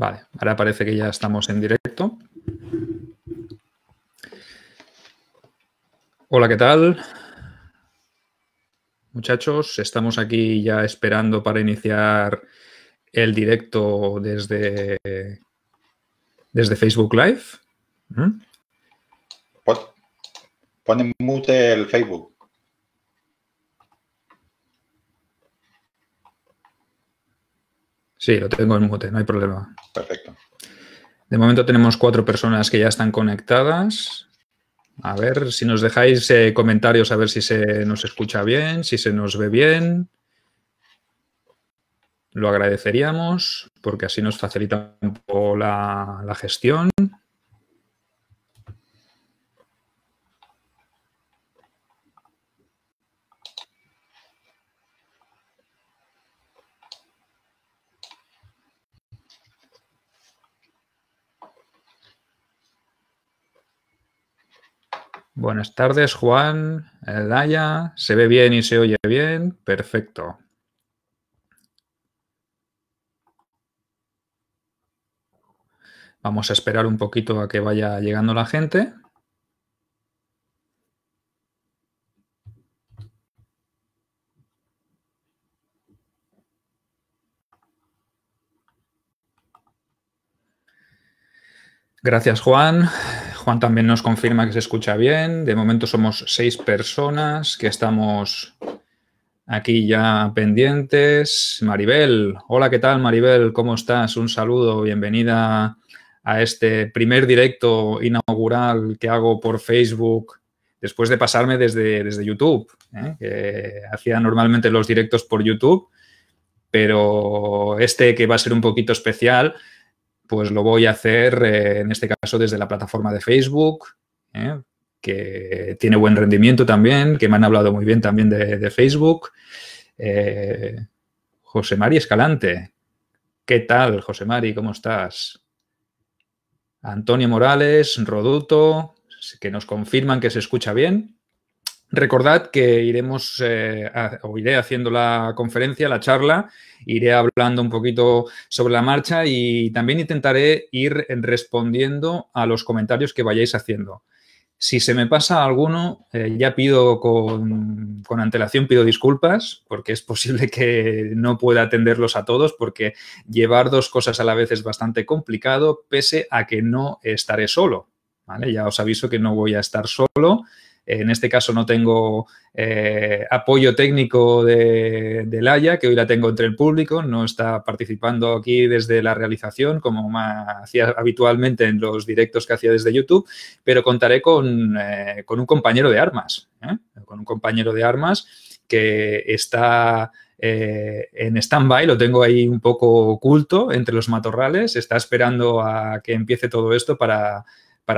Vale, ahora parece que ya estamos en directo. Hola, ¿qué tal? Muchachos, estamos aquí ya esperando para iniciar el directo desde, desde Facebook Live. ¿Mm? mute el Facebook. Sí, lo tengo en mute, no hay problema. Perfecto. De momento tenemos cuatro personas que ya están conectadas. A ver si nos dejáis eh, comentarios, a ver si se nos escucha bien, si se nos ve bien. Lo agradeceríamos porque así nos facilita un poco la, la gestión. Buenas tardes, Juan, Daya. Eh, ¿Se ve bien y se oye bien? Perfecto. Vamos a esperar un poquito a que vaya llegando la gente. Gracias, Juan. Juan también nos confirma que se escucha bien. De momento somos seis personas que estamos aquí ya pendientes. Maribel, hola, ¿qué tal Maribel? ¿Cómo estás? Un saludo, bienvenida a este primer directo inaugural que hago por Facebook después de pasarme desde, desde YouTube, ¿eh? hacía normalmente los directos por YouTube, pero este que va a ser un poquito especial pues lo voy a hacer eh, en este caso desde la plataforma de Facebook, ¿eh? que tiene buen rendimiento también, que me han hablado muy bien también de, Facebook. Eh, José Mari Escalante, ¿qué tal, José Mari? ¿Cómo estás? Antonio Morales, Roduto, que nos confirman que se escucha bien. Recordad que iremos eh, o iré haciendo la conferencia, la charla, iré hablando un poquito sobre la marcha y también intentaré ir respondiendo a los comentarios que vayáis haciendo. Si se me pasa alguno, eh, ya pido con, con, antelación, pido disculpas, porque es posible que no pueda atenderlos a todos, porque llevar dos cosas a la vez es bastante complicado, pese a que no estaré solo. ¿vale? Ya os aviso que no voy a estar solo. En este caso no tengo eh, apoyo técnico de, de Laia, que hoy la tengo entre el público, no está participando aquí desde la realización, como hacía habitualmente en los directos que hacía desde YouTube, pero contaré con, eh, un compañero de armas, ¿eh? con un compañero de armas que está en stand-by, lo tengo ahí un poco oculto entre los matorrales, está esperando a que empiece todo esto para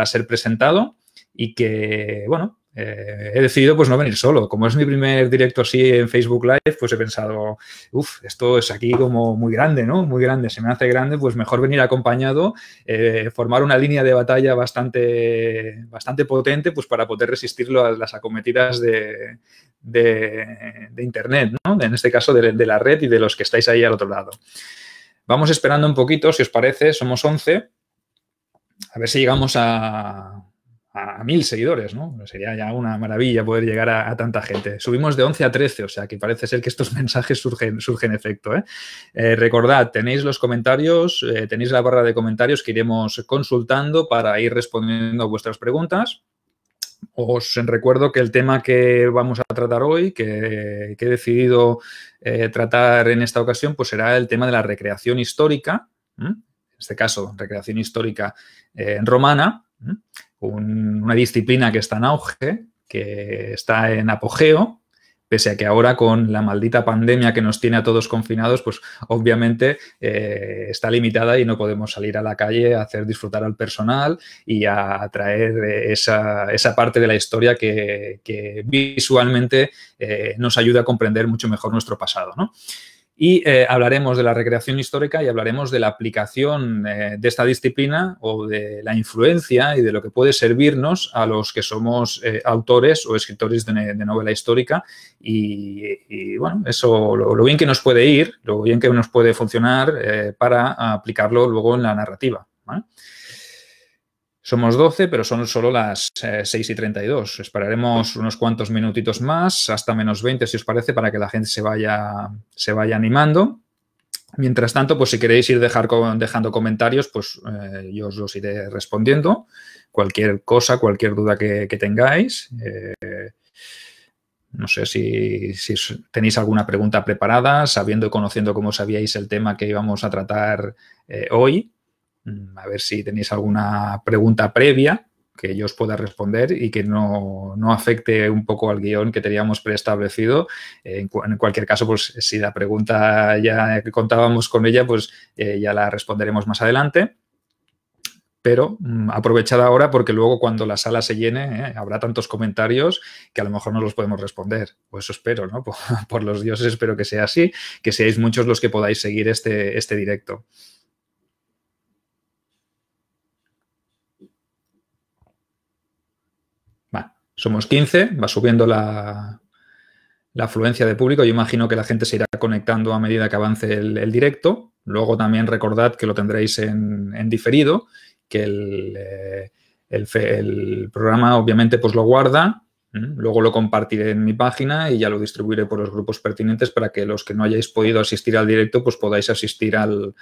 ser presentado y que, bueno, eh, he decidido pues no venir solo. Como es mi primer directo así en Facebook Live, pues he pensado, uff, esto es aquí como muy grande, ¿no? Muy grande, se me hace grande, pues mejor venir acompañado, eh, formar una línea de batalla bastante, bastante potente, pues para poder resistirlo a las acometidas de, Internet, ¿no? En este caso de la red y de los que estáis ahí al otro lado. Vamos esperando un poquito, si os parece, somos 11. A ver si llegamos a, a, mil seguidores, ¿no? Sería ya una maravilla poder llegar a, tanta gente. Subimos de 11 a 13, o sea que parece ser que estos mensajes surgen, surgen efecto. ¿eh? Eh, recordad, tenéis los comentarios, eh, tenéis la barra de comentarios que iremos consultando para ir respondiendo a vuestras preguntas. Os recuerdo que el tema que vamos a tratar hoy, que, que he decidido tratar en esta ocasión, pues será el tema de la recreación histórica, en este caso, recreación histórica romana, una disciplina que está en auge, que está en apogeo, pese a que ahora con la maldita pandemia que nos tiene a todos confinados, pues obviamente eh, está limitada y no podemos salir a la calle a hacer disfrutar al personal y a traer esa, parte de la historia que, visualmente eh, nos ayuda a comprender mucho mejor nuestro pasado. Y eh, hablaremos de la recreación histórica y hablaremos de la aplicación eh, de esta disciplina o de la influencia y de lo que puede servirnos a los que somos eh, autores o escritores de, novela histórica. Y, bueno, eso, lo, bien que nos puede ir, lo bien que nos puede funcionar para aplicarlo luego en la narrativa. Somos 12, pero son solo las 6 eh, y 32. Esperaremos unos cuantos minutitos más, hasta menos 20, si os parece, para que la gente se vaya, se vaya animando. Mientras tanto, pues si queréis ir dejando comentarios, pues eh, yo os los iré respondiendo. Cualquier cosa, cualquier duda que, tengáis. Eh, no sé si, tenéis alguna pregunta preparada, sabiendo y conociendo cómo sabíais el tema que íbamos a tratar hoy. Mm, a ver si tenéis alguna pregunta previa que yo os pueda responder y que no, afecte un poco al guión que teníamos preestablecido. en, cualquier caso, pues si la pregunta ya contábamos con ella, pues eh, ya la responderemos más adelante. Pero mm, aprovechad ahora porque luego cuando la sala se llene eh, habrá tantos comentarios que a lo mejor no los podemos responder. Pues eso espero, ¿no? Por, los dioses espero que sea así, que seáis muchos los que podáis seguir este, este directo. Somos 15, va subiendo la, afluencia de público. Yo imagino que la gente se irá conectando a medida que avance el, directo. Luego también recordad que lo tendréis en, diferido, que el, eh, el, programa obviamente pues lo guarda Luego lo compartiré en mi página y ya lo distribuiré por los grupos pertinentes para que los que no hayáis podido asistir al directo, pues podáis asistir al,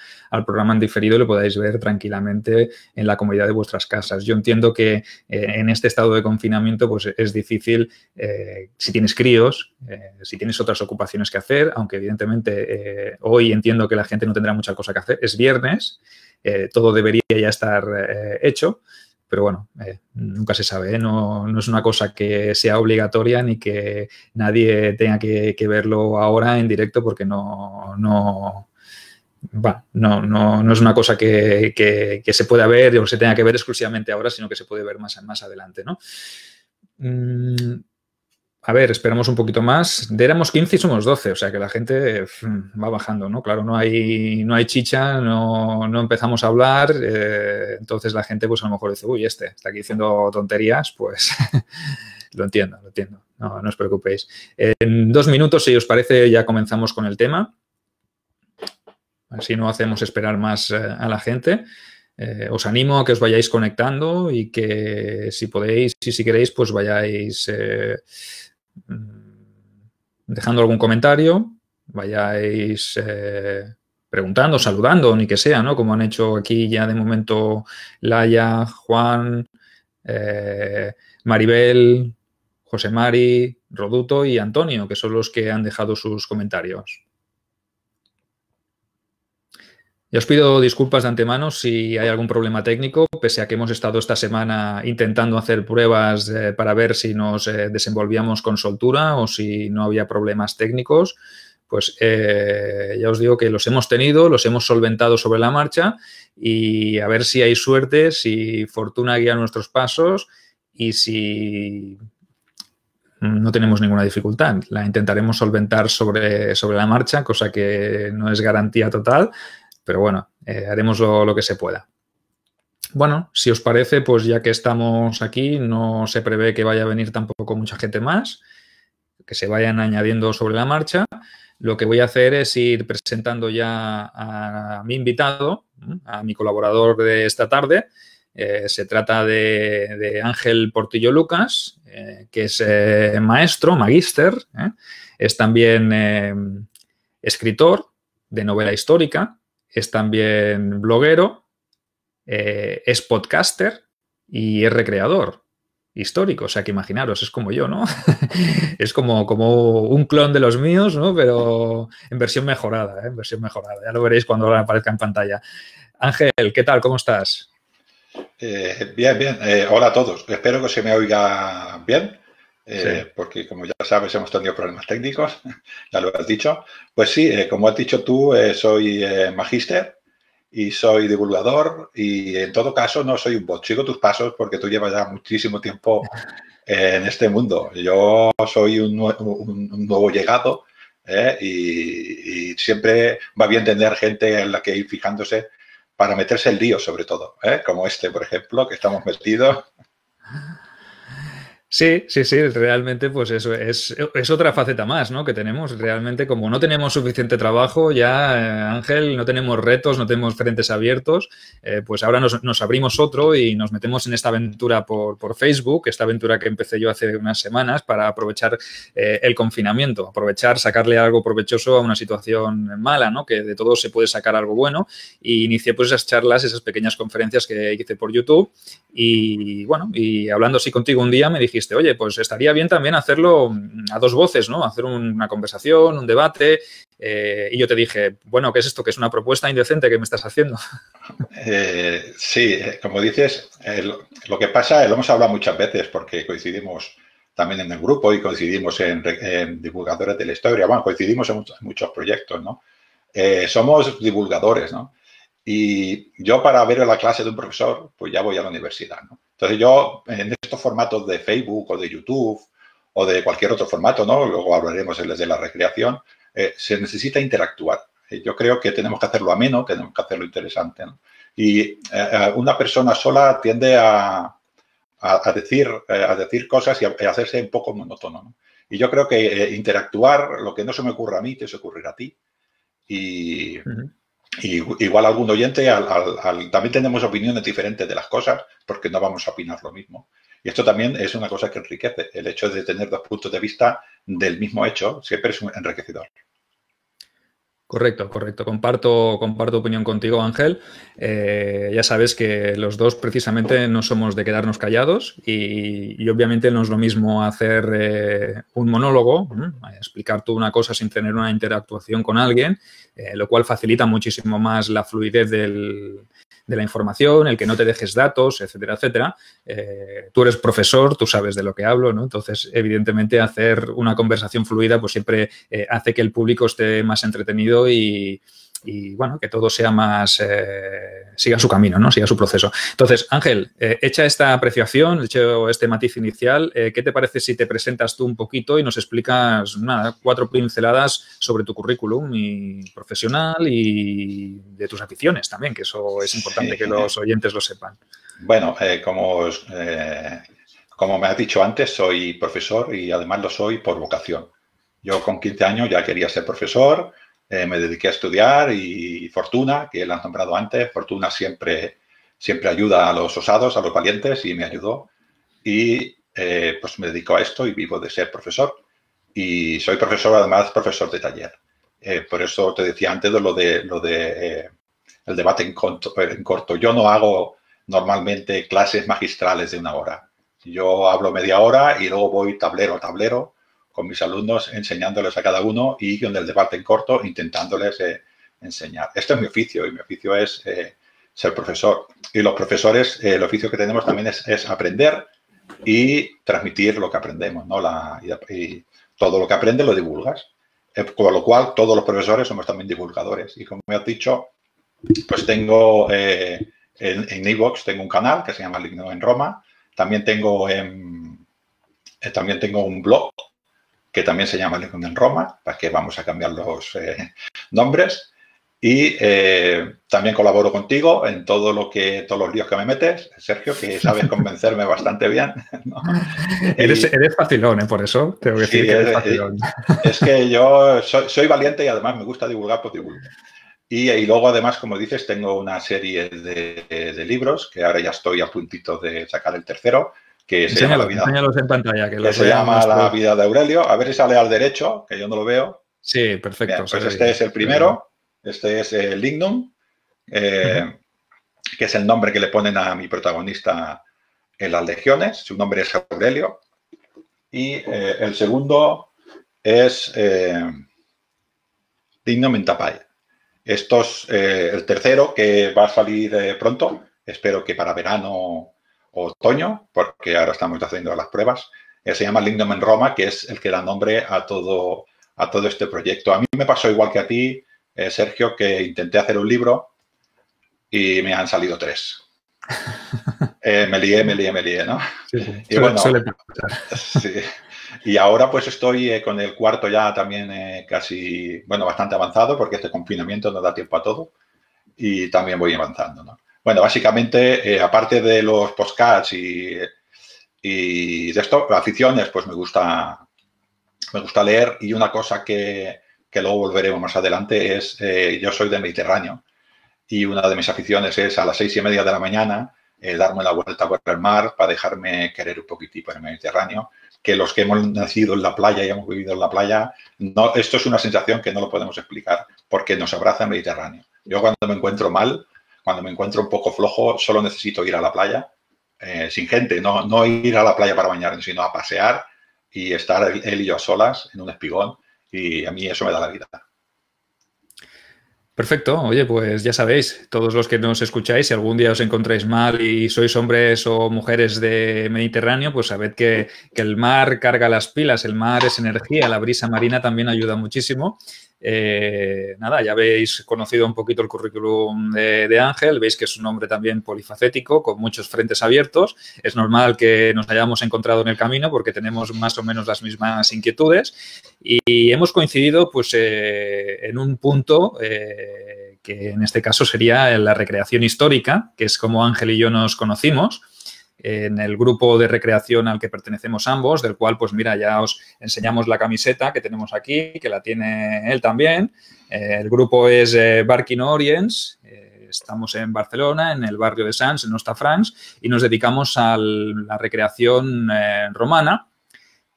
programa en diferido y lo podáis ver tranquilamente en la comodidad de vuestras casas. Yo entiendo que eh, en este estado de confinamiento, pues es difícil eh, si tienes críos, eh, si tienes otras ocupaciones que hacer, aunque evidentemente hoy entiendo que la gente no tendrá mucha cosa que hacer. Es viernes, todo debería ya estar hecho pero bueno, eh, nunca se sabe, ¿eh? no, es una cosa que sea obligatoria ni que nadie tenga que, verlo ahora en directo porque no, no, no, es una cosa que, se pueda ver o se tenga que ver exclusivamente ahora, sino que se puede ver más, más adelante, ¿no? Mm, a ver, esperamos un poquito más. De éramos 15 y somos 12, o sea que la gente mm, va bajando, ¿no? Claro, no hay, no hay chicha, no, empezamos a hablar, eh, entonces la gente pues a lo mejor dice, uy, este está aquí diciendo tonterías, pues lo entiendo, lo entiendo, no, os preocupéis. En dos minutos, si os parece, ya comenzamos con el tema. Así no hacemos esperar más eh, a la gente. Eh, os animo a que os vayáis conectando y que si podéis y si queréis, pues vayáis... Mm, dejando algún comentario, vayáis eh, preguntando, saludando, ni que sea, Como han hecho aquí ya de momento Laia, Juan, eh, Maribel, José Mari, Roduto y Antonio, que son los que han dejado sus comentarios. Ya os pido disculpas de antemano si hay algún problema técnico, pese a que hemos estado esta semana intentando hacer pruebas eh, para ver si nos eh, desenvolvíamos con soltura o si no había problemas técnicos. Pues eh, ya os digo que los hemos tenido, los hemos solventado sobre la marcha y a ver si hay suerte, si fortuna guía nuestros pasos y si no tenemos ninguna dificultad. La intentaremos solventar sobre, sobre la marcha, cosa que no es garantía total, pero bueno, eh, haremos lo, que se pueda. Bueno, si os parece, pues ya que estamos aquí, no se prevé que vaya a venir tampoco mucha gente más, que se vayan añadiendo sobre la marcha. Lo que voy a hacer es ir presentando ya a mi invitado, a mi colaborador de esta tarde. Eh, se trata de, Ángel Portillo Lucas, eh, que es maestro, magíster, es también escritor de novela histórica, es también bloguero, eh, es podcaster y es recreador histórico. O sea que imaginaros, es como yo, ¿no? es como, como un clon de los míos, ¿no? Pero en versión mejorada, ¿eh? en versión mejorada. Ya lo veréis cuando ahora aparezca en pantalla. Ángel, ¿qué tal? ¿Cómo estás? Eh, bien, bien. hola a todos. Espero que se me oiga bien. Eh, porque como ya sabes hemos tenido problemas técnicos, ya lo has dicho. Pues sí, eh, como has dicho tú, eh, soy magíster y soy divulgador y en todo caso no soy un bot, sigo tus pasos porque tú llevas ya muchísimo tiempo en este mundo. Yo soy un, nuevo llegado y, y, siempre va bien tener gente en la que ir fijándose para meterse el lío sobre todo, como este, por ejemplo, que estamos metidos Sí, sí, sí, realmente pues eso es, otra faceta más, ¿no? Que tenemos realmente como no tenemos suficiente trabajo ya, eh, Ángel, no tenemos retos, no tenemos frentes abiertos, eh, pues ahora nos, abrimos otro y nos metemos en esta aventura por, Facebook, esta aventura que empecé yo hace unas semanas para aprovechar eh, el confinamiento, aprovechar, sacarle algo provechoso a una situación mala, ¿no? Que de todo se puede sacar algo bueno y inicié pues esas charlas, esas pequeñas conferencias que hice por YouTube y bueno, y hablando así contigo un día me dije oye, pues estaría bien también hacerlo mm, a dos voces, ¿no? Hacer una conversación, un debate. Eh, y yo te dije, bueno, ¿qué es esto? ¿Que es una propuesta indecente que me estás haciendo? Eh, sí, eh, como dices, lo, que pasa, lo hemos hablado muchas veces porque coincidimos también en el grupo y coincidimos en, divulgadores de la historia. Bueno, coincidimos en muchos, muchos proyectos, ¿no? somos divulgadores, ¿no? Y yo para ver la clase de un profesor, pues ya voy a la universidad, ¿no? Entonces yo en estos formatos de Facebook o de YouTube o de cualquier otro formato, ¿no? Luego hablaremos desde de la recreación, eh, se necesita interactuar. Eh, yo creo que tenemos que hacerlo ameno, tenemos que hacerlo interesante. Y eh, una persona sola tiende a, decir, a decir cosas y a, hacerse un poco monótono. Y yo creo que interactuar, lo que no se me ocurra a mí, te se ocurrirá a ti. Y, igual algún oyente, también tenemos opiniones diferentes de las cosas, porque no vamos a opinar lo mismo. Y esto también es una cosa que enriquece, el hecho de tener dos puntos de vista del mismo hecho, siempre es un enriquecedor. Correcto, correcto. Comparto, comparto opinión contigo, Ángel. Eh, ya sabes que los dos precisamente no somos de quedarnos callados y, obviamente no es lo mismo hacer eh, un monólogo, explicar tú una cosa sin tener una interactuación con alguien, eh, lo cual facilita muchísimo más la fluidez del, de la información, el que no te dejes datos, etcétera, etcétera. Eh, tú eres profesor, tú sabes de lo que hablo, ¿no? Entonces, evidentemente, hacer una conversación fluida pues siempre eh, hace que el público esté más entretenido y, y bueno, que todo sea más, eh, siga su camino, ¿no? Siga su proceso. Entonces, Ángel, eh, hecha esta apreciación, hecho este matiz inicial, eh, ¿qué te parece si te presentas tú un poquito y nos explicas, nada, cuatro pinceladas sobre tu currículum y profesional y de tus aficiones también, que eso es importante que los oyentes lo sepan? Bueno, como, como me has dicho antes, soy profesor y además lo soy por vocación. Yo con 15 años ya quería ser profesor, eh, me dediqué a estudiar y, Fortuna, que la han nombrado antes, Fortuna siempre, siempre ayuda a los osados, a los valientes y me ayudó. Y eh, pues me dedico a esto y vivo de ser profesor. Y soy profesor, además, profesor de taller. Eh, por eso te decía antes lo de, lo de el debate en corto, en corto. Yo no hago normalmente clases magistrales de una hora. Yo hablo media hora y luego voy tablero a tablero con mis alumnos, enseñándoles a cada uno y con el debate en corto intentándoles eh, enseñar. Este es mi oficio y mi oficio es eh, ser profesor. Y los profesores, eh, el oficio que tenemos también es, aprender y transmitir lo que aprendemos, La, y, todo lo que aprendes lo divulgas. con lo cual, todos los profesores somos también divulgadores. Y como me has dicho, pues tengo en iVox tengo un canal que se llama Ligno en Roma. También tengo, también tengo un blog que también se llama Lincoln en Roma, para que vamos a cambiar los eh, nombres. Y eh, también colaboro contigo en todo lo que, todos los líos que me metes, Sergio, que sabes convencerme bastante bien. Eres, facilón, ¿eh? por eso tengo que decir que eres es, eh, facilón. Es que yo soy, valiente y además me gusta divulgar, por pues divulgar. Y, luego, además, como dices, tengo una serie de, de, libros que ahora ya estoy a puntito de sacar el tercero, que se llama la vida. pantalla. Que, de Aurelio. A ver si sale al derecho, que yo no lo veo. Sí, perfecto. pues este es el primero, este es el eh, Lignum, eh, que es el nombre que le ponen a mi protagonista en las legiones. Su nombre es Aurelio. Y eh, el segundo es eh, Lignum Esto es el tercero que va a salir pronto, espero que para verano otoño, porque ahora estamos haciendo las pruebas. Eh, se llama Lindom en Roma, que es el que da nombre a todo, a todo este proyecto. A mí me pasó igual que a ti, eh, Sergio, que intenté hacer un libro y me han salido tres. Eh, me lié, me lié, me lié, ¿no? Y bueno, Y ahora pues estoy con el cuarto ya también casi, bueno, bastante avanzado porque este confinamiento no da tiempo a todo y también voy avanzando, ¿no? Bueno, básicamente, eh, aparte de los podcasts y, de esto, aficiones, pues me gusta, me gusta leer y una cosa que, que luego volveremos más adelante es, eh, yo soy de Mediterráneo y una de mis aficiones es a las seis y media de la mañana eh, darme la vuelta por el mar para dejarme querer un poquitito en el Mediterráneo, que los que hemos nacido en la playa y hemos vivido en la playa, no, esto es una sensación que no lo podemos explicar porque nos abraza el Mediterráneo. Yo cuando me encuentro mal, cuando me encuentro un poco flojo, solo necesito ir a la playa, eh, sin gente, no, no ir a la playa para bañarme, sino a pasear y estar él y yo a solas en un espigón. Y a mí eso me da la vida. Perfecto, oye, pues ya sabéis, todos los que nos escucháis, si algún día os encontráis mal y sois hombres o mujeres de Mediterráneo, pues sabed que, que el mar carga las pilas, el mar es energía, la brisa marina también ayuda muchísimo eh, nada, ya habéis conocido un poquito el currículum de, Ángel, veis que es un hombre también polifacético, con muchos frentes abiertos. Es normal que nos hayamos encontrado en el camino porque tenemos más o menos las mismas inquietudes y, hemos coincidido pues eh, en un punto eh, que en este caso sería la recreación histórica, que es como Ángel y yo nos conocimos en el grupo de recreación al que pertenecemos ambos, del cual, pues mira, ya os enseñamos la camiseta que tenemos aquí, que la tiene él también. Eh, el grupo es eh, Barking eh, estamos en Barcelona, en el barrio de Sants, en France, y nos dedicamos a la recreación eh, romana,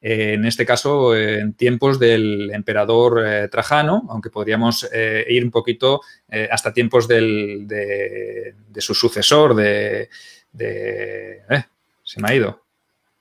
en este caso en tiempos del emperador Trajano, aunque podríamos ir un poquito hasta tiempos de, su sucesor, de, de... Eh, se me ha ido.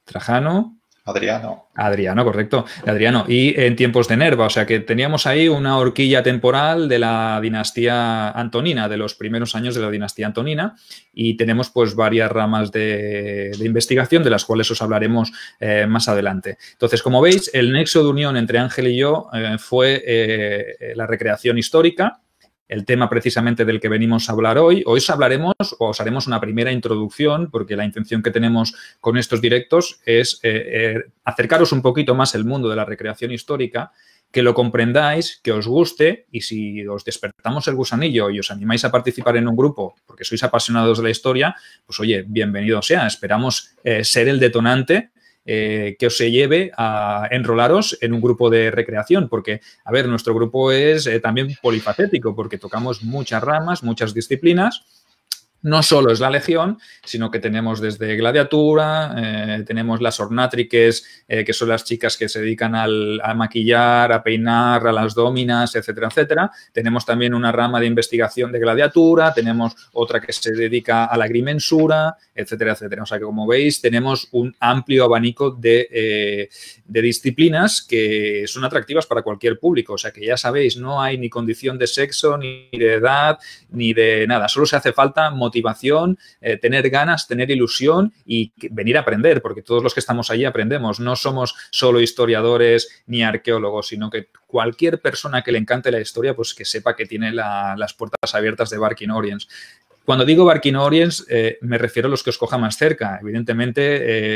Trajano. Adriano. Adriano, correcto. Adriano. Y en tiempos de Nerva, o sea que teníamos ahí una horquilla temporal de la dinastía antonina, de los primeros años de la dinastía antonina, y tenemos pues varias ramas de, investigación de las cuales os hablaremos eh, más adelante. Entonces, como veis, el nexo de unión entre Ángel y yo eh, fue la recreación histórica, el tema precisamente del que venimos a hablar hoy. Hoy os hablaremos o os haremos una primera introducción, porque la intención que tenemos con estos directos es eh, eh, acercaros un poquito más el mundo de la recreación histórica, que lo comprendáis, que os guste y si os despertamos el gusanillo y os animáis a participar en un grupo porque sois apasionados de la historia, pues oye, bienvenido sea. Esperamos eh, ser el detonante eh, que os se lleve a enrolaros en un grupo de recreación, porque, a ver, nuestro grupo es eh, también polifacético, porque tocamos muchas ramas, muchas disciplinas no solo es la Legión, sino que tenemos desde Gladiatura, eh, tenemos las ornátriques, eh, que son las chicas que se dedican al, a maquillar, a peinar, a las dominas, etcétera, etcétera. Tenemos también una rama de investigación de Gladiatura, tenemos otra que se dedica a la agrimensura, etcétera, etcétera. O sea que, como veis, tenemos un amplio abanico de, eh, de disciplinas que son atractivas para cualquier público. O sea que ya sabéis, no hay ni condición de sexo, ni de edad, ni de nada. Solo se hace falta motivación, eh, tener ganas, tener ilusión y venir a aprender, porque todos los que estamos allí aprendemos. No somos solo historiadores ni arqueólogos, sino que cualquier persona que le encante la historia, pues que sepa que tiene las puertas abiertas de Barking Orients. Cuando digo Barking Orients, eh, me refiero a los que os coja más cerca. Evidentemente,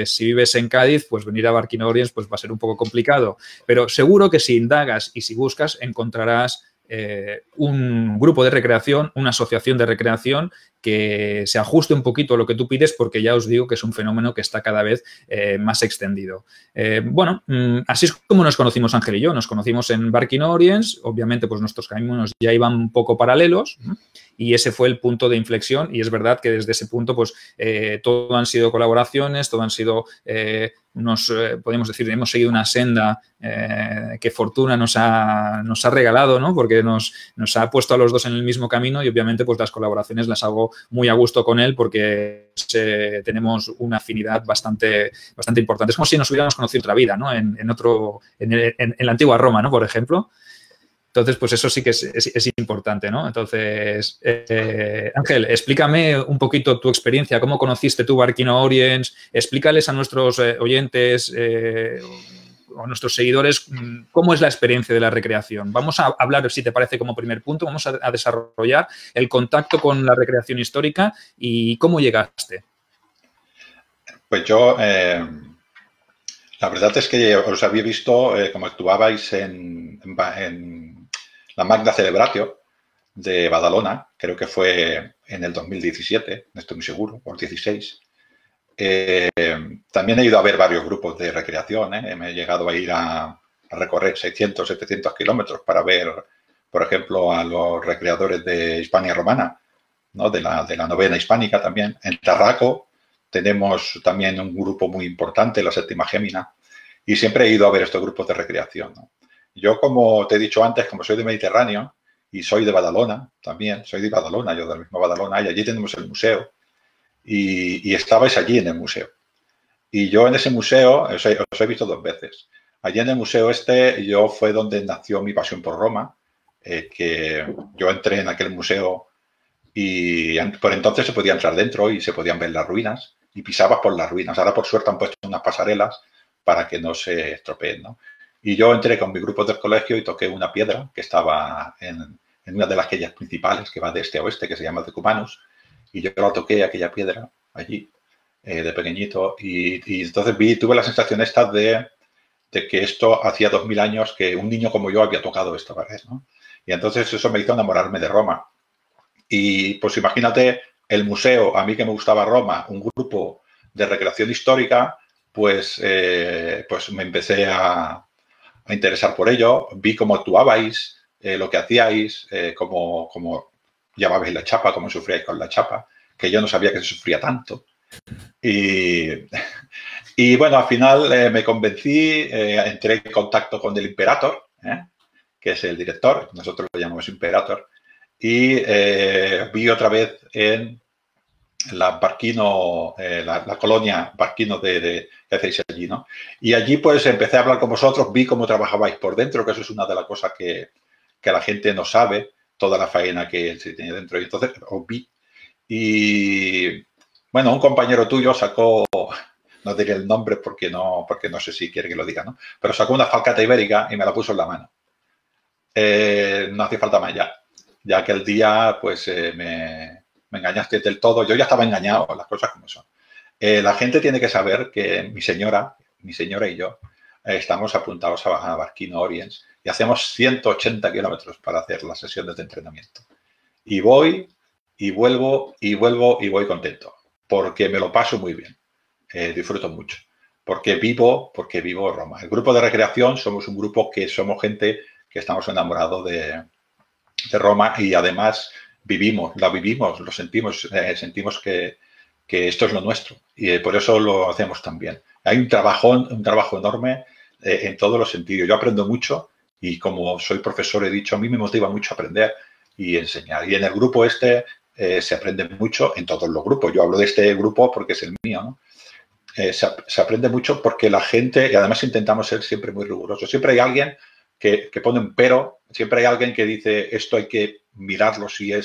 eh, si vives en Cádiz, pues venir a Barking Orients pues, va a ser un poco complicado. Pero seguro que si indagas y si buscas, encontrarás eh, un grupo de recreación, una asociación de recreación que se ajuste un poquito a lo que tú pides, porque ya os digo que es un fenómeno que está cada vez eh, más extendido. Eh, bueno, mm, así es como nos conocimos Ángel y yo. Nos conocimos en Barking Orients, obviamente, pues nuestros caminos ya iban un poco paralelos y ese fue el punto de inflexión y es verdad que desde ese punto pues eh, todo han sido colaboraciones, todo han sido eh, eh podemos decir, hemos seguido una senda eh, que Fortuna nos ha, nos ha regalado, ¿no? Porque nos, ha puesto a los dos en el mismo camino y obviamente pues las colaboraciones las hago muy a gusto con él porque tenemos una afinidad bastante, bastante importante. Es como si nos hubiéramos conocido otra vida, ¿no? En, en otro, en, en la antigua Roma, ¿no? Por ejemplo. Entonces, pues eso sí que es, importante, ¿no? Entonces, eh, Ángel, explícame un poquito tu experiencia, cómo conociste tú Barquino Orients, explícales a nuestros eh, oyentes eh, o a nuestros seguidores mm, cómo es la experiencia de la recreación. Vamos a hablar, si te parece, como primer punto, vamos a, desarrollar el contacto con la recreación histórica y cómo llegaste. Pues yo... La verdad es que os había visto como actuabais en, la Magna Celebratio de Badalona, creo que fue en el 2017, no estoy muy seguro, por 16. Eh, también he ido a ver varios grupos de recreación, ¿eh? me he llegado a ir a, recorrer 600, 700 kilómetros para ver, por ejemplo, a los recreadores de Hispania Romana, ¿no? de, la, de la novena hispánica también. En Tarraco tenemos también un grupo muy importante, la séptima gémina, y siempre he ido a ver estos grupos de recreación. Yo, como te he dicho antes, como soy de Mediterráneo y soy de Badalona también, soy de Badalona, yo del mismo Badalona, y allí tenemos el museo. Y, y estabais allí en el museo. Y yo en ese museo, os he, visto dos veces. Allí en el museo este, yo fue donde nació mi pasión por Roma, eh, que yo entré en aquel museo y por entonces se podía entrar dentro y se podían ver las ruinas y pisabas por las ruinas. Ahora, por suerte, han puesto unas pasarelas para que no se estropeen. ¿no? Y yo entré con mi grupo del colegio y toqué una piedra que estaba en, una de las calles principales que va de este a oeste, que se llama Decumanus. Y yo la toqué, aquella piedra, allí, eh, de pequeñito. Y, entonces vi, tuve la sensación esta de, que esto hacía dos mil años que un niño como yo había tocado esta pared. ¿no? Y entonces eso me hizo enamorarme de Roma. Y pues imagínate el museo, a mí que me gustaba Roma, un grupo de recreación histórica, pues, eh, pues me empecé a, a interesar por ello, vi cómo actuabais, eh, lo que hacíais, eh, cómo, llevabais la chapa, cómo sufríais con la chapa, que yo no sabía que se sufría tanto. Y, bueno, al final eh, me convencí, entré en contacto con el Imperator, que es el director, nosotros lo llamamos Imperator, y vi otra vez en la Barquino, eh, la, colonia Barquino de, de, que hacéis allí, ¿no? Y allí pues empecé a hablar con vosotros, vi cómo trabajabais por dentro, que eso es una de las cosas que, la gente no sabe, toda la faena que se tiene dentro. Y entonces os vi. Y bueno, un compañero tuyo sacó, no diré el nombre porque no, porque no sé si quiere que lo diga, ¿no? Pero sacó una falcata ibérica y me la puso en la mano. Eh, no hace falta más ya. Ya que el día, pues eh, me, me engañaste del todo, yo ya estaba engañado, las cosas como son. Eh, la gente tiene que saber que mi señora, mi señora y yo eh, estamos apuntados a, a Barquino Oriens y hacemos 180 kilómetros para hacer las sesiones de entrenamiento. Y voy, y vuelvo, y vuelvo, y voy contento, porque me lo paso muy bien, eh, disfruto mucho, porque vivo, porque vivo Roma. El grupo de recreación somos un grupo que somos gente que estamos enamorados de, de Roma y además vivimos, la vivimos, lo sentimos, eh, sentimos que, esto es lo nuestro y eh, por eso lo hacemos también. Hay un trabajo, un trabajo enorme eh, en todos los sentidos. Yo aprendo mucho y como soy profesor he dicho, a mí me motiva mucho aprender y enseñar. Y en el grupo este se aprende mucho, en todos los grupos. Yo hablo de este grupo porque es el mío, se, aprende mucho porque la gente, y además intentamos ser siempre muy rigurosos, siempre hay alguien que, que pone un pero, siempre hay alguien que dice esto hay que mirarlo si eh,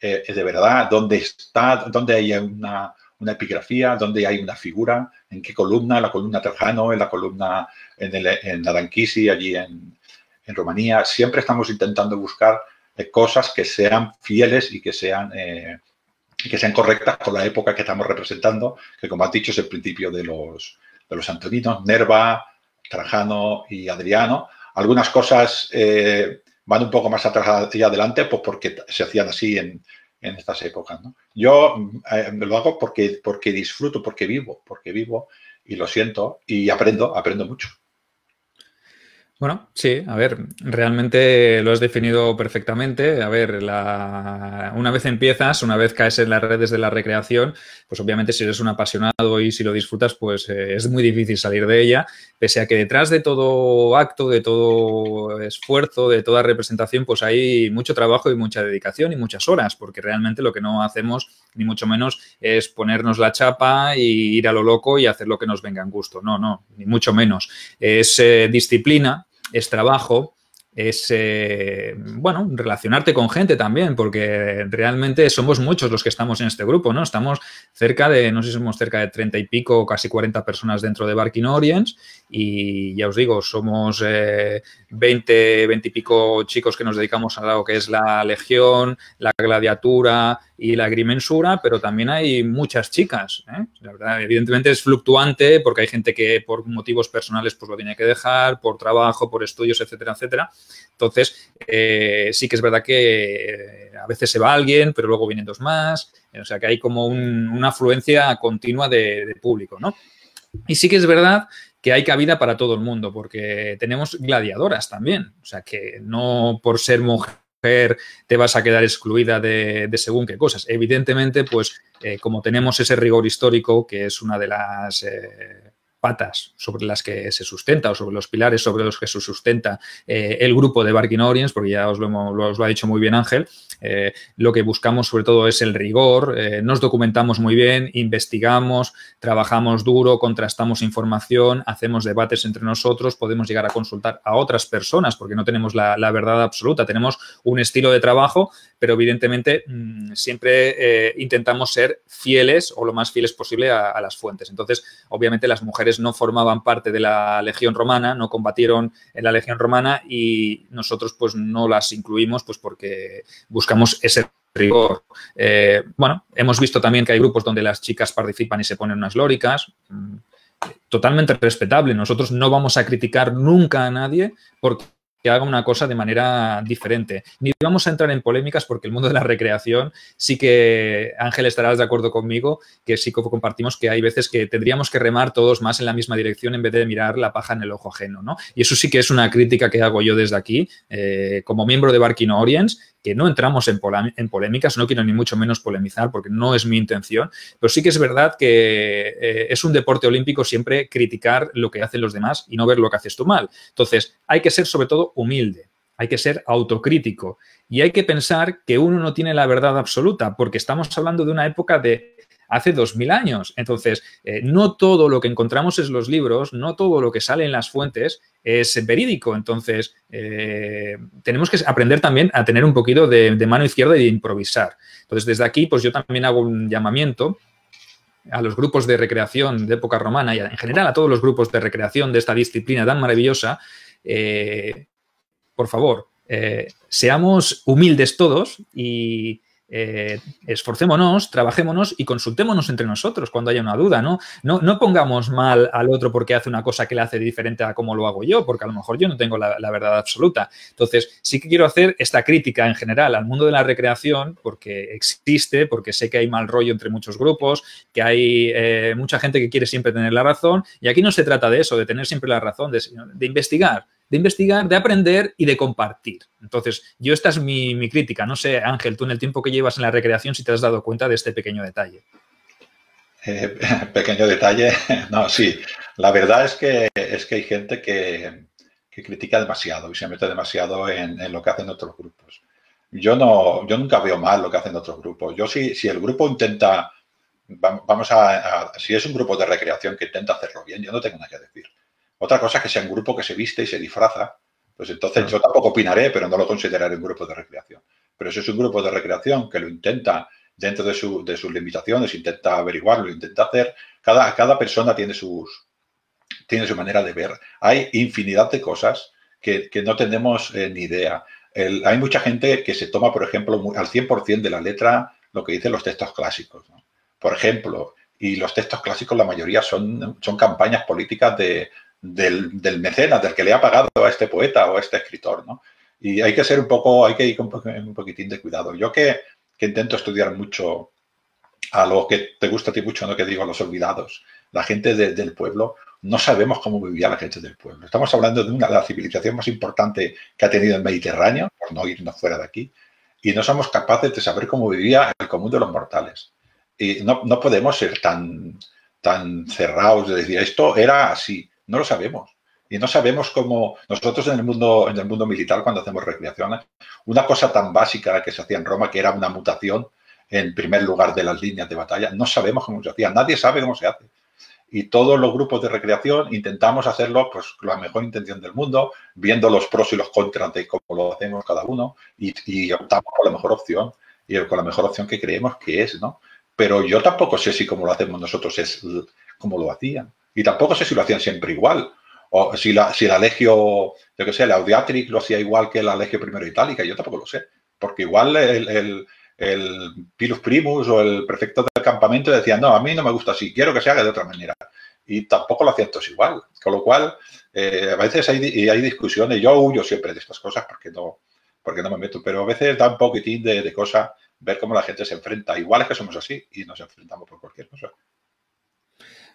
es, de verdad, dónde está, dónde hay una, epigrafía, dónde hay una figura, en qué columna, la columna Trajano en la columna en, el, allí en, en, Rumanía. Siempre estamos intentando buscar eh, cosas que sean fieles y que sean, eh, que sean correctas con la época que estamos representando, que como has dicho es el principio de los, de los antoninos, Nerva, Trajano y Adriano. Algunas cosas van un poco más atrás y adelante, pues porque se hacían así en, estas épocas. ¿no? Yo eh, lo hago porque, porque disfruto, porque vivo, porque vivo y lo siento y aprendo, aprendo mucho. Bueno, sí, a ver, realmente lo has definido perfectamente. A ver, la... una vez empiezas, una vez caes en las redes de la recreación, pues obviamente si eres un apasionado y si lo disfrutas, pues eh, es muy difícil salir de ella, pese a que detrás de todo acto, de todo esfuerzo, de toda representación, pues hay mucho trabajo y mucha dedicación y muchas horas, porque realmente lo que no hacemos, ni mucho menos, es ponernos la chapa y ir a lo loco y hacer lo que nos venga en gusto. No, no, ni mucho menos. Es eh, disciplina es trabajo, es, eh, bueno, relacionarte con gente también, porque realmente somos muchos los que estamos en este grupo, ¿no? Estamos cerca de, no sé si somos cerca de treinta y pico, casi 40 personas dentro de Barking Orients y ya os digo, somos 20, eh, 20 y pico chicos que nos dedicamos a lo que es la legión, la gladiatura y la grimensura, pero también hay muchas chicas. ¿eh? La verdad, evidentemente es fluctuante porque hay gente que por motivos personales pues lo tiene que dejar, por trabajo, por estudios, etcétera, etcétera. Entonces, eh, sí que es verdad que a veces se va alguien, pero luego vienen dos más. O sea que hay como una afluencia continua de, de público, ¿no? Y sí que es verdad que hay cabida para todo el mundo, porque tenemos gladiadoras también. O sea, que no por ser mujer te vas a quedar excluida de, según qué cosas. Evidentemente, pues eh, como tenemos ese rigor histórico, que es una de las eh, patas sobre las que se sustenta o sobre los pilares sobre los que se sustenta eh, el grupo de Barking Orients, porque ya os lo, ha dicho muy bien Ángel, eh, lo que buscamos sobre todo es el rigor, eh, nos documentamos muy bien, investigamos, trabajamos duro, contrastamos información, hacemos debates entre nosotros, podemos llegar a consultar a otras personas, porque no tenemos la, verdad absoluta, tenemos un estilo de trabajo, pero evidentemente mm, siempre intentamos ser fieles o lo más fieles posible a las fuentes. Entonces, obviamente las mujeres no formaban parte de la Legión Romana, no combatieron en la Legión Romana y nosotros pues no las incluimos pues porque buscamos ese rigor. Eh, bueno, hemos visto también que hay grupos donde las chicas participan y se ponen unas lóricas. Mm, totalmente respetable. Nosotros no vamos a criticar nunca a nadie porque que haga una cosa de manera diferente. Ni vamos a entrar en polémicas porque el mundo de la recreación sí que, Ángel, estarás de acuerdo conmigo, que sí compartimos que hay veces que tendríamos que remar todos más en la misma dirección en vez de mirar la paja en el ojo ajeno, ¿no? Y eso sí que es una crítica que hago yo desde aquí, eh, como miembro de Barking Orients, que no entramos en, polémicas, no quiero ni mucho menos polemizar porque no es mi intención, pero sí que es verdad que eh, es un deporte olímpico siempre criticar lo que hacen los demás y no ver lo que haces tú mal. Entonces, hay que ser sobre todo humilde, hay que ser autocrítico y hay que pensar que uno no tiene la verdad absoluta porque estamos hablando de una época de hace 2000 años. Entonces, eh, no todo lo que encontramos en los libros, no todo lo que sale en las fuentes es verídico. Entonces, eh, tenemos que aprender también a tener un poquito de, mano izquierda y de improvisar. Entonces, desde aquí, pues yo también hago un llamamiento a los grupos de recreación de época romana y en general a todos los grupos de recreación de esta disciplina tan maravillosa, eh, por favor, seamos humildes todos y eh, esforcémonos, trabajémonos y consultémonos entre nosotros cuando haya una duda, ¿no? ¿no? pongamos mal al otro porque hace una cosa que le hace diferente a cómo lo hago yo, porque a lo mejor yo no tengo la, verdad absoluta. Entonces, sí que quiero hacer esta crítica en general al mundo de la recreación, porque existe, porque sé que hay mal rollo entre muchos grupos, que hay eh, mucha gente que quiere siempre tener la razón, y aquí no se trata de eso, de tener siempre la razón, de investigar de investigar, de aprender y de compartir. Entonces, yo esta es mi, crítica. No sé, Ángel, tú en el tiempo que llevas en la recreación, si te has dado cuenta de este pequeño detalle. Eh, pequeño detalle, no, sí. La verdad es que, es que hay gente que, critica demasiado y se mete demasiado en, lo que hacen otros grupos. Yo, no, yo nunca veo mal lo que hacen otros grupos. Yo si, si el grupo intenta, vamos a, si es un grupo de recreación que intenta hacerlo bien, yo no tengo nada que decir. Otra cosa es que sea un grupo que se viste y se disfraza. Pues entonces yo tampoco opinaré, pero no lo consideraré un grupo de recreación. Pero eso es un grupo de recreación que lo intenta dentro de, sus limitaciones, intenta averiguarlo, intenta hacer, cada, cada persona tiene, sus, tiene su manera de ver. Hay infinidad de cosas que, no tenemos eh, ni idea. hay mucha gente que se toma, por ejemplo, al 100% de la letra lo que dicen los textos clásicos. Por ejemplo, y los textos clásicos la mayoría son, son campañas políticas de, del, del, mecenas, del que le ha pagado a este poeta o a este escritor, ¿no? Y hay que ser un poco, hay que ir un poquitín de cuidado. Yo que, intento estudiar mucho a lo que te gusta a ti mucho, no que digo, los olvidados, la gente del pueblo, no sabemos cómo vivía la gente del pueblo. Estamos hablando de una de las civilizaciones más importantes que ha tenido el Mediterráneo, por no irnos fuera de aquí, y no somos capaces de saber cómo vivía el común de los mortales. Y no, no podemos ser tan, tan cerrados de decir, esto era así. No lo sabemos. Y no sabemos cómo nosotros en el mundo, en el mundo militar, cuando hacemos recreaciones, una cosa tan básica que se hacía en Roma, que era una mutación en primer lugar de las líneas de batalla, no sabemos cómo se hacía, nadie sabe cómo se hace. Y todos los grupos de recreación intentamos hacerlo pues, con la mejor intención del mundo, viendo los pros y los contras de cómo lo hacemos cada uno y, optamos por la mejor opción y con la mejor opción que creemos que es, ¿no? Pero yo tampoco sé si como lo hacemos nosotros es como lo hacían. Y tampoco sé si lo hacían siempre igual. O si la, si la legio, yo qué sé, la Audiatrix lo hacía igual que la legio primero itálica, yo tampoco lo sé. Porque igual el, el, Pilus Primus o el prefecto del campamento decía, no, a mí no me gusta así, quiero que se haga de otra manera. Y tampoco lo hacían todos igual. Con lo cual, eh, a veces hay, discusiones, yo huyo siempre de estas cosas porque no, porque no me meto, pero a veces da un poquitín de, de cosa ver cómo la gente se enfrenta. Igual es que somos así y nos enfrentamos por cualquier cosa.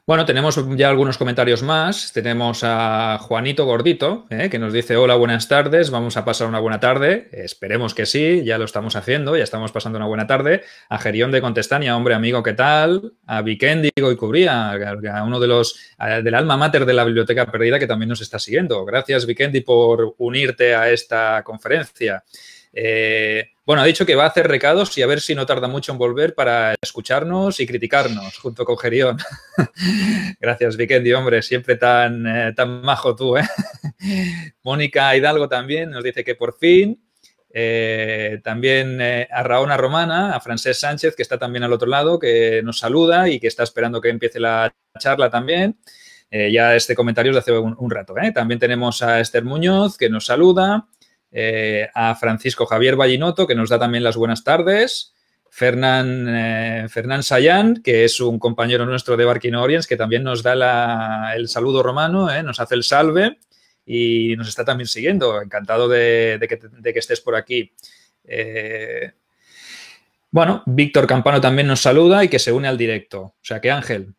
Bueno, tenemos ya algunos comentarios más. Tenemos a Juanito Gordito, eh, que nos dice, hola, buenas tardes, vamos a pasar una buena tarde. Esperemos que sí, ya lo estamos haciendo, ya estamos pasando una buena tarde. A Gerión de Contestania, hombre amigo, ¿qué tal? A Vikendi, y Cubría, a uno de los, del alma mater de la Biblioteca Perdida que también nos está siguiendo. Gracias, Vikendi, por unirte a esta conferencia. Eh, bueno, ha dicho que va a hacer recados y a ver si no tarda mucho en volver para escucharnos y criticarnos junto con Gerión. Gracias, Vikendi, hombre, siempre tan, eh, tan majo tú, ¿eh? Mónica Hidalgo también nos dice que por fin. también a Raona Romana, a Francés Sánchez, que está también al otro lado, que nos saluda y que está esperando que empiece la charla también. ya este comentario es de hace un rato. También tenemos a Esther Muñoz, que nos saluda. Eh, a Francisco Javier Vallinoto, que nos da también las buenas tardes. Fernán, eh, Fernán Sayán, que es un compañero nuestro de Barking Orients, que también nos da el saludo romano, eh, nos hace el salve y nos está también siguiendo. Encantado de, que, estés por aquí. bueno, Víctor Campano también nos saluda y que se une al directo. O sea que Ángel,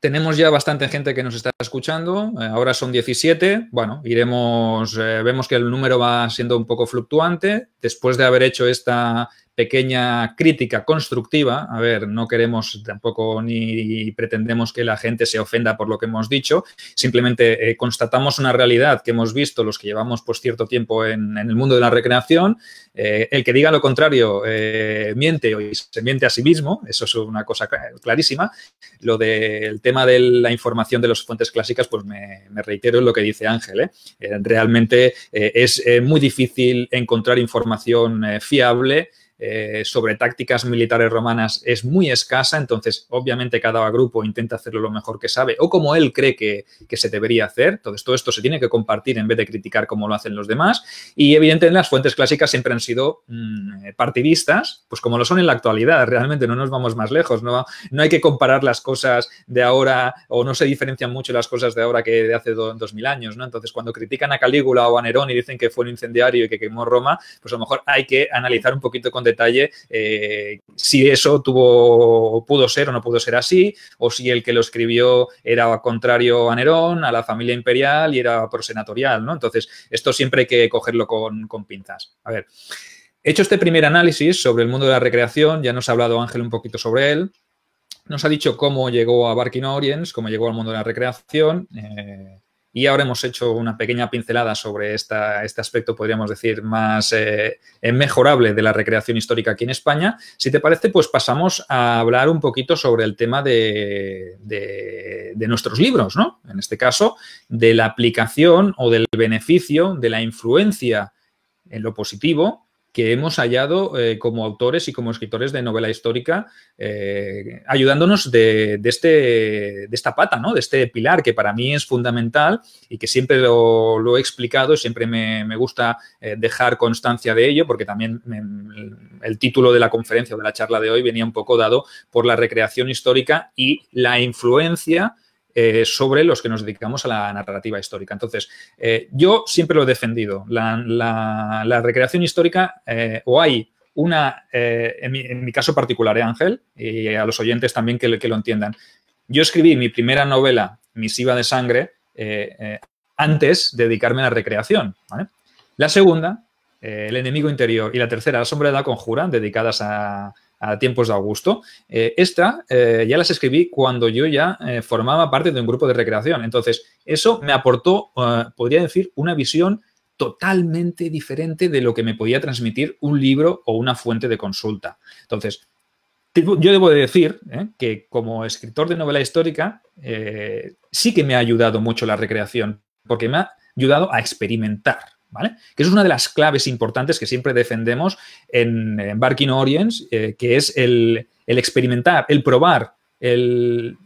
tenemos ya bastante gente que nos está escuchando, eh, ahora son 17, bueno, iremos, eh, vemos que el número va siendo un poco fluctuante, después de haber hecho esta pequeña crítica constructiva. A ver, no queremos tampoco ni pretendemos que la gente se ofenda por lo que hemos dicho. Simplemente eh, constatamos una realidad que hemos visto los que llevamos pues cierto tiempo en, el mundo de la recreación. Eh, el que diga lo contrario eh, miente o se miente a sí mismo. Eso es una cosa clarísima. Lo del tema de la información de las fuentes clásicas, pues me, me reitero en lo que dice Ángel. realmente es muy difícil encontrar información fiable eh, sobre tácticas militares romanas es muy escasa, entonces obviamente cada grupo intenta hacerlo lo mejor que sabe o como él cree que, se debería hacer. Entonces todo esto se tiene que compartir en vez de criticar como lo hacen los demás. Y evidentemente las fuentes clásicas siempre han sido mm, eh, partidistas, pues como lo son en la actualidad, realmente no nos vamos más lejos, no, hay que comparar las cosas de ahora o no se diferencian mucho las cosas de ahora que de hace dos mil años, ¿no? Entonces cuando critican a Calígula o a Nerón y dicen que fue un incendiario y que quemó Roma, pues a lo mejor hay que analizar un poquito con detalle eh, si eso tuvo, pudo ser o no pudo ser así, o si el que lo escribió era contrario a Nerón, a la familia imperial y era prosenatorial, ¿no? Entonces, esto siempre hay que cogerlo con, con pinzas. A ver. Hecho este primer análisis sobre el mundo de la recreación, ya nos ha hablado Ángel un poquito sobre él, nos ha dicho cómo llegó a Barking Orients, cómo llegó al mundo de la recreación, eh, y ahora hemos hecho una pequeña pincelada sobre este aspecto, podríamos decir, más eh, mejorable de la recreación histórica aquí en España. Si te parece, pues pasamos a hablar un poquito sobre el tema de, de nuestros libros, ¿no? En este caso, de la aplicación o del beneficio, de la influencia en lo positivo que hemos hallado eh, como autores y como escritores de novela histórica, eh, ayudándonos de, este, de esta pata, de este pilar que para mí es fundamental y que siempre lo, he explicado y siempre me, gusta eh, dejar constancia de ello, porque también mm, el título de la conferencia o de la charla de hoy venía un poco dado por la recreación histórica y la influencia eh, sobre los que nos dedicamos a la narrativa histórica. Entonces, eh, yo siempre lo he defendido. La, recreación histórica eh, o hay una, en mi, caso particular, Ángel, y a los oyentes también que, lo entiendan. Yo escribí mi primera novela, Misiva de Sangre, antes de dedicarme a la recreación. La segunda, El enemigo interior, y la tercera, La sombra de la conjura, dedicadas a, a tiempos de Augusto. Eh, esta eh, ya las escribí cuando yo ya eh, formaba parte de un grupo de recreación. Entonces, eso me aportó, podría decir, una visión totalmente diferente de lo que me podía transmitir un libro o una fuente de consulta. Entonces, yo debo de decir que como escritor de novela histórica, sí que me ha ayudado mucho la recreación, porque me ha ayudado a experimentar que es una de las claves importantes que siempre defendemos en, Barking Orients, eh, que es el, experimentar, el probar, el,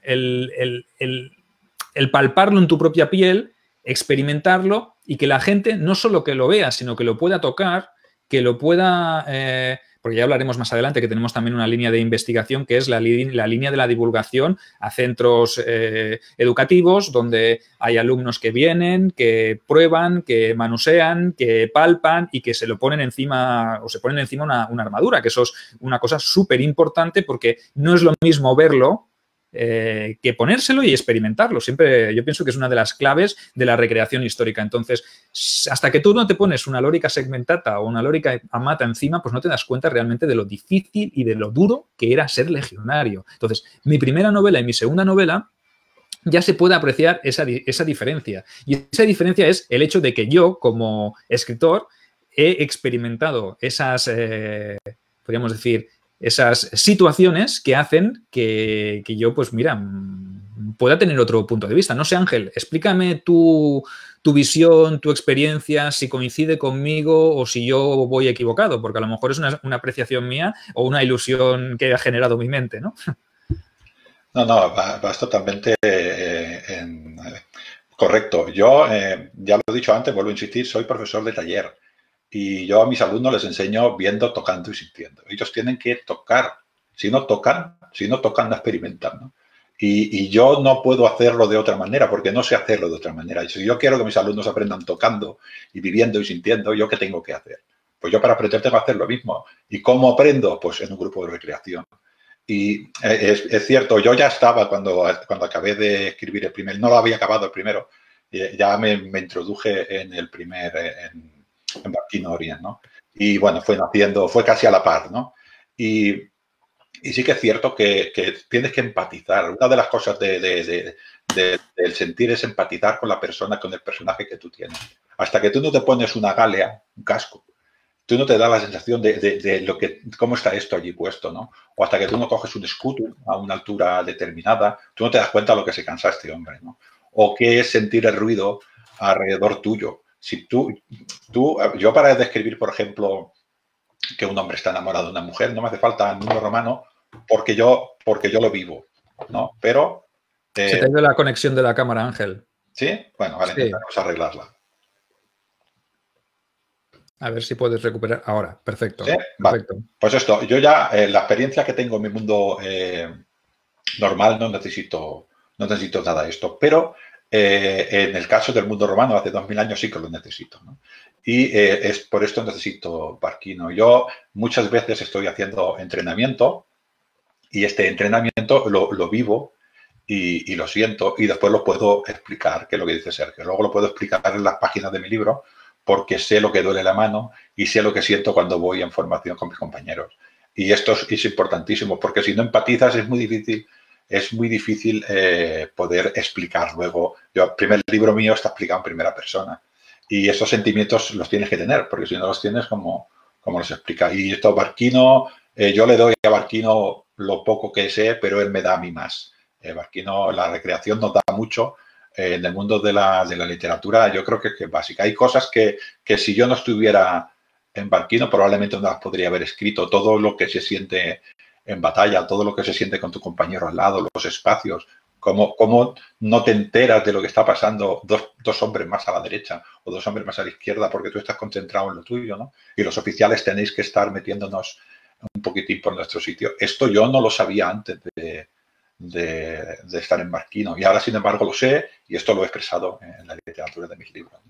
palparlo en tu propia piel, experimentarlo y que la gente no solo que lo vea, sino que lo pueda tocar, que lo pueda eh, porque ya hablaremos más adelante que tenemos también una línea de investigación que es la, la línea de la divulgación a centros eh, educativos donde hay alumnos que vienen, que prueban, que manusean, que palpan y que se lo ponen encima o se ponen encima una, una armadura, que eso es una cosa súper importante porque no es lo mismo verlo eh, que ponérselo y experimentarlo. Siempre yo pienso que es una de las claves de la recreación histórica. Entonces, hasta que tú no te pones una lórica segmentata o una lórica amata encima, pues no te das cuenta realmente de lo difícil y de lo duro que era ser legionario. Entonces, mi primera novela y mi segunda novela ya se puede apreciar esa, diferencia. Y esa diferencia es el hecho de que yo, como escritor, he experimentado esas, eh, podríamos decir, esas situaciones que hacen que, yo, pues mira, mm, pueda tener otro punto de vista. No sé, Ángel, explícame tu, visión, tu experiencia, si coincide conmigo o si yo voy equivocado, porque a lo mejor es una, apreciación mía o una ilusión que ha generado mi mente, ¿no? No, no, vas totalmente eh, correcto. Yo, eh, ya lo he dicho antes, vuelvo a insistir, soy profesor de taller. Y yo a mis alumnos les enseño viendo, tocando y sintiendo. Ellos tienen que tocar. Si no tocan, si no tocan, no experimentan. Y, yo no puedo hacerlo de otra manera, porque no sé hacerlo de otra manera. Y si yo quiero que mis alumnos aprendan tocando y viviendo y sintiendo, ¿yo qué tengo que hacer? Pues yo para aprender tengo que hacer lo mismo. ¿Y cómo aprendo? Pues en un grupo de recreación. Y eh, es, cierto, yo ya estaba cuando, cuando acabé de escribir el primer, no lo había acabado el primero, eh, ya me, me introduje en el primer, en, en Valquinoria, ¿no? Y bueno, fue naciendo, fue casi a la par, ¿no? Y, sí que es cierto que, tienes que empatizar. Una de las cosas de, del sentir es empatizar con la persona, con el personaje que tú tienes. Hasta que tú no te pones una galea, un casco, tú no te da la sensación de, lo que, cómo está esto allí puesto, ¿no? O hasta que tú no coges un escudo a una altura determinada, tú no te das cuenta de lo que se cansa este hombre, ¿no? O qué es sentir el ruido alrededor tuyo, si tú, yo para describir, por ejemplo, que un hombre está enamorado de una mujer, no me hace falta el mundo romano porque yo, porque yo lo vivo, ¿no? Pero... Eh, Se te ha la conexión de la cámara, Ángel. ¿Sí? Bueno, vale, sí. arreglarla. A ver si puedes recuperar ahora. Perfecto. Perfecto. Pues esto, yo ya, eh, la experiencia que tengo en mi mundo eh, normal no necesito, no necesito nada de esto, pero eh, en el caso del mundo romano, hace 2000 años sí que lo necesito. Y eh, es por esto necesito Barquino. Yo muchas veces estoy haciendo entrenamiento y este entrenamiento lo, vivo y, lo siento y después lo puedo explicar, que es lo que dice Sergio. Luego lo puedo explicar en las páginas de mi libro porque sé lo que duele la mano y sé lo que siento cuando voy en formación con mis compañeros. Y esto es importantísimo porque si no empatizas es muy difícil es muy difícil eh, poder explicar luego. Yo, el primer libro mío está explicado en primera persona. Y esos sentimientos los tienes que tener, porque si no los tienes, como, como los explica. Y esto, Barquino, eh, yo le doy a Barquino lo poco que sé, pero él me da a mí más. Eh, Barquino, la recreación nos da mucho. en el mundo de la, literatura, yo creo que, que es básica. Hay cosas que, que si yo no estuviera en Barquino probablemente no las podría haber escrito. Todo lo que se siente en batalla, todo lo que se siente con tu compañero al lado, los espacios, cómo, no te enteras de lo que está pasando dos, hombres más a la derecha o dos hombres más a la izquierda porque tú estás concentrado en lo tuyo, ¿no? Y los oficiales tenéis que estar metiéndonos un poquitín por nuestro sitio. Esto yo no lo sabía antes de, estar en Marquino y ahora, sin embargo, lo sé y esto lo he expresado en la literatura de mis libros.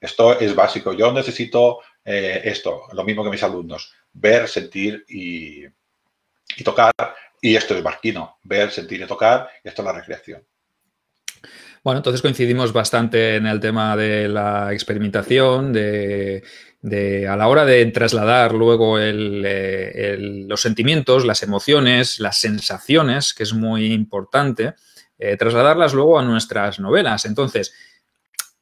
Esto es básico. Yo necesito eh, esto, lo mismo que mis alumnos, ver, sentir y, y tocar. Y esto es barquino, ver, sentir y tocar, y esto es la recreación. Bueno, entonces coincidimos bastante en el tema de la experimentación, de, a la hora de trasladar luego eh, el, los sentimientos, las emociones, las sensaciones, que es muy importante, eh, trasladarlas luego a nuestras novelas. Entonces,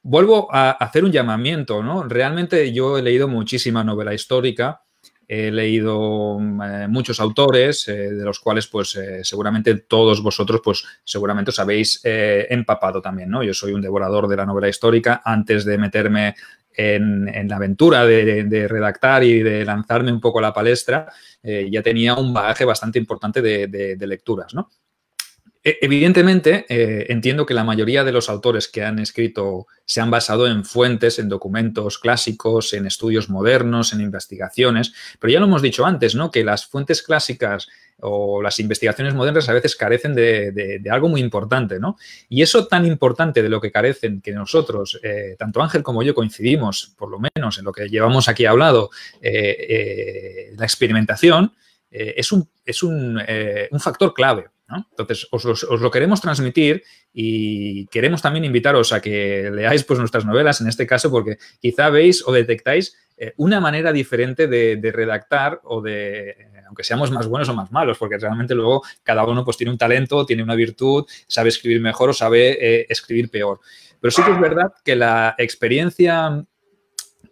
vuelvo a hacer un llamamiento, ¿no? Realmente yo he leído muchísima novela histórica he leído eh, muchos autores, eh, de los cuales, pues, eh, seguramente todos vosotros, pues, seguramente os habéis empapado también, ¿no? Yo soy un devorador de la novela histórica. Antes de meterme en, la aventura de, redactar y de lanzarme un poco a la palestra, ya tenía un bagaje bastante importante de lecturas, ¿no? E, evidentemente, eh, entiendo que la mayoría de los autores que han escrito se han basado en fuentes, en documentos clásicos, en estudios modernos, en investigaciones, pero ya lo hemos dicho antes, ¿no? Que las fuentes clásicas o las investigaciones modernas a veces carecen de, algo muy importante, ¿no? Y eso tan importante de lo que carecen, que nosotros, eh, tanto Ángel como yo coincidimos, por lo menos en lo que llevamos aquí hablado, eh, la experimentación, es un factor clave entonces, os, lo queremos transmitir y queremos también invitaros a que leáis pues, nuestras novelas, en este caso, porque quizá veis o detectáis eh, una manera diferente de, redactar o de eh, aunque seamos más buenos o más malos, porque realmente luego cada uno pues tiene un talento, tiene una virtud, sabe escribir mejor o sabe eh, escribir peor. Pero sí que es verdad que la experiencia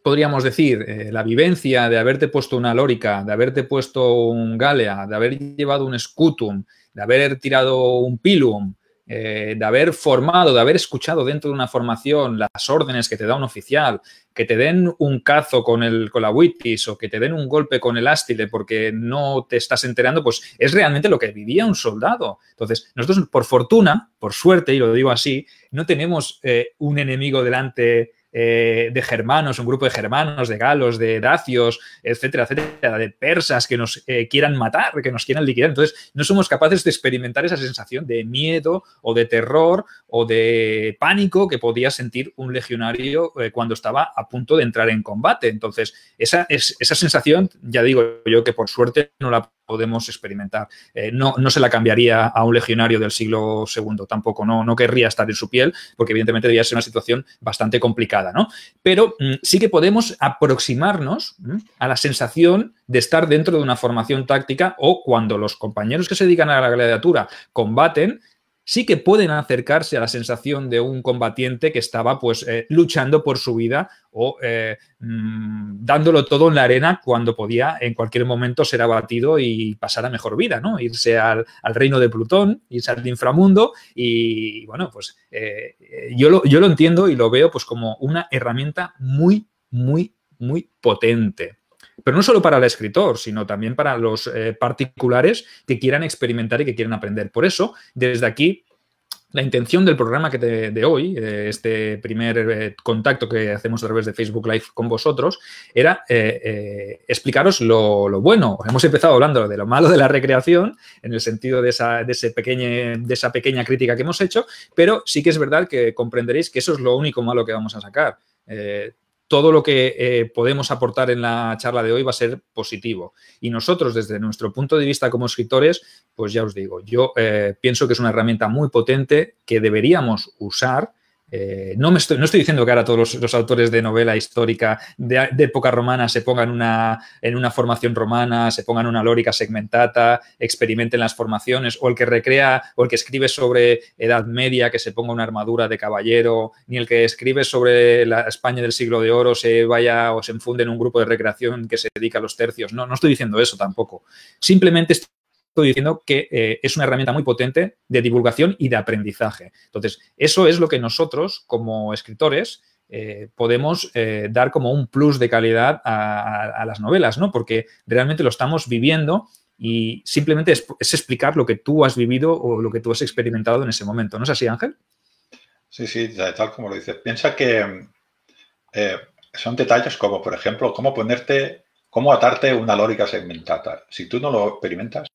podríamos decir, eh, la vivencia de haberte puesto una lórica, de haberte puesto un galea, de haber llevado un scutum, de haber tirado un pilum, eh, de haber formado, de haber escuchado dentro de una formación las órdenes que te da un oficial, que te den un cazo con, el, con la witis o que te den un golpe con el ástile porque no te estás enterando, pues es realmente lo que vivía un soldado. Entonces, nosotros, por fortuna, por suerte, y lo digo así, no tenemos eh, un enemigo delante eh, de germanos, un grupo de germanos, de galos, de dacios, etcétera, etcétera, de persas que nos eh, quieran matar, que nos quieran liquidar. Entonces, no somos capaces de experimentar esa sensación de miedo o de terror o de pánico que podía sentir un legionario eh, cuando estaba a punto de entrar en combate. Entonces, esa, esa sensación, ya digo yo que por suerte no la podemos experimentar. Eh, no, se la cambiaría a un legionario del siglo II tampoco, no, no querría estar en su piel, porque evidentemente debía ser una situación bastante complicada, ¿no? Pero mm, sí que podemos aproximarnos mm, a la sensación de estar dentro de una formación táctica o cuando los compañeros que se dedican a la gladiatura combaten, sí que pueden acercarse a la sensación de un combatiente que estaba pues eh, luchando por su vida o eh, mm, dándolo todo en la arena cuando podía en cualquier momento ser abatido y pasar a mejor vida, ¿no? Irse al, reino de Plutón, irse al inframundo y bueno, pues eh, yo, lo, yo lo entiendo y lo veo pues como una herramienta muy, muy, muy potente. Pero no solo para el escritor, sino también para los eh, particulares que quieran experimentar y que quieran aprender. Por eso, desde aquí, la intención del programa que de hoy, eh, este primer eh, contacto que hacemos a través de Facebook Live con vosotros, era explicaros lo, bueno. Hemos empezado hablando de lo malo de la recreación, en el sentido de esa, de, ese pequeño, de esa pequeña crítica que hemos hecho, pero sí que es verdad que comprenderéis que eso es lo único malo que vamos a sacar todo lo que eh, podemos aportar en la charla de hoy va a ser positivo. Y nosotros, desde nuestro punto de vista como escritores, pues ya os digo, yo eh, pienso que es una herramienta muy potente que deberíamos usar eh, no, me estoy, no estoy diciendo que ahora todos los, autores de novela histórica de, época romana se pongan una, en una formación romana, se pongan una lórica segmentata, experimenten las formaciones, o el que recrea, o el que escribe sobre Edad Media, que se ponga una armadura de caballero, ni el que escribe sobre la España del siglo de oro se vaya o se enfunde en un grupo de recreación que se dedica a los tercios. No, no estoy diciendo eso tampoco. Simplemente estoy Estoy diciendo que eh, es una herramienta muy potente de divulgación y de aprendizaje. Entonces, eso es lo que nosotros como escritores eh, podemos eh, dar como un plus de calidad a, las novelas, ¿no? Porque realmente lo estamos viviendo y simplemente es, explicar lo que tú has vivido o lo que tú has experimentado en ese momento. ¿No es así, Ángel? Sí, sí, tal como lo dices. Piensa que son detalles como, por ejemplo, cómo ponerte, cómo atarte una lógica segmentada. Si tú no lo experimentas,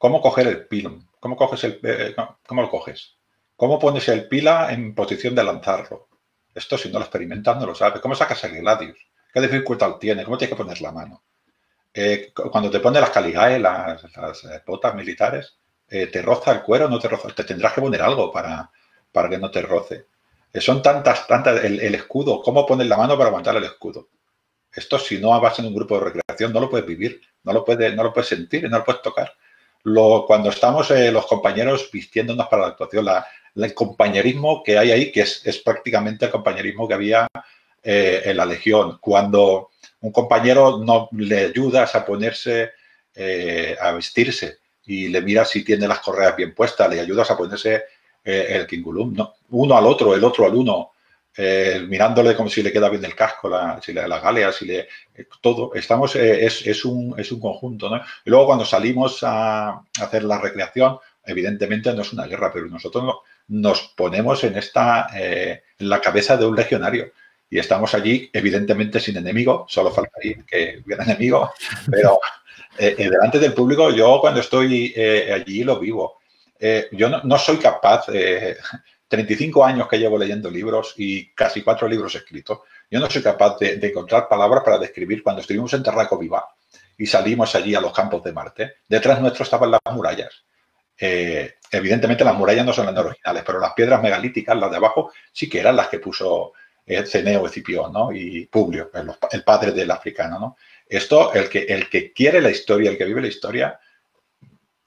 ¿Cómo coger el pilum? ¿Cómo, coges el, eh, eh, ¿Cómo lo coges? ¿Cómo pones el pila en posición de lanzarlo? Esto si no lo experimentas no lo sabes. ¿Cómo sacas el Gladius? ¿Qué dificultad tiene? ¿Cómo tienes que poner la mano? Eh, cuando te pones las caligaes, las, botas militares, ¿te roza el cuero? No te roza. Te tendrás que poner algo para, para que no te roce. son tantas, tantas. El, escudo, ¿cómo pones la mano para aguantar el escudo? Esto si no vas en un grupo de recreación no lo puedes vivir, no lo puedes, no lo puedes sentir, no lo puedes tocar cuando estamos eh, los compañeros vistiéndonos para la actuación, el compañerismo que hay ahí, que es, prácticamente el compañerismo que había eh, en la Legión. Cuando un compañero no le ayudas a ponerse, eh, a vestirse y le miras si tiene las correas bien puestas, le ayudas a ponerse el kingulum, uno al otro, el otro al uno, eh, mirándole como si le queda bien el casco, la, la galea, si le. Eh, todo. Estamos, eh, es, un, conjunto, Y luego cuando salimos a hacer la recreación, evidentemente no es una guerra, pero nosotros nos ponemos en esta. en la cabeza de un legionario. Y estamos allí, evidentemente, sin enemigo, solo faltaría que hubiera enemigo, pero delante del público, yo cuando estoy allí lo vivo. yo no, no, soy capaz 35 años que llevo leyendo libros y casi cuatro libros escritos, yo no soy capaz de, encontrar palabras para describir cuando estuvimos en Terraco y salimos allí a los campos de Marte. Detrás nuestro estaban las murallas. Eh, evidentemente las murallas no son las originales, pero las piedras megalíticas, las de abajo, sí que eran las que puso eh, Ceneo Escipión ¿no? y Publio, el, padre del africano. Esto, el que, el que quiere la historia, el que vive la historia,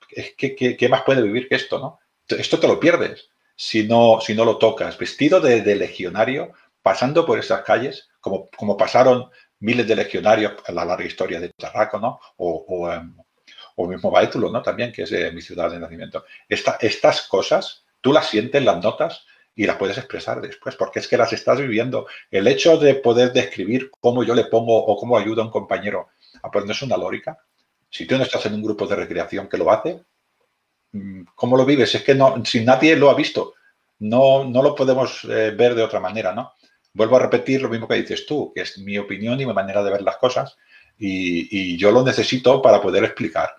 ¿qué, qué más puede vivir que esto? ¿no? Esto te lo pierdes si no, si no lo tocas, vestido de, legionario, pasando por esas calles, como, como, pasaron miles de legionarios en la larga historia de Tarraco, O, o, em, o mismo Baétulo, ¿no? También, que es mi ciudad de nacimiento. estas cosas, tú las sientes, las notas y las puedes expresar después, porque es que las estás viviendo. El hecho de poder describir cómo yo le pongo o cómo ayuda a un compañero a ponerse una lórica, si tú no estás en un grupo de recreación que lo hace, Mm, ¿Cómo lo vives? Es que no, si nadie lo ha visto, no, no lo podemos eh, ver de otra manera, ¿no? Vuelvo a repetir lo mismo que dices tú, que es mi opinión y mi manera de ver las cosas, y, yo lo necesito para poder explicar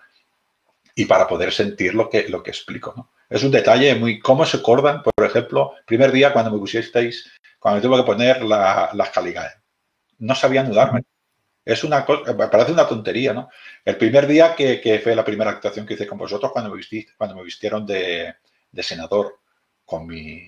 y para poder sentir lo que, lo que explico. Es un detalle muy... ¿Cómo se acordan, por ejemplo, primer día cuando me pusisteis, cuando me tuve que poner las calidades? No sabía anudarme. Es una cosa, parece una tontería, ¿no? El primer día que, fue la primera actuación que hice con vosotros cuando me, cuando me vistieron de, senador con mi,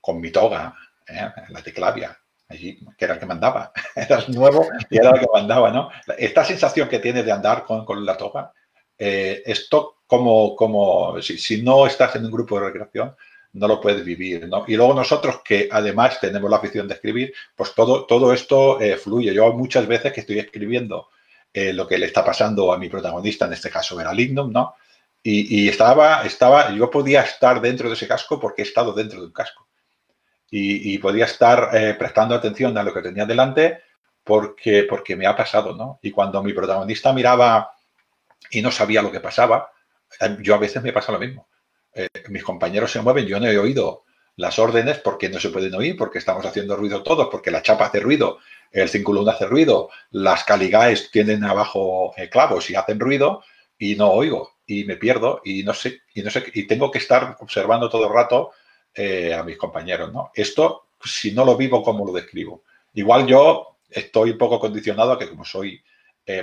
con mi toga, ¿eh? la teclavia, allí, que era el que mandaba. Eras nuevo y era el que mandaba, ¿no? Esta sensación que tienes de andar con, la toga, eh, esto como, como si, si no estás en un grupo de recreación, no lo puedes vivir, ¿no? Y luego nosotros que además tenemos la afición de escribir, pues todo, todo esto eh, fluye. Yo muchas veces que estoy escribiendo eh, lo que le está pasando a mi protagonista, en este caso era Lignum, ¿no? Y, estaba, estaba, yo podía estar dentro de ese casco porque he estado dentro de un casco. Y, podía estar eh, prestando atención a lo que tenía delante porque, porque me ha pasado, ¿no? Y cuando mi protagonista miraba y no sabía lo que pasaba, yo a veces me pasa lo mismo. Eh, mis compañeros se mueven, yo no he oído las órdenes porque no se pueden oír, porque estamos haciendo ruido todos, porque la chapa hace ruido, el cínculo hace ruido, las caligaes tienen abajo eh, clavos y hacen ruido y no oigo y me pierdo y no sé y no sé y tengo que estar observando todo el rato eh, a mis compañeros, ¿no? Esto si no lo vivo como lo describo. Igual yo estoy un poco condicionado a que como soy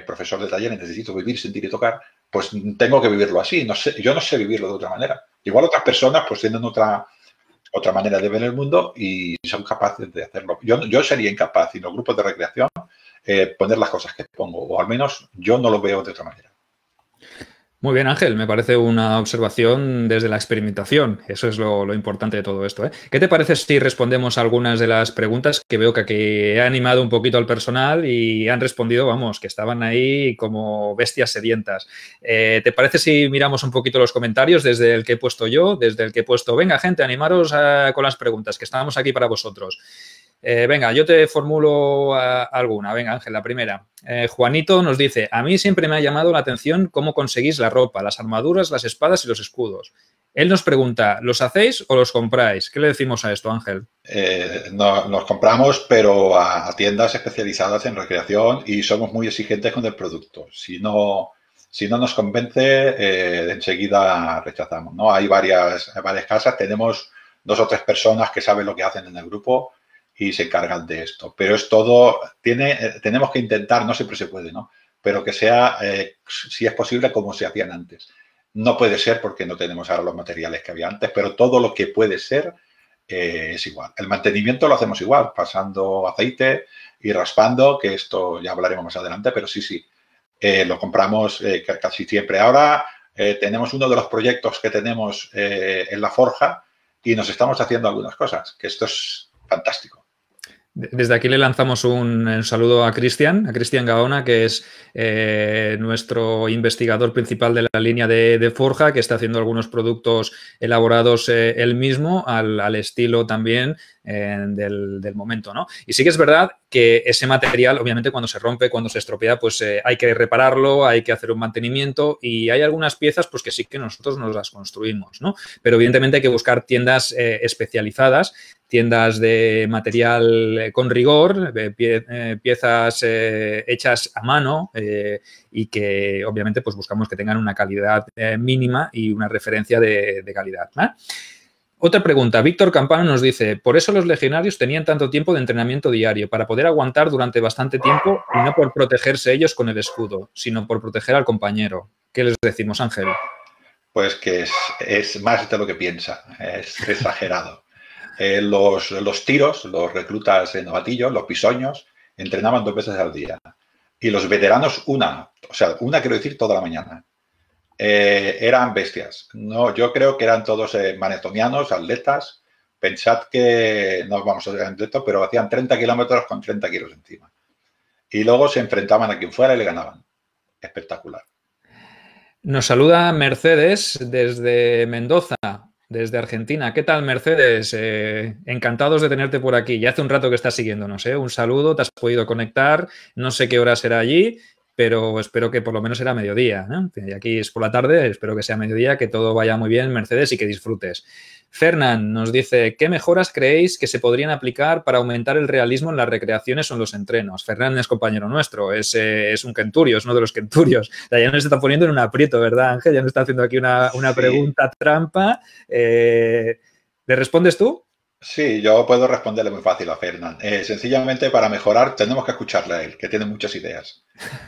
profesor de taller necesito vivir, sentir y tocar, pues tengo que vivirlo así. No sé, yo no sé vivirlo de otra manera. Igual otras personas pues tienen otra, otra manera de ver el mundo y son capaces de hacerlo. Yo, yo sería incapaz, y los grupos de recreación, eh, poner las cosas que pongo, o al menos yo no lo veo de otra manera. Muy bien, Ángel, me parece una observación desde la experimentación. Eso es lo, importante de todo esto. ¿eh? ¿Qué te parece si respondemos algunas de las preguntas que veo que aquí he animado un poquito al personal y han respondido, vamos, que estaban ahí como bestias sedientas? Eh, ¿Te parece si miramos un poquito los comentarios desde el que he puesto yo, desde el que he puesto, venga gente, animaros con las preguntas, que estábamos aquí para vosotros? Eh, venga, yo te formulo alguna. Venga, Ángel, la primera. Eh, Juanito nos dice, a mí siempre me ha llamado la atención cómo conseguís la ropa, las armaduras, las espadas y los escudos. Él nos pregunta, ¿los hacéis o los compráis? ¿Qué le decimos a esto, Ángel? Eh, nos compramos, pero a, tiendas especializadas en recreación y somos muy exigentes con el producto. Si no, nos convence, enseguida rechazamos. ¿no? Hay varias, varias casas, tenemos dos o tres personas que saben lo que hacen en el grupo y se encargan de esto. Pero es todo, tiene, eh, tenemos que intentar, no siempre se puede, ¿no? Pero que sea, eh, si es posible, como se hacían antes. No puede ser porque no tenemos ahora los materiales que había antes, pero todo lo que puede ser eh, es igual. El mantenimiento lo hacemos igual, pasando aceite y raspando, que esto ya hablaremos más adelante, pero sí, sí, lo compramos casi siempre. Ahora tenemos uno de los proyectos que tenemos en la forja y nos estamos haciendo algunas cosas, que esto es fantástico. Desde aquí le lanzamos un, saludo a Cristian, a Cristian Gaona, que es eh, nuestro investigador principal de la línea de, Forja, que está haciendo algunos productos elaborados eh, él mismo, al estilo también del, momento, ¿no? Y sí que es verdad que ese material, obviamente, cuando se rompe, cuando se estropea, pues eh, hay que repararlo, hay que hacer un mantenimiento y hay algunas piezas, pues que sí que nosotros nos las construimos, ¿no? Pero evidentemente hay que buscar tiendas eh, especializadas tiendas de material eh, con rigor, piezas hechas a mano y que obviamente pues buscamos que tengan una calidad mínima y una referencia de, calidad. Otra pregunta. Víctor Campano nos dice, por eso los legionarios tenían tanto tiempo de entrenamiento diario, para poder aguantar durante bastante tiempo y no por protegerse ellos con el escudo, sino por proteger al compañero. ¿Qué les decimos, Ángel? Pues que es, más de lo que piensa, es exagerado. Eh, los, tiros, los reclutas en novatillos, los pisoños, entrenaban dos veces al día. Y los veteranos una, o sea, una quiero decir toda la mañana. Eh, eran bestias. No, yo creo que eran todos eh, manetonianos, atletas. Pensad que, no vamos a ser esto pero hacían 30 kilómetros con 30 kilos encima. Y luego se enfrentaban a quien fuera y le ganaban. Espectacular. Nos saluda Mercedes desde Mendoza, desde Argentina. ¿Qué tal, Mercedes? Eh, encantados de tenerte por aquí. Ya hace un rato que estás siguiéndonos. ¿eh? Un saludo, te has podido conectar. No sé qué hora será allí, pero espero que por lo menos era mediodía. ¿eh? Y aquí es por la tarde, espero que sea mediodía, que todo vaya muy bien, Mercedes, y que disfrutes. Fernán nos dice, ¿qué mejoras creéis que se podrían aplicar para aumentar el realismo en las recreaciones o en los entrenos? Fernán es compañero nuestro, es, eh, es un quenturio, es uno de los centurios. Ya ya nos está poniendo en un aprieto, ¿verdad, Ángel? Ya nos está haciendo aquí una, pregunta trampa. Eh, ¿Le respondes tú? Sí, yo puedo responderle muy fácil a Fernán. Eh, sencillamente para mejorar tenemos que escucharle a él, que tiene muchas ideas.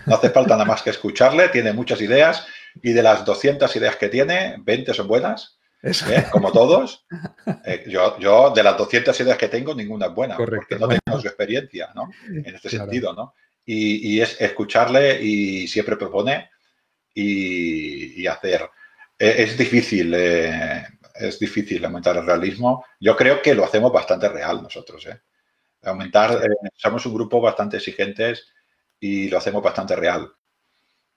No hace falta nada más que escucharle, tiene muchas ideas y de las 200 ideas que tiene, 20 son buenas, eh, como todos. Eh, yo, de las 200 ideas que tengo, ninguna es buena, porque no tengo su experiencia, En este sentido, Y, es escucharle y siempre propone y hacer. Eh, es difícil es difícil aumentar el realismo. Yo creo que lo hacemos bastante real nosotros. ¿eh? Aumentar, eh, somos un grupo bastante exigentes y lo hacemos bastante real.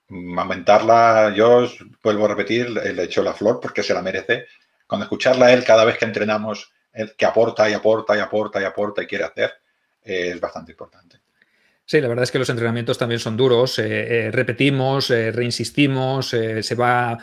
Mm, aumentarla, yo os vuelvo a repetir, le echo la flor porque se la merece. Cuando escucharla él cada vez que entrenamos, que aporta y aporta y aporta y aporta y quiere hacer, eh, es bastante importante. Sí, la verdad es que los entrenamientos también son duros. Eh, repetimos, reinsistimos, se va,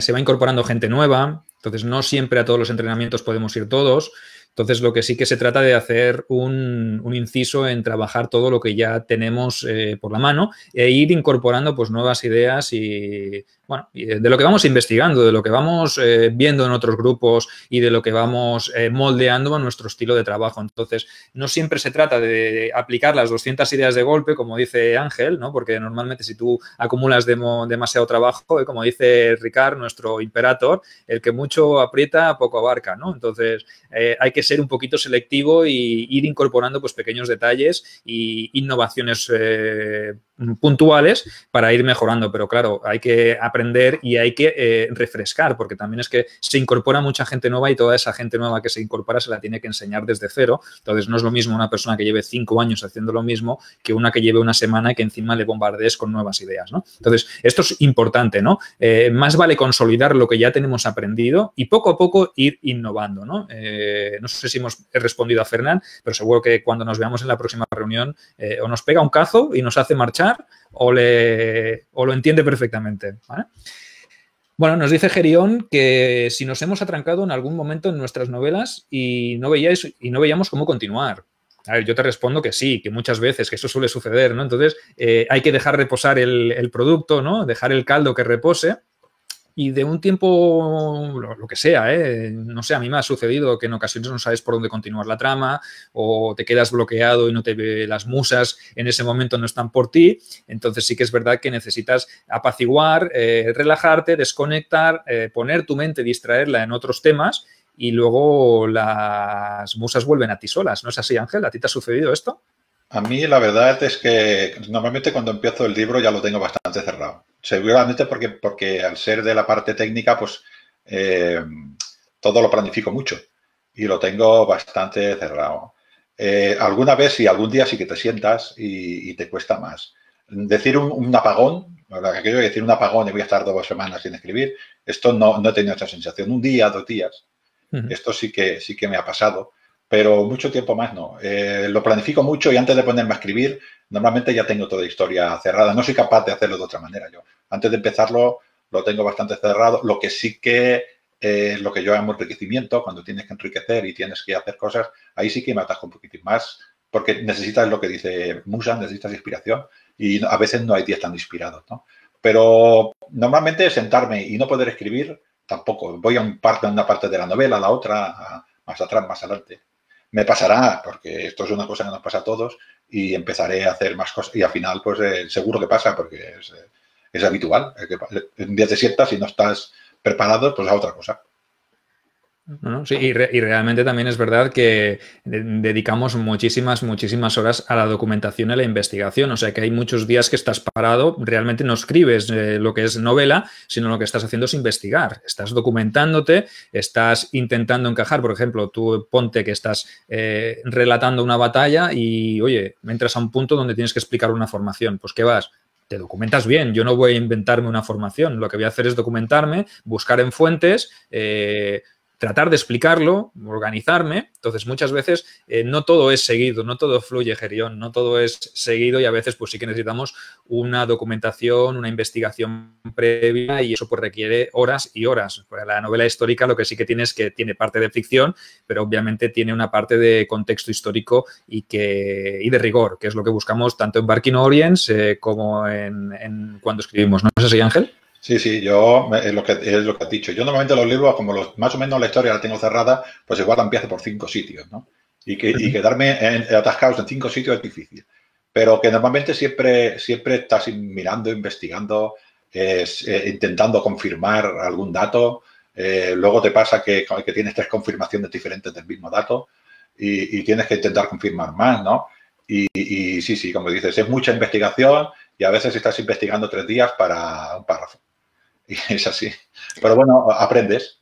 se, va incorporando gente nueva. Entonces, no siempre a todos los entrenamientos podemos ir todos. Entonces, lo que sí que se trata de hacer un, inciso en trabajar todo lo que ya tenemos eh, por la mano e ir incorporando pues, nuevas ideas y bueno, de lo que vamos investigando, de lo que vamos eh, viendo en otros grupos y de lo que vamos eh, moldeando a nuestro estilo de trabajo. Entonces, no siempre se trata de aplicar las 200 ideas de golpe, como dice Ángel, ¿no? porque normalmente si tú acumulas demasiado trabajo, eh, como dice Ricard, nuestro imperator, el que mucho aprieta, poco abarca. ¿no? Entonces, hay que ser un poquito selectivo e ir incorporando pues, pequeños detalles y innovaciones Mm, puntuales para ir mejorando, pero claro, hay que aprender y hay que eh, refrescar, porque también es que se incorpora mucha gente nueva y toda esa gente nueva que se incorpora se la tiene que enseñar desde cero, entonces no es lo mismo una persona que lleve cinco años haciendo lo mismo que una que lleve una semana y que encima le bombardees con nuevas ideas, ¿no? Entonces, esto es importante, ¿no? Eh, más vale consolidar lo que ya tenemos aprendido y poco a poco ir innovando, ¿no? Eh, no sé si hemos respondido a Fernán, pero seguro que cuando nos veamos en la próxima reunión o nos pega un cazo y nos hace marchar o, lo entiende perfectamente. Bueno, nos dice Gerión que si nos hemos atrancado en algún momento en nuestras novelas y no, y no veíamos cómo continuar. A ver, yo te respondo que sí, que muchas veces, que eso suele suceder, ¿no? Entonces, eh, hay que dejar reposar el, el, producto, ¿no? Dejar el caldo que repose y de un tiempo, lo, que sea, ¿eh? no sé, a mí me ha sucedido que en ocasiones no sabes por dónde continuar la trama o te quedas bloqueado y no te ve las musas, en ese momento no están por ti, entonces sí que es verdad que necesitas apaciguar, eh, relajarte, desconectar, eh, poner tu mente, distraerla en otros temas y luego las musas vuelven a ti solas, ¿no es así Ángel? ¿A ti te ha sucedido esto? A mí la verdad es que normalmente cuando empiezo el libro ya lo tengo bastante cerrado. Seguramente porque, porque al ser de la parte técnica, pues eh, todo lo planifico mucho y lo tengo bastante cerrado. Eh, alguna vez y algún día sí que te sientas y, te cuesta más. Decir un, apagón, ¿verdad? aquello decir un apagón y voy a estar dos semanas sin escribir, esto no, no he tenido esa sensación. Un día, dos días. Esto sí que, sí que me ha pasado pero mucho tiempo más no. Eh, lo planifico mucho y antes de ponerme a escribir, normalmente ya tengo toda la historia cerrada. No soy capaz de hacerlo de otra manera. Yo antes de empezarlo lo tengo bastante cerrado. Lo que sí que eh, lo que yo llamo enriquecimiento, cuando tienes que enriquecer y tienes que hacer cosas, ahí sí que me atasco un poquitín más, porque necesitas lo que dice Musa, necesitas inspiración y a veces no hay días tan inspirados, ¿no? Pero normalmente sentarme y no poder escribir, tampoco. Voy a un parte, una parte de la novela, a la otra, más atrás, más adelante me pasará, porque esto es una cosa que nos pasa a todos, y empezaré a hacer más cosas. Y al final, pues eh, seguro que pasa, porque es, eh, habitual. Que, un día te sientas y no estás preparado, pues a otra cosa. ¿no? Sí, y, y, realmente también es verdad que dedicamos muchísimas, muchísimas horas a la documentación y a la investigación. O sea que hay muchos días que estás parado, realmente no escribes eh, lo que es novela, sino lo que estás haciendo es investigar. Estás documentándote, estás intentando encajar. Por ejemplo, tú ponte que estás eh, relatando una batalla y, oye, entras a un punto donde tienes que explicar una formación. Pues, ¿qué vas? te documentas bien. Yo no voy a inventarme una formación. Lo que voy a hacer es documentarme, buscar en fuentes, eh, tratar de explicarlo, organizarme. Entonces, muchas veces eh, no todo es seguido, no todo fluye, Gerión, no todo es seguido y a veces pues sí que necesitamos una documentación, una investigación previa y eso pues requiere horas y horas. la novela histórica lo que sí que tiene es que tiene parte de ficción, pero obviamente tiene una parte de contexto histórico y, que, y de rigor, que es lo que buscamos tanto en Barking Orients eh, como en, en, cuando escribimos. ¿No es así, Ángel? Sí, sí, yo es lo que es lo que has dicho. Yo normalmente los libros, como los, más o menos la historia la tengo cerrada, pues igual la empiezo por cinco sitios, ¿no? Y, que, y quedarme en, atascados en cinco sitios es difícil. Pero que normalmente siempre, siempre estás mirando, investigando, eh, intentando confirmar algún dato. Eh, luego te pasa que, tienes tres confirmaciones diferentes del mismo dato y, y tienes que intentar confirmar más, ¿no? Y, y sí, sí, como dices, es mucha investigación y a veces estás investigando tres días para un párrafo. Y es así. Pero bueno, aprendes.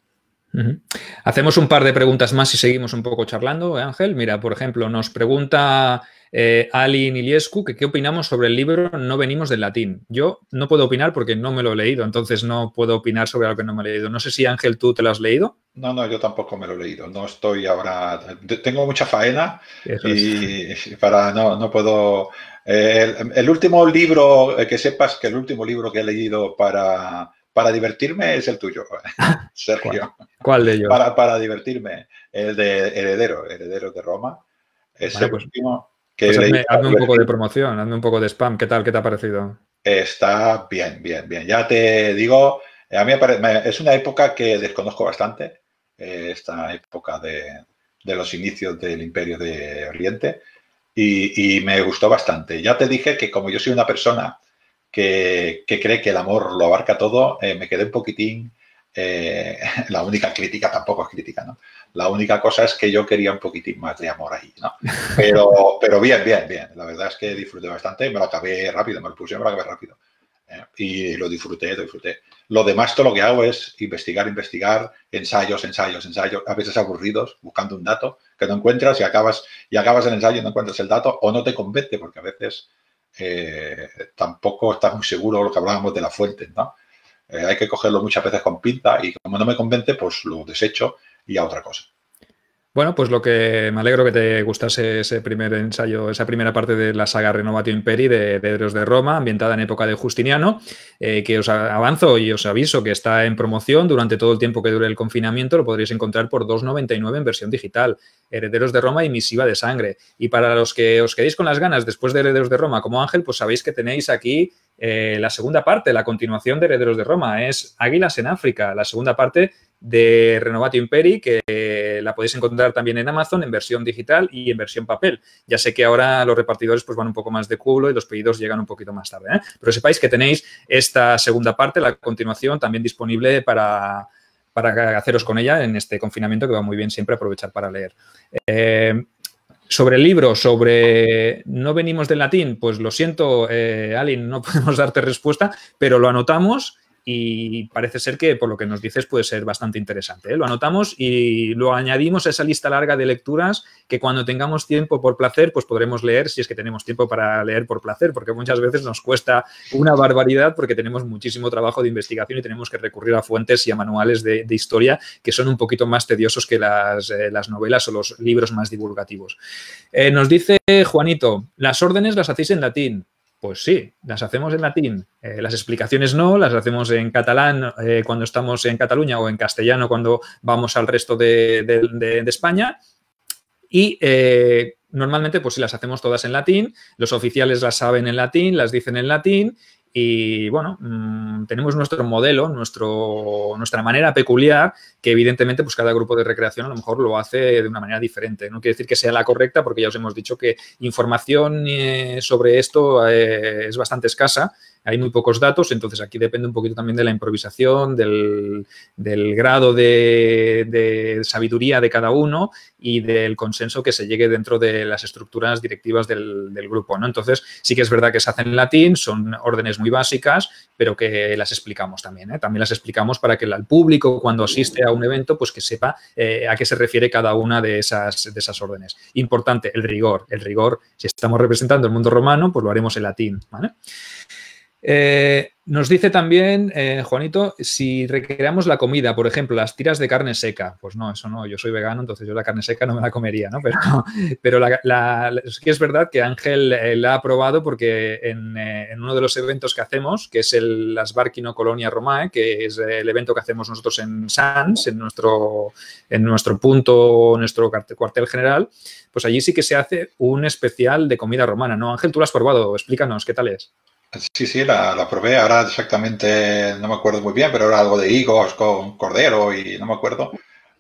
Hacemos un par de preguntas más y seguimos un poco charlando, ¿eh, Ángel. Mira, por ejemplo, nos pregunta eh, Alin Iliescu que qué opinamos sobre el libro No venimos del latín. Yo no puedo opinar porque no me lo he leído, entonces no puedo opinar sobre algo que no me he leído. No sé si Ángel, tú te lo has leído. No, no, yo tampoco me lo he leído. No estoy ahora. Tengo mucha faena y para no, no puedo. Eh, el último libro, que sepas que el último libro que he leído para para divertirme es el tuyo, Sergio. ¿Cuál, de ellos? Para, para, divertirme, el de Heredero, Heredero de Roma. Es pues, que pues un poco de promoción, hazme un poco de spam. ¿Qué tal? ¿Qué te ha parecido? Está bien, bien, bien. Ya te digo, a mí me es una época que desconozco bastante, eh, esta época de, los inicios del Imperio de Oriente, y, y me gustó bastante. Ya te dije que como yo soy una persona que, cree que el amor lo abarca todo, eh, me quedé un poquitín. Eh, la única crítica tampoco es crítica, ¿no? La única cosa es que yo quería un poquitín más de amor ahí, ¿no? Pero, pero bien, bien, bien. La verdad es que disfruté bastante, me lo acabé rápido, me lo puse, me lo acabé rápido. ¿eh? y lo disfruté, lo disfruté. Lo demás, todo lo que hago es investigar, investigar, ensayos, ensayos, ensayos, a veces aburridos, buscando un dato que no encuentras y acabas, y acabas el ensayo y no encuentras el dato o no te convence, porque a veces eh, tampoco estás muy seguro lo que hablábamos de la fuente ¿no? Eh, hay que cogerlo muchas veces con pinta y como no me convence, pues lo desecho y a otra cosa. Bueno, pues lo que me alegro que te gustase ese primer ensayo, esa primera parte de la saga Renovatio Imperi de Herederos de, Roma, ambientada en época de Justiniano, eh, que os avanzo y os aviso que está en promoción durante todo el tiempo que dure el confinamiento, lo podréis encontrar por 2,99 en versión digital, Herederos de Roma y Misiva de Sangre. Y para los que os quedéis con las ganas después de Herederos de Roma como Ángel, pues sabéis que tenéis aquí eh, la segunda parte, la continuación de Herederos de Roma, es Águilas en África, la segunda parte de Renovatio Imperi, que la podéis encontrar también en Amazon en versión digital y en versión papel. Ya sé que ahora los repartidores pues, van un poco más de culo y los pedidos llegan un poquito más tarde, ¿eh? pero sepáis que tenéis esta segunda parte, la continuación, también disponible para, haceros con ella en este confinamiento que va muy bien siempre aprovechar para leer. Eh, sobre el libro, sobre no venimos del latín, pues lo siento, eh, Alin, no podemos darte respuesta, pero lo anotamos y parece ser que por lo que nos dices puede ser bastante interesante. ¿eh? Lo anotamos y lo añadimos a esa lista larga de lecturas que cuando tengamos tiempo por placer, pues podremos leer si es que tenemos tiempo para leer por placer, porque muchas veces nos cuesta una barbaridad porque tenemos muchísimo trabajo de investigación y tenemos que recurrir a fuentes y a manuales de, historia que son un poquito más tediosos que las, eh, novelas o los libros más divulgativos. Eh, nos dice Juanito, las órdenes las hacéis en latín. Pues sí, las hacemos en latín. Eh, las explicaciones no, las hacemos en catalán eh, cuando estamos en Cataluña o en castellano cuando vamos al resto de, España. Y eh, normalmente, pues sí, las hacemos todas en latín, los oficiales las saben en latín, las dicen en latín y bueno, mm, tenemos nuestro modelo, nuestro, nuestra manera peculiar, que evidentemente pues cada grupo de recreación a lo mejor lo hace de una manera diferente. No quiere decir que sea la correcta, porque ya os hemos dicho que información eh, sobre esto eh, es bastante escasa hay muy pocos datos, entonces aquí depende un poquito también de la improvisación, del, grado de, sabiduría de cada uno y del consenso que se llegue dentro de las estructuras directivas del, grupo, ¿no? Entonces, sí que es verdad que se hacen en latín, son órdenes muy básicas, pero que las explicamos también, ¿eh? También las explicamos para que el público, cuando asiste a un evento, pues que sepa eh, a qué se refiere cada una de esas, de esas órdenes. Importante, el rigor. El rigor, si estamos representando el mundo romano, pues lo haremos en latín, ¿vale? Eh, nos dice también, eh, Juanito, si requeramos la comida, por ejemplo, las tiras de carne seca. Pues no, eso no, yo soy vegano, entonces yo la carne seca no me la comería, ¿no? Pero, es es verdad que Ángel eh, la ha probado porque en, uno de los eventos que hacemos, que es el Asbarquino Colonia Romae, que es el evento que hacemos nosotros en Sans, en nuestro, en nuestro punto, nuestro cuartel general, pues allí sí que se hace un especial de comida romana, ¿no? Ángel, tú lo has probado, explícanos, ¿qué tal es? Sí, sí, la, la, probé. Ahora exactamente, no me acuerdo muy bien, pero era algo de higos con cordero y no me acuerdo.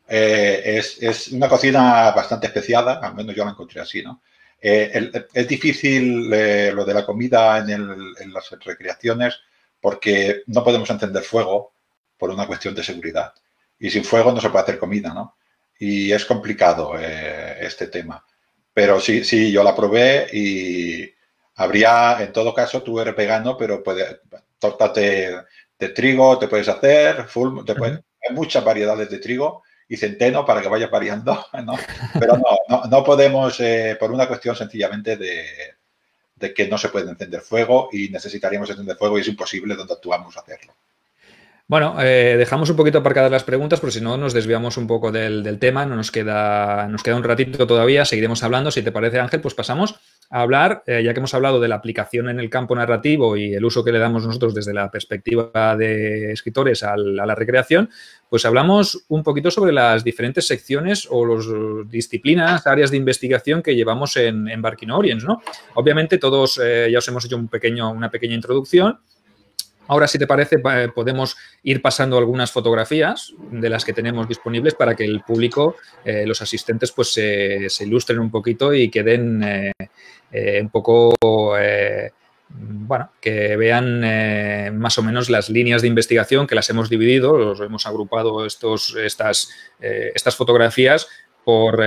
Eh, es, es, una cocina bastante especiada, al menos yo la encontré así, ¿no? Eh, es difícil eh, lo de la comida en, en, las recreaciones porque no podemos encender fuego por una cuestión de seguridad. Y sin fuego no se puede hacer comida, ¿no? Y es complicado este tema. Pero sí, sí, yo la probé y Habría, en todo caso, tú eres vegano, pero puedes, tortas de, trigo te puedes hacer, full, hay muchas variedades de trigo y centeno para que vayas variando, Pero no, no, podemos, eh, por una cuestión sencillamente de, que no se puede encender fuego y necesitaríamos encender fuego y es imposible donde actuamos hacerlo. Bueno, eh, dejamos un poquito aparcadas las preguntas, por si no nos desviamos un poco del, del, tema, nos queda, nos queda un ratito todavía, seguiremos hablando. Si te parece, Ángel, pues pasamos hablar, eh, ya que hemos hablado de la aplicación en el campo narrativo y el uso que le damos nosotros desde la perspectiva de escritores a la, recreación, pues hablamos un poquito sobre las diferentes secciones o las disciplinas, áreas de investigación que llevamos en, Barking Orients, Obviamente todos eh, ya os hemos hecho un pequeño, una pequeña introducción, ahora, si te parece, eh, podemos ir pasando algunas fotografías de las que tenemos disponibles para que el público, eh, los asistentes, pues se, ilustren un poquito y queden eh, un poco, bueno, que vean más o menos las líneas de investigación que las hemos dividido, los hemos agrupado estos, estas, estas fotografías por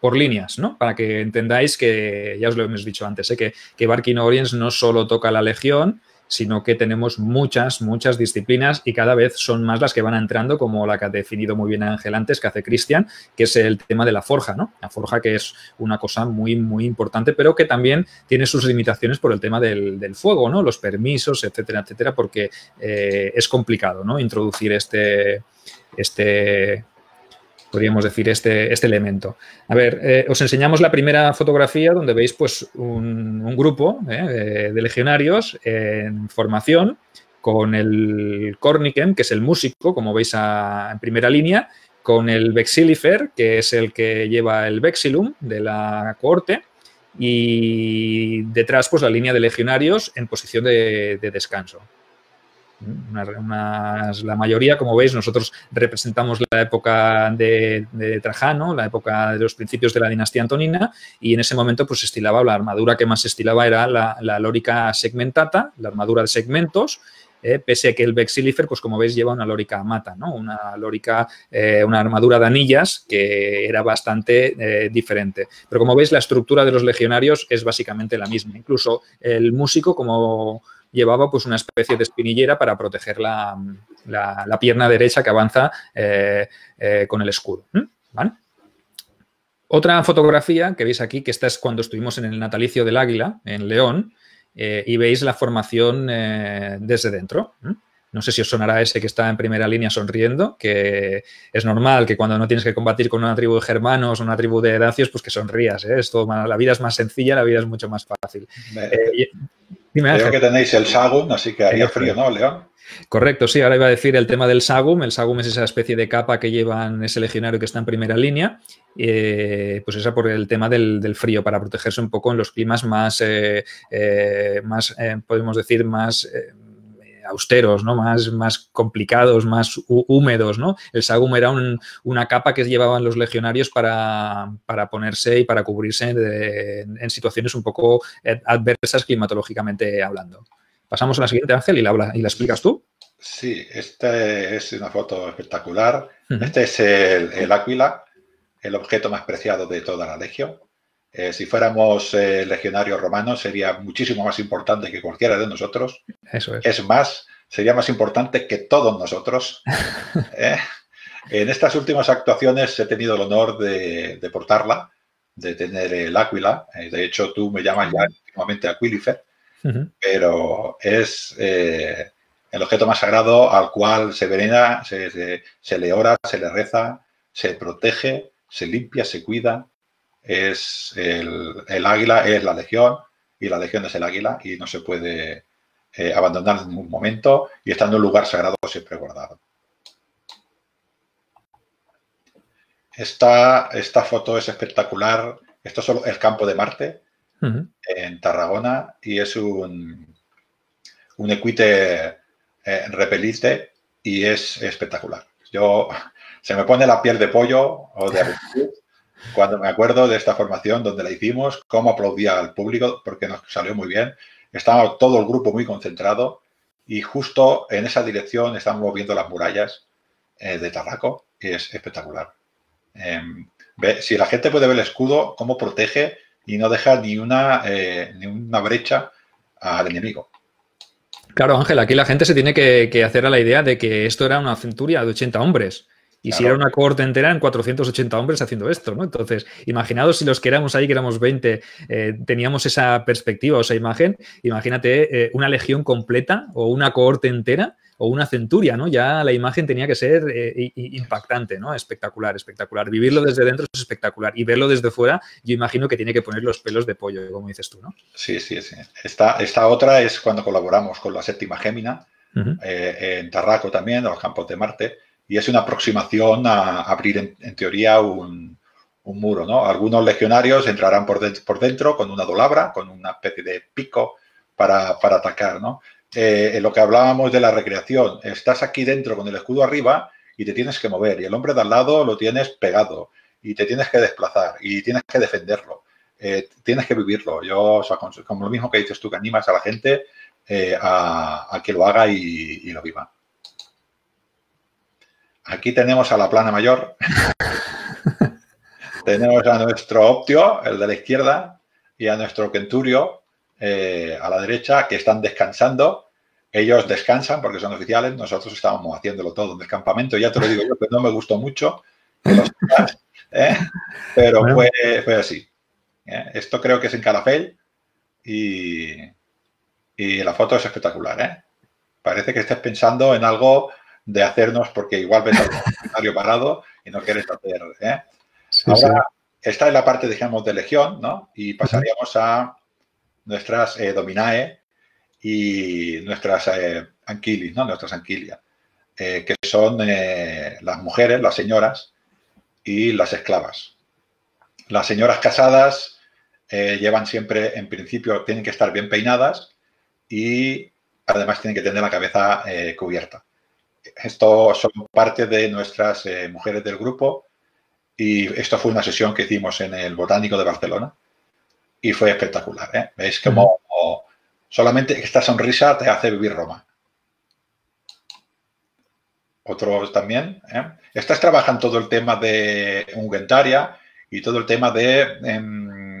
por líneas, ¿no? Para que entendáis que, ya os lo hemos dicho antes, que, que Barking Orient no solo toca la Legión, sino que tenemos muchas, muchas disciplinas y cada vez son más las que van entrando, como la que ha definido muy bien Ángel antes, que hace Cristian, que es el tema de la forja, ¿no? La forja que es una cosa muy, muy importante, pero que también tiene sus limitaciones por el tema del, fuego, ¿no? Los permisos, etcétera, etcétera, porque eh, es complicado, ¿no? Introducir este, este, podríamos decir, este, este, elemento. A ver, eh, os enseñamos la primera fotografía donde veis pues un, grupo eh, de legionarios en formación con el Cornicem, que es el músico, como veis en primera línea, con el Vexilifer, que es el que lleva el Vexilum de la cohorte y detrás pues la línea de legionarios en posición de descanso la mayoría, como veis, nosotros representamos la época de, Trajano, la época de los principios de la dinastía antonina, y en ese momento pues estilaba, la armadura que más se estilaba era la, lórica segmentata, la armadura de segmentos, eh, pese a que el Vexilifer, pues como veis, lleva una lórica mata, ¿no? Una lórica, eh, una armadura de anillas que era bastante eh, diferente. Pero como veis, la estructura de los legionarios es básicamente la misma. Incluso el músico, como llevaba pues una especie de espinillera para proteger la, pierna derecha que avanza eh, eh, con el escudo. Otra fotografía que veis aquí, que esta es cuando estuvimos en el natalicio del águila, en León, eh, y veis la formación desde dentro. No sé si os sonará ese que está en primera línea sonriendo, que es normal que cuando no tienes que combatir con una tribu de germanos o una tribu de dacios, pues que sonrías. la vida es más sencilla, la vida es mucho más fácil que tenéis el sagum, así que haría frío, ¿no, León? Correcto, sí. Ahora iba a decir el tema del sagum. El sagum es esa especie de capa que llevan ese legionario que está en primera línea. Eh, pues esa por el tema del, frío, para protegerse un poco en los climas más, eh, eh, más podemos decir, más austeros, ¿no? Más, más complicados, más húmedos, ¿no? El sagum era una capa que llevaban los legionarios para, ponerse y para cubrirse en situaciones un poco eh, adversas climatológicamente hablando. Pasamos a la siguiente, Ángel, y la, explicas tú. Sí, esta es una foto espectacular. Este es el, el águila, el objeto más preciado de toda la legión. Eh, si fuéramos eh, legionarios romanos, sería muchísimo más importante que cualquiera de nosotros. es. más, sería más importante que todos nosotros. Eh, en estas últimas actuaciones he tenido el honor de, portarla, de tener el Áquila. De hecho, tú me llamas ya últimamente Aquilifer, pero es el objeto más sagrado al cual se venera, se le ora, se le reza, se protege, se limpia, se cuida es el, águila, es la legión, y la legión es el águila, y no se puede eh, abandonar en ningún momento, y está en un lugar sagrado siempre guardado. Esta, esta foto es espectacular. Esto es el campo de Marte, en Tarragona, y es un, un equite eh, repelite y es espectacular. Yo se me pone la piel de pollo o de cuando me acuerdo de esta formación donde la hicimos, cómo aplaudía al público porque nos salió muy bien. Estaba todo el grupo muy concentrado y justo en esa dirección estábamos viendo las murallas eh, de Tarraco, que es espectacular. Em, si la gente puede ver el escudo, cómo protege y no deja ni una, eh, ni una brecha al enemigo. Claro, Ángel, aquí la gente se tiene que, que hacer a la idea de que esto era una centuria de 80 hombres. Y si era una cohorte entera, en 480 hombres haciendo esto, ¿no? Entonces, imaginaos si los que éramos ahí, que éramos 20, eh, teníamos esa perspectiva o esa imagen, imagínate eh, una legión completa o una cohorte entera o una centuria, ¿no? Ya la imagen tenía que ser eh, impactante, ¿no? Espectacular, espectacular. Vivirlo desde dentro es espectacular y verlo desde fuera, yo imagino que tiene que poner los pelos de pollo, como dices tú, ¿no? Sí, sí, sí. Esta, otra es cuando colaboramos con la séptima Gémina, en Tarraco también, en los campos de Marte, y es una aproximación a abrir en, teoría un, muro. ¿no? Algunos legionarios entrarán por, por, dentro con una dolabra, con una especie de pico para, atacar. ¿no? Eh, en lo que hablábamos de la recreación, estás aquí dentro con el escudo arriba y te tienes que mover y el hombre de al lado lo tienes pegado y te tienes que desplazar y tienes que defenderlo. Eh, tienes que vivirlo. Yo, como lo mismo que dices tú, que animas a la gente eh, a, que lo haga y lo viva. Aquí tenemos a la plana mayor. tenemos a nuestro Optio, el de la izquierda, y a nuestro centurio, eh, a la derecha, que están descansando. Ellos descansan porque son oficiales. Nosotros estábamos haciéndolo todo en el campamento. Ya te lo digo yo, que no me gustó mucho. ¿eh? Pero fue, así. ¿eh? Esto creo que es en Calafell y, y la foto es espectacular. Parece que estés pensando en algo de hacernos porque igual ves un comentario parado y no quieres hacer. ¿eh? Ahora, esta es la parte, digamos, de legión, ¿no? Y pasaríamos a nuestras eh, dominae y nuestras eh, anquilis, ¿no? Nuestras anquilias, que son las mujeres, las señoras y las esclavas. Las señoras casadas llevan siempre, en principio, tienen que estar bien peinadas y además tienen que tener la cabeza cubierta. Esto son parte de nuestras eh, mujeres del grupo y esto fue una sesión que hicimos en el Botánico de Barcelona y fue espectacular. ¿Veis ¿eh? cómo? solamente esta sonrisa te hace vivir Roma. Otros también. ¿eh? Estas trabajan todo el tema de unguentaria y todo el tema de, em,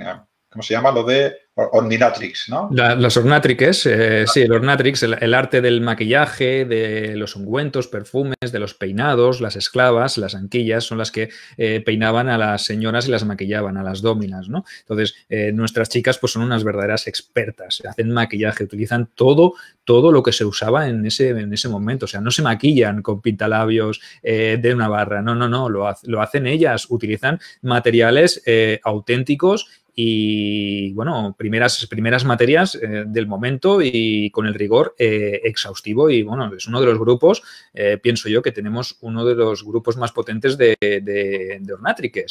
¿cómo se llama? Lo de Ornatrix, ¿no? las ornatrices, eh, sí, el ornatrix, el, arte del maquillaje, de los ungüentos, perfumes, de los peinados, las esclavas, las anquillas, son las que eh, peinaban a las señoras y las maquillaban, a las dóminas, ¿no? Entonces, eh, nuestras chicas pues son unas verdaderas expertas, hacen maquillaje, utilizan todo, todo lo que se usaba en ese, en ese momento, o sea, no se maquillan con pintalabios de una barra, no, no, no, lo, lo hacen ellas, utilizan materiales auténticos y bueno, primeras, primeras materias eh, del momento y con el rigor eh, exhaustivo y bueno, es uno de los grupos, eh, pienso yo, que tenemos uno de los grupos más potentes de, de,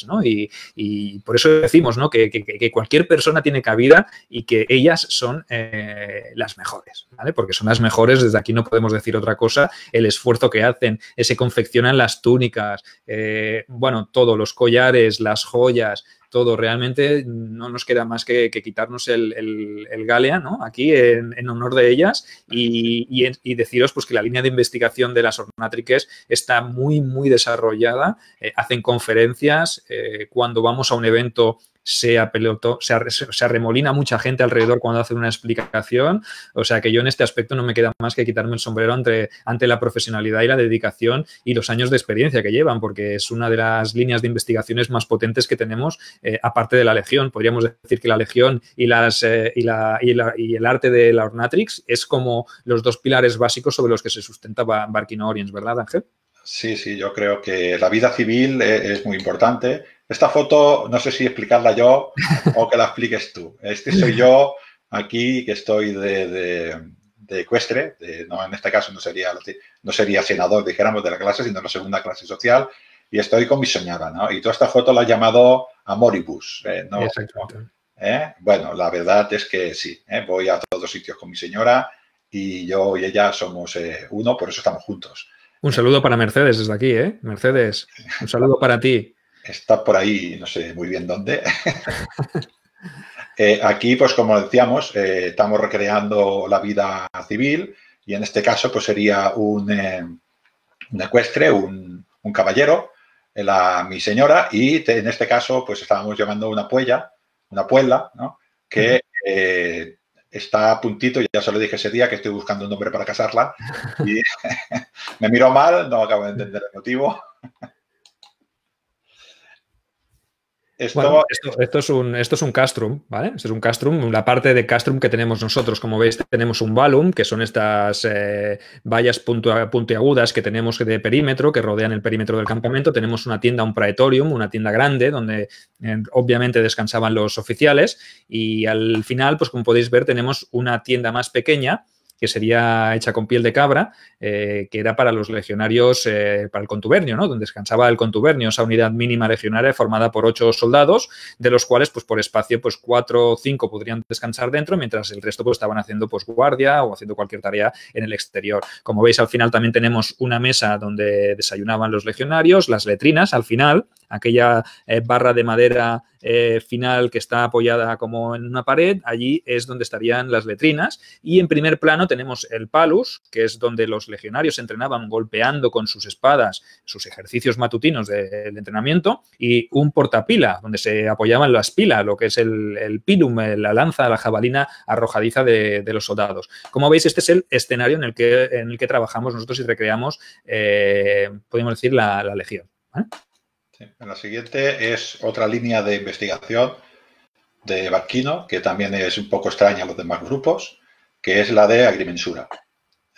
¿no? Y, por eso decimos, ¿no? Que, cualquier persona tiene cabida y que ellas son las mejores, ¿vale? Porque son las mejores, desde aquí no podemos decir otra cosa, el esfuerzo que hacen, se confeccionan las túnicas, bueno, todos los collares, las joyas, todo. Realmente no nos queda más que, quitarnos el, el, Galea, ¿no? Aquí en, honor de ellas y, deciros pues que la línea de investigación de las ornatriques está muy, muy desarrollada. Eh, hacen conferencias. Eh, cuando vamos a un evento se, se, se, arremolina mucha gente alrededor cuando hace una explicación. O sea que yo en este aspecto no me queda más que quitarme el sombrero ante, ante la profesionalidad y la dedicación y los años de experiencia que llevan, porque es una de las líneas de investigaciones más potentes que tenemos, eh, aparte de la Legión. Podríamos decir que la Legión y, las, eh, y, la, y, el arte de la Ornatrix es como los dos pilares básicos sobre los que se sustenta Barkino Oriens, ¿verdad, Ángel? Sí, sí, yo creo que la vida civil eh, es muy importante, esta foto no sé si explicarla yo o que la expliques tú. Este soy yo aquí que estoy de, ecuestre, no, en este caso no sería, no sería senador, dijéramos, de la clase, sino de la segunda clase social, y estoy con mi soñada. ¿no? Y toda esta foto la he llamado Amoribus, eh, ¿Eh? Bueno, la verdad es que sí, ¿eh? voy a todos sitios con mi señora y yo y ella somos uno, por eso estamos juntos. Un saludo para Mercedes desde aquí, ¿eh? Mercedes, un saludo para ti está por ahí, no sé muy bien dónde. Eh, aquí, pues como decíamos, eh, estamos recreando la vida civil y en este caso pues sería un, eh, un ecuestre, un, caballero, la, mi señora y en este caso pues estábamos llevando una puella, una puella, ¿no? Que está a puntito, ya se lo dije ese día que estoy buscando un hombre para casarla y me miró mal, no acabo de entender el motivo. Esto, es un, esto es un castrum, ¿vale? Esto es un castrum, la parte de castrum que tenemos nosotros. Como veis, tenemos un valum, que son estas eh, vallas puntiagudas que tenemos de perímetro, que rodean el perímetro del campamento. Tenemos una tienda, un praetorium, una tienda grande, donde eh, obviamente descansaban los oficiales. Y al final, pues como podéis ver, tenemos una tienda más pequeña, que sería hecha con piel de cabra, eh, que era para los legionarios, eh, para el contubernio, ¿no? Donde descansaba el contubernio, esa unidad mínima legionaria formada por ocho soldados, de los cuales, pues por espacio, pues cuatro o cinco podrían descansar dentro, mientras el resto, pues estaban haciendo, pues guardia o haciendo cualquier tarea en el exterior. Como veis, al final también tenemos una mesa donde desayunaban los legionarios, las letrinas, al final, aquella eh, barra de madera eh, final que está apoyada como en una pared, allí es donde estarían las letrinas. Y en primer plano tenemos el palus, que es donde los legionarios entrenaban golpeando con sus espadas sus ejercicios matutinos de, entrenamiento, y un portapila, donde se apoyaban las pilas, lo que es el, pilum, eh, la lanza, la jabalina arrojadiza de, los soldados. Como veis, este es el escenario en el que, en el que trabajamos nosotros y recreamos, eh, podemos decir, la, legión. La siguiente es otra línea de investigación de Barquino, que también es un poco extraña a los demás grupos, que es la de agrimensura,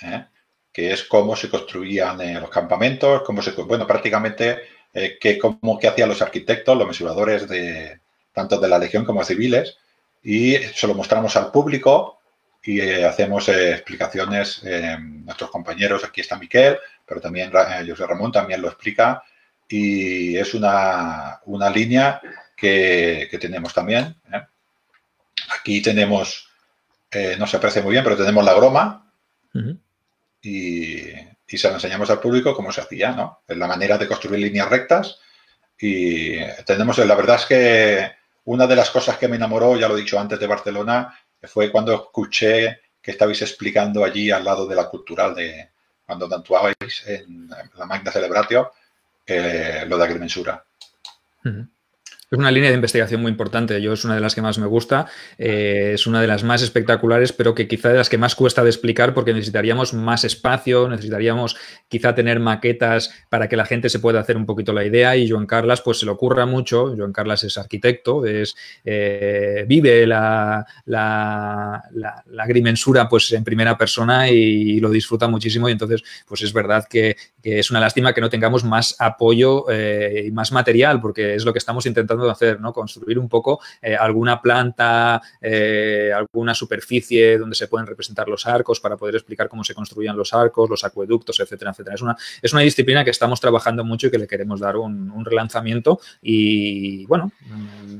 ¿eh? que es cómo se construían eh, los campamentos, cómo se, bueno, prácticamente eh, qué cómo hacían los arquitectos, los mesuradores de tanto de la legión como civiles, y se lo mostramos al público y hacemos explicaciones. nuestros compañeros, aquí está Miquel, pero también José Ramón también lo explica y es una, línea que, tenemos también. ¿eh? Aquí tenemos, eh, no se aprecia muy bien, pero tenemos la groma y, y, se la enseñamos al público cómo se hacía, ¿no? Es la manera de construir líneas rectas y tenemos, la verdad es que una de las cosas que me enamoró, ya lo he dicho antes, de Barcelona fue cuando escuché que estabais explicando allí al lado de la cultural de cuando tatuabais en la Magna Celebratio, eh, lo de agrimensura. Es una línea de investigación muy importante. Yo es una de las que más me gusta, eh, es una de las más espectaculares, pero que quizá de las que más cuesta de explicar porque necesitaríamos más espacio, necesitaríamos quizá tener maquetas para que la gente se pueda hacer un poquito la idea y Joan Carlas pues se le ocurra mucho. Joan Carlas es arquitecto, es, eh, vive la, la, agrimensura pues en primera persona y, lo disfruta muchísimo y entonces pues es verdad que, es una lástima que no tengamos más apoyo eh, y más material porque es lo que estamos intentando hacer, ¿no? Construir un poco eh, alguna planta, eh, alguna superficie donde se pueden representar los arcos para poder explicar cómo se construían los arcos, los acueductos, etcétera, etcétera. Es una, es una disciplina que estamos trabajando mucho y que le queremos dar un, relanzamiento y, bueno,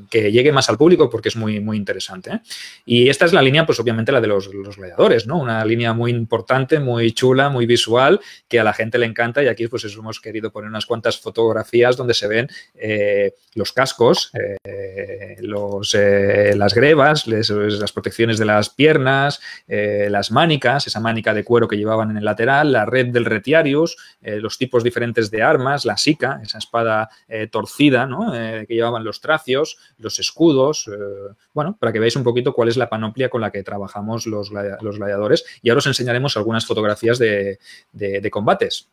que llegue más al público porque es muy, muy interesante. ¿eh? Y esta es la línea, pues obviamente la de los, los gladiadores, ¿no? Una línea muy importante, muy chula, muy visual, que a la gente le encanta y aquí pues hemos querido poner unas cuantas fotografías donde se ven los cascos eh, eh, las grebas, las protecciones de las piernas, eh, las manicas, esa manica de cuero que llevaban en el lateral, la red del retiarius, los tipos diferentes de armas, la sica, esa espada torcida que llevaban los tracios, los escudos, bueno, para que veáis un poquito cuál es la panoplia con la que trabajamos los, gladiadores. Y ahora os enseñaremos algunas fotografías de, combates.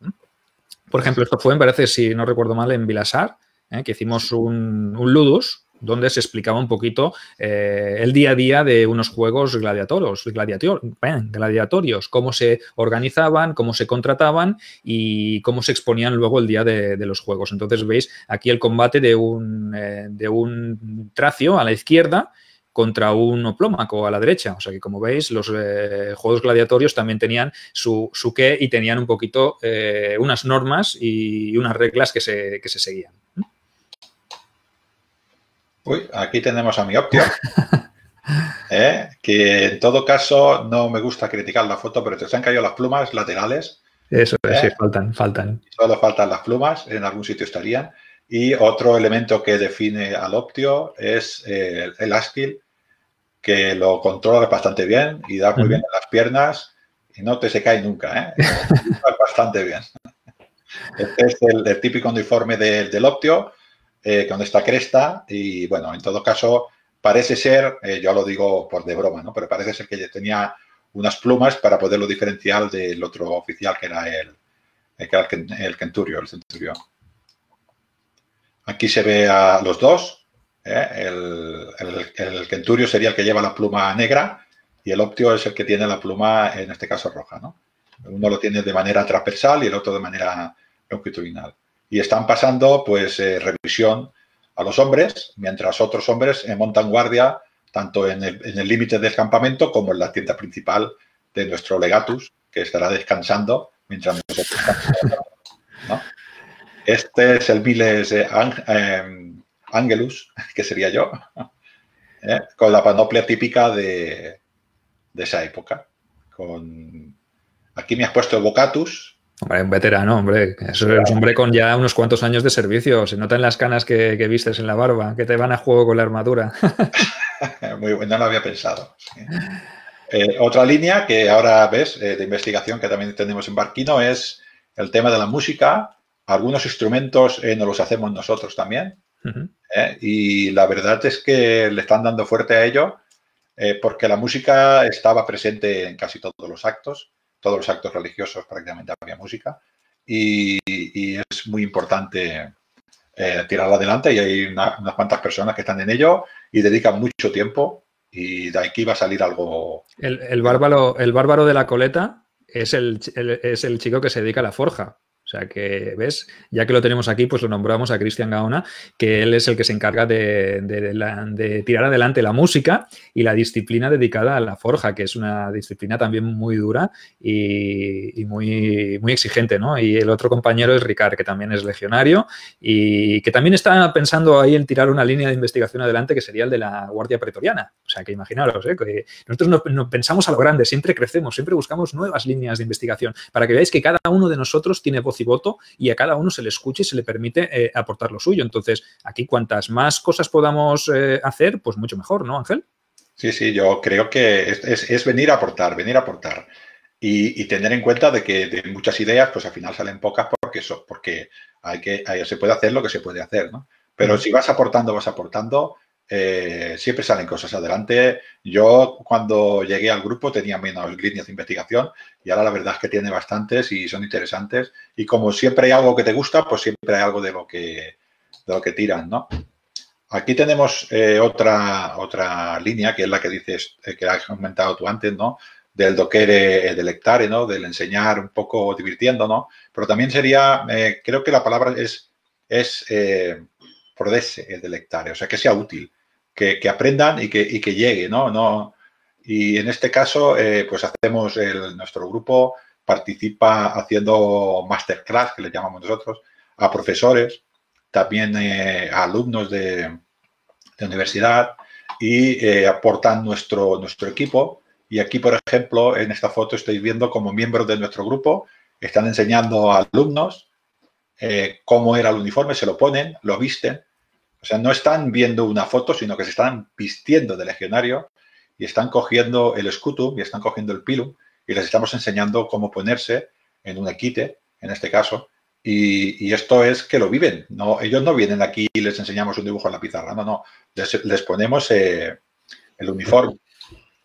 Por ejemplo, esto fue, me parece, si no recuerdo mal, en Vilasar, ¿eh? que hicimos un, un, Ludus donde se explicaba un poquito eh, el día a día de unos juegos gladiatorios, gladiatorios, cómo se organizaban, cómo se contrataban y cómo se exponían luego el día de, los juegos. Entonces veis aquí el combate de un, eh, de un tracio a la izquierda contra un oplómaco a la derecha. O sea que, como veis, los juegos gladiatorios también tenían su, su qué y tenían un poquito unas normas y unas reglas que se seguían aquí tenemos a mi optio. ¿Eh? Que en todo caso no me gusta criticar la foto, pero te han caído las plumas laterales. Eso, sí, ¿Eh? faltan, faltan. Solo faltan las plumas, en algún sitio estarían. Y otro elemento que define al Optio es eh, el Askill, que lo controla bastante bien y da muy bien en las piernas y no te se cae nunca, ¿eh? bastante bien. Este es el, típico uniforme del del Optio, con eh, esta cresta y bueno, en todo caso, parece ser, eh, yo lo digo por de broma, ¿no? Pero parece ser que tenía unas plumas para poderlo diferenciar del otro oficial que era el, eh, el, el el centurio Aquí se ve a los dos. El, el, sería el que lleva la pluma negra y el Optio es el que tiene la pluma, en este caso roja, Uno lo tiene de manera transversal y el otro de manera longitudinal y están pasando pues eh, revisión a los hombres, mientras otros hombres eh, montan guardia tanto en el límite del campamento como en la tienda principal de nuestro legatus, que estará descansando mientras nosotros estamos Este es el Miles eh, Angelus, que sería yo, con la panoplia típica de, esa época. Con... Aquí me has puesto el Vocatus, Hombre, un veterano, hombre. Es un hombre con ya unos cuantos años de servicio. Se notan las canas que, vistes en la barba, que te van a juego con la armadura. Muy bueno, no lo había pensado. Eh, otra línea que ahora ves eh, de investigación que también tenemos en Barquino es el tema de la música. Algunos instrumentos eh, nos los hacemos nosotros también. y la verdad es que le están dando fuerte a ello porque la música estaba presente en casi todos los actos todos los actos religiosos prácticamente había música y, es muy importante eh, tirarla adelante y hay unas cuantas personas que están en ello y dedican mucho tiempo y de aquí va a salir algo. El, el bárbaro, el bárbaro de la coleta es el, es el chico que se dedica a la forja. O sea que, ¿ves? Ya que lo tenemos aquí, pues lo nombramos a Cristian Gaona, que él es el que se encarga de, tirar adelante la música y la disciplina dedicada a la forja, que es una disciplina también muy dura y, muy, muy exigente, ¿no? Y el otro compañero es Ricard, que también es legionario y que también está pensando ahí en tirar una línea de investigación adelante, que sería el de la Guardia Pretoriana. O sea que imaginaros, ¿eh? nosotros no pensamos a lo grande, siempre crecemos, siempre buscamos nuevas líneas de investigación, para que veáis que cada uno de nosotros tiene voz y voto y a cada uno se le escucha y se le permite eh, aportar lo suyo. Entonces, aquí cuantas más cosas podamos eh, hacer, pues mucho mejor, ¿no, Ángel? Sí, sí, yo creo que es, venir a aportar, venir a aportar. Y, tener en cuenta de que de muchas ideas, pues al final salen pocas porque, eso, porque hay que, se puede hacer lo que se puede hacer, ¿no? Pero si vas aportando, vas aportando, eh, siempre salen cosas adelante. Yo cuando llegué al grupo tenía menos líneas de investigación y ahora la verdad es que tiene bastantes y son interesantes. Y como siempre hay algo que te gusta, pues siempre hay algo de lo que, lo que tiran, Aquí tenemos eh, otra, otra línea, que es la que dices, eh, que has comentado tú antes, ¿no? Del doquere, del hectare, ¿no? Del enseñar un poco divirtiendo, ¿no? Pero también sería, creo que la palabra es, es prodese, el de hectare, o sea, que sea útil que, aprendan y que, y llegue, ¿no? no y en este caso, eh, pues hacemos el, nuestro grupo participa haciendo masterclass, que le llamamos nosotros, a profesores, también eh, a alumnos de, de universidad y eh, aportan nuestro, nuestro equipo. Y aquí, por ejemplo, en esta foto estáis viendo como miembros de nuestro grupo están enseñando a alumnos cómo era el uniforme, se lo ponen, lo visten o sea, no están viendo una foto, sino que se están vistiendo de legionario y están cogiendo el scutum y están cogiendo el pilum y les estamos enseñando cómo ponerse en un equite, en este caso. Y, esto es que lo viven. No, ellos no vienen aquí y les enseñamos un dibujo en la pizarra. No, no. Les, ponemos eh, el uniforme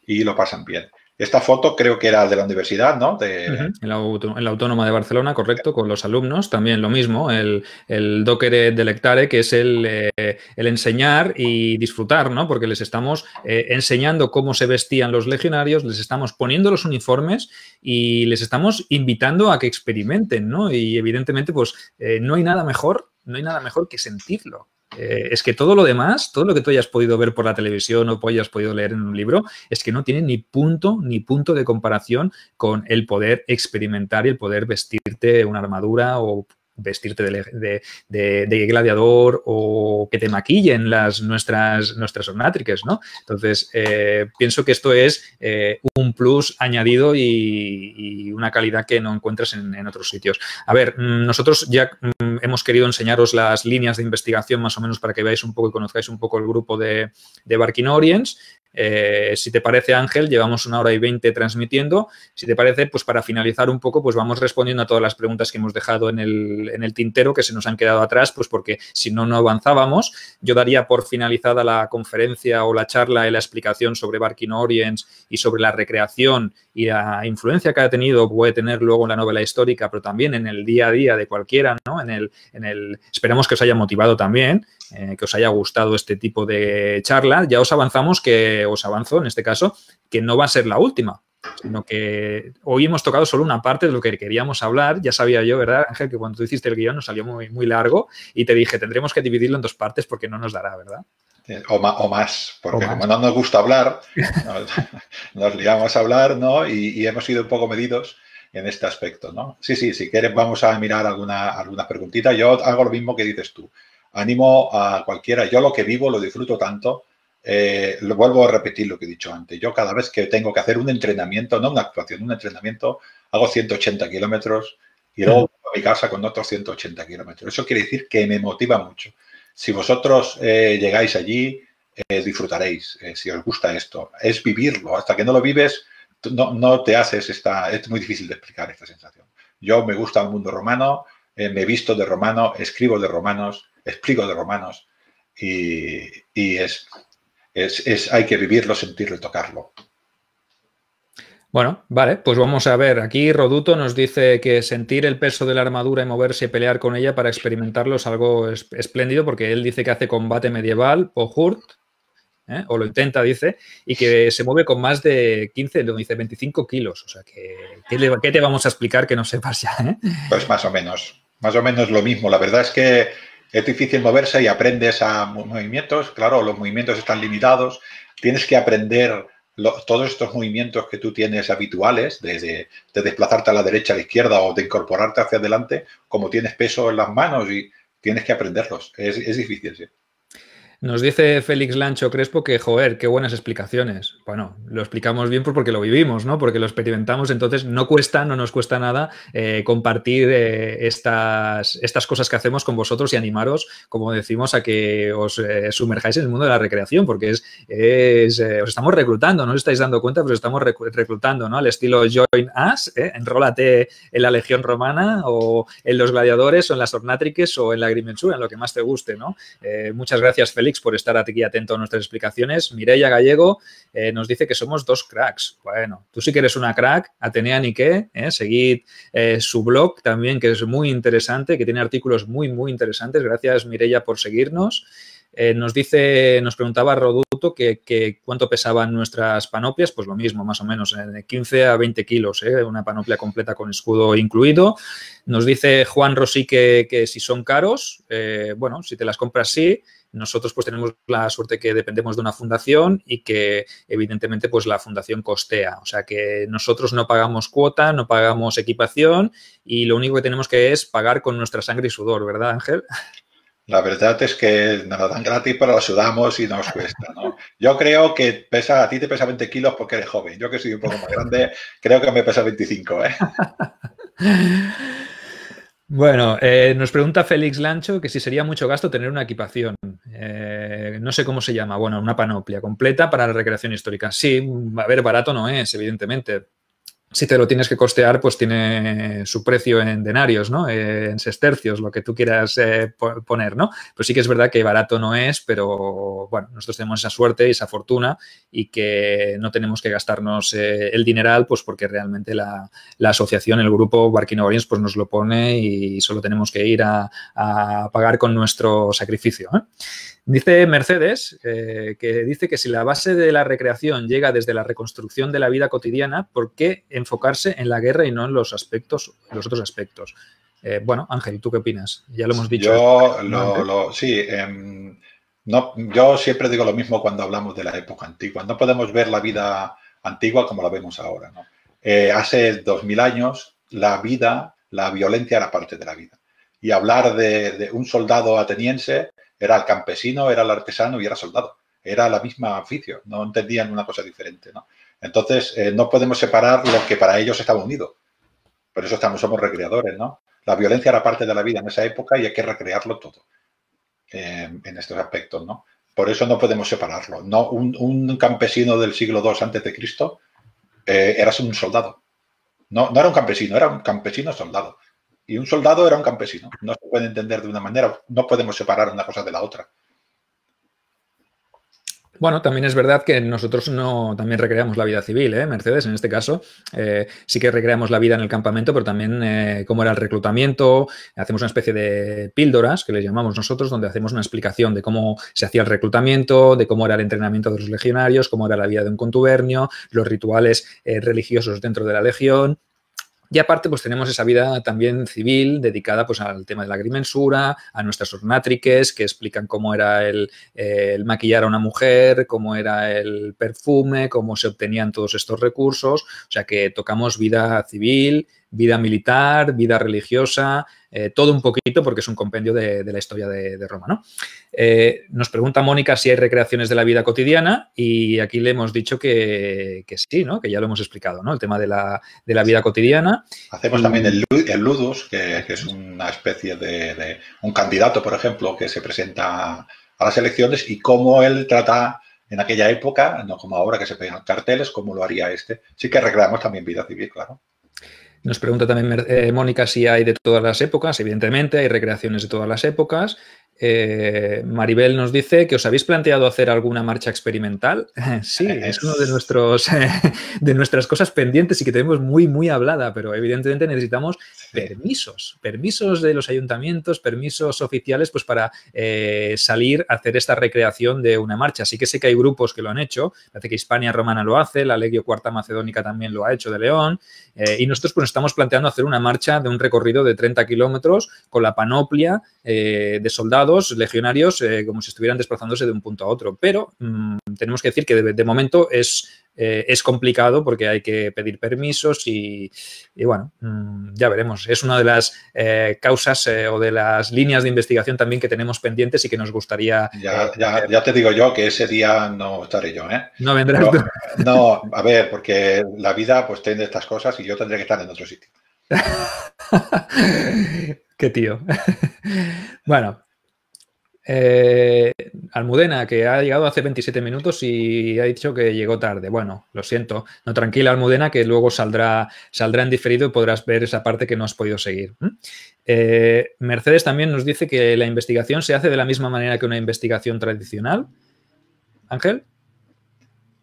y lo pasan bien. Esta foto creo que era de la universidad, ¿no? en, la Autónoma de Barcelona, correcto, con los alumnos. También lo mismo, el, el docker de lectare, que es eh, el, enseñar y disfrutar, ¿no? Porque les estamos eh, enseñando cómo se vestían los legionarios, les estamos poniendo los uniformes y les estamos invitando a que experimenten, ¿no? Y evidentemente, pues eh, no hay nada mejor, no hay nada mejor que sentirlo. Eh, es que todo lo demás, todo lo que tú hayas podido ver por la televisión o hayas podido leer en un libro, es que no tiene ni punto ni punto de comparación con el poder experimentar y el poder vestirte una armadura o vestirte de, gladiador o que te maquillen las nuestras, nuestras ornátricas, ¿no? Entonces, eh, pienso que esto es eh, un plus añadido y, una calidad que no encuentras en, en, otros sitios. A ver, mm, nosotros ya mm, hemos querido enseñaros las líneas de investigación más o menos para que veáis un poco y conozcáis un poco el grupo de, de Barkin eh, si te parece, Ángel, llevamos una hora y veinte transmitiendo. Si te parece, pues para finalizar un poco, pues vamos respondiendo a todas las preguntas que hemos dejado en el, tintero, que se nos han quedado atrás, pues porque si no, no avanzábamos. Yo daría por finalizada la conferencia o la charla y la explicación sobre Barking Orients y sobre la recreación y la influencia que ha tenido, puede tener luego en la novela histórica, pero también en el día a día de cualquiera, ¿no? En el, en el, esperamos que os haya motivado también eh, que os haya gustado este tipo de charla. Ya os avanzamos que, os avanzo en este caso, que no va a ser la última, sino que hoy hemos tocado solo una parte de lo que queríamos hablar. Ya sabía yo, ¿verdad, Ángel? Que cuando tú hiciste el guión nos salió muy, muy largo y te dije, tendremos que dividirlo en dos partes porque no nos dará, ¿verdad? Eh, o, más, porque como no nos gusta hablar, nos, nos liamos a hablar, ¿no? Y, hemos sido un poco medidos en este aspecto, ¿no? Sí, sí, si quieres vamos a mirar alguna, algunas preguntitas. Yo hago lo mismo que dices tú animo a cualquiera, yo lo que vivo lo disfruto tanto, eh, vuelvo a repetir lo que he dicho antes, yo cada vez que tengo que hacer un entrenamiento, no una actuación, un entrenamiento, hago 180 kilómetros y luego vuelvo a mi casa con otros 180 kilómetros. Eso quiere decir que me motiva mucho. Si vosotros eh, llegáis allí, eh, disfrutaréis, si os gusta esto, es vivirlo, hasta que no lo vives, no, te haces esta, es muy difícil de explicar esta sensación. Yo me gusta el mundo romano, me visto de romano, escribo de romanos, explico de Romanos y, es, es, hay que vivirlo, sentirlo, tocarlo. Bueno, vale, pues vamos a ver. Aquí Roduto nos dice que sentir el peso de la armadura y moverse y pelear con ella para experimentarlo es algo espléndido porque él dice que hace combate medieval o hurt, ¿eh? o lo intenta, dice, y que se mueve con más de 15, lo dice 25 kilos. O sea, que, ¿qué, te vamos a explicar que no sepas ya? Eh? Pues más o menos, más o menos lo mismo. La verdad es que es difícil moverse y aprendes a movimientos, claro, los movimientos están limitados, tienes que aprender todos estos movimientos que tú tienes habituales, de, desplazarte a la derecha, a la izquierda o de incorporarte hacia adelante, como tienes peso en las manos y tienes que aprenderlos. Es, es difícil, sí. Nos dice Félix Lancho Crespo que, joder, qué buenas explicaciones. Bueno, lo explicamos bien porque lo vivimos, ¿no? Porque lo experimentamos, entonces no cuesta, no nos cuesta nada eh, compartir eh, estas, estas cosas que hacemos con vosotros y animaros, como decimos, a que os eh, sumerjáis en el mundo de la recreación, porque es, os estamos reclutando, no os estáis dando cuenta, pero estamos reclutando, ¿no? Al estilo Join Us, enrólate en la Legión Romana o en los Gladiadores o en las Ornátriques o en la grimensura en lo que más te guste, ¿no? muchas gracias, Félix por estar aquí atento a nuestras explicaciones. Mireia Gallego eh, nos dice que somos dos cracks. Bueno, tú sí que eres una crack, Atenea Nike. Eh, seguid eh, su blog también, que es muy interesante, que tiene artículos muy, muy interesantes. Gracias, Mireia, por seguirnos. nos dice, nos preguntaba Roduto que, cuánto pesaban nuestras panoplias, pues lo mismo, más o menos, de 15 a 20 kilos, una panoplia completa con escudo incluido. Nos dice Juan Rosique que, que si son caros, bueno, si te las compras sí, nosotros pues tenemos la suerte que dependemos de una fundación y que evidentemente pues la fundación costea, o sea que nosotros no pagamos cuota, no pagamos equipación y lo único que tenemos que es pagar con nuestra sangre y sudor, ¿verdad Ángel? La verdad es que nos tan dan gratis, pero la sudamos y nos cuesta, ¿no? Yo creo que pesa, a ti te pesa 20 kilos porque eres joven. Yo que soy un poco más grande, creo que me pesa 25, ¿eh? Bueno, eh, nos pregunta Félix Lancho que si sería mucho gasto tener una equipación, eh, no sé cómo se llama, bueno, una panoplia completa para la recreación histórica. Sí, mm, a ver, barato no es, evidentemente, si te lo tienes que costear, pues tiene su precio en denarios, ¿no? Eh, en sestercios, lo que tú quieras eh, poner, ¿no? Pues sí que es verdad que barato no es, pero bueno, nosotros tenemos esa suerte y esa fortuna y que no tenemos que gastarnos eh, el dineral, pues porque realmente la, asociación, el grupo Barquino pues nos lo pone y solo tenemos que ir a pagar con nuestro sacrificio. Dice Mercedes eh, que dice que si la base de la recreación llega desde la reconstrucción de la vida cotidiana, ¿por qué enfocarse en la guerra y no en los aspectos, los otros aspectos? Eh, bueno, Ángel, ¿tú qué opinas? Ya lo hemos dicho. Yo lo, sí. Em, no, yo siempre digo lo mismo cuando hablamos de la época antigua. No podemos ver la vida antigua como la vemos ahora. ¿no? Eh, hace 2000 años la vida, la violencia era parte de la vida. Y hablar de un soldado ateniense era el campesino, era el artesano y era soldado. Era la misma oficio, no entendían una cosa diferente. ¿no? Entonces, eh, no podemos separar lo que para ellos estaba unido. Por eso estamos, somos recreadores, ¿no? La violencia era parte de la vida en esa época y hay que recrearlo todo eh, en estos aspectos, ¿no? Por eso no podemos separarlo. No, un, campesino del siglo II antes de Cristo eh, era un soldado. No, no era un campesino, era un campesino soldado y un soldado era un campesino. No se puede entender de una manera, no podemos separar una cosa de la otra. Bueno, también es verdad que nosotros no también recreamos la vida civil, ¿eh? Mercedes, en este caso. Eh, sí que recreamos la vida en el campamento, pero también eh, cómo era el reclutamiento. Hacemos una especie de píldoras, que les llamamos nosotros, donde hacemos una explicación de cómo se hacía el reclutamiento, de cómo era el entrenamiento de los legionarios, cómo era la vida de un contubernio, los rituales religiosos dentro de la legión, y aparte, pues tenemos esa vida también civil dedicada pues, al tema de la agrimensura, a nuestras ornátriques que explican cómo era el, el, maquillar a una mujer, cómo era el perfume, cómo se obtenían todos estos recursos. O sea que tocamos vida civil, vida militar, vida religiosa, eh, todo un poquito porque es un compendio de, la historia de, Roma. Eh, nos pregunta Mónica si hay recreaciones de la vida cotidiana y aquí le hemos dicho que, sí, ¿no? que ya lo hemos explicado, ¿no? el tema de la, vida cotidiana. Hacemos también el, ludus, que, es una especie de, un candidato, por ejemplo, que se presenta a las elecciones y cómo él trata en aquella época, no como ahora que se pegan carteles, cómo lo haría este. Sí que recreamos también vida civil, claro. Nos pregunta también eh, Mónica si hay de todas las épocas. Evidentemente, hay recreaciones de todas las épocas. Eh, Maribel nos dice que os habéis planteado hacer alguna marcha experimental. sí, eh, es uno de de nuestras cosas pendientes y que tenemos muy, muy hablada, pero evidentemente necesitamos permisos, permisos de los ayuntamientos, permisos oficiales, pues para eh, salir a hacer esta recreación de una marcha. Así que sé que hay grupos que lo han hecho, parece que Hispania Romana lo hace, la Legio Cuarta Macedónica también lo ha hecho de León, eh, y nosotros pues estamos planteando hacer una marcha de un recorrido de 30 kilómetros con la panoplia eh, de soldados, legionarios, como si estuvieran desplazándose de un punto a otro. Pero mm, tenemos que decir que de momento es eh, es complicado porque hay que pedir permisos y, bueno, mm, ya veremos. Es una de las eh, causas eh, o de las líneas de investigación también que tenemos pendientes y que nos gustaría... Ya, te digo yo que ese día no estaré yo, No vendrás No, a ver, porque la vida pues tiene estas cosas y yo tendré que estar en otro sitio. Qué tío. bueno, eh, Almudena, que ha llegado hace 27 minutos y ha dicho que llegó tarde. Bueno, lo siento. No, tranquila, Almudena, que luego saldrá, en diferido y podrás ver esa parte que no has podido seguir. Eh, Mercedes también nos dice que la investigación se hace de la misma manera que una investigación tradicional. Ángel.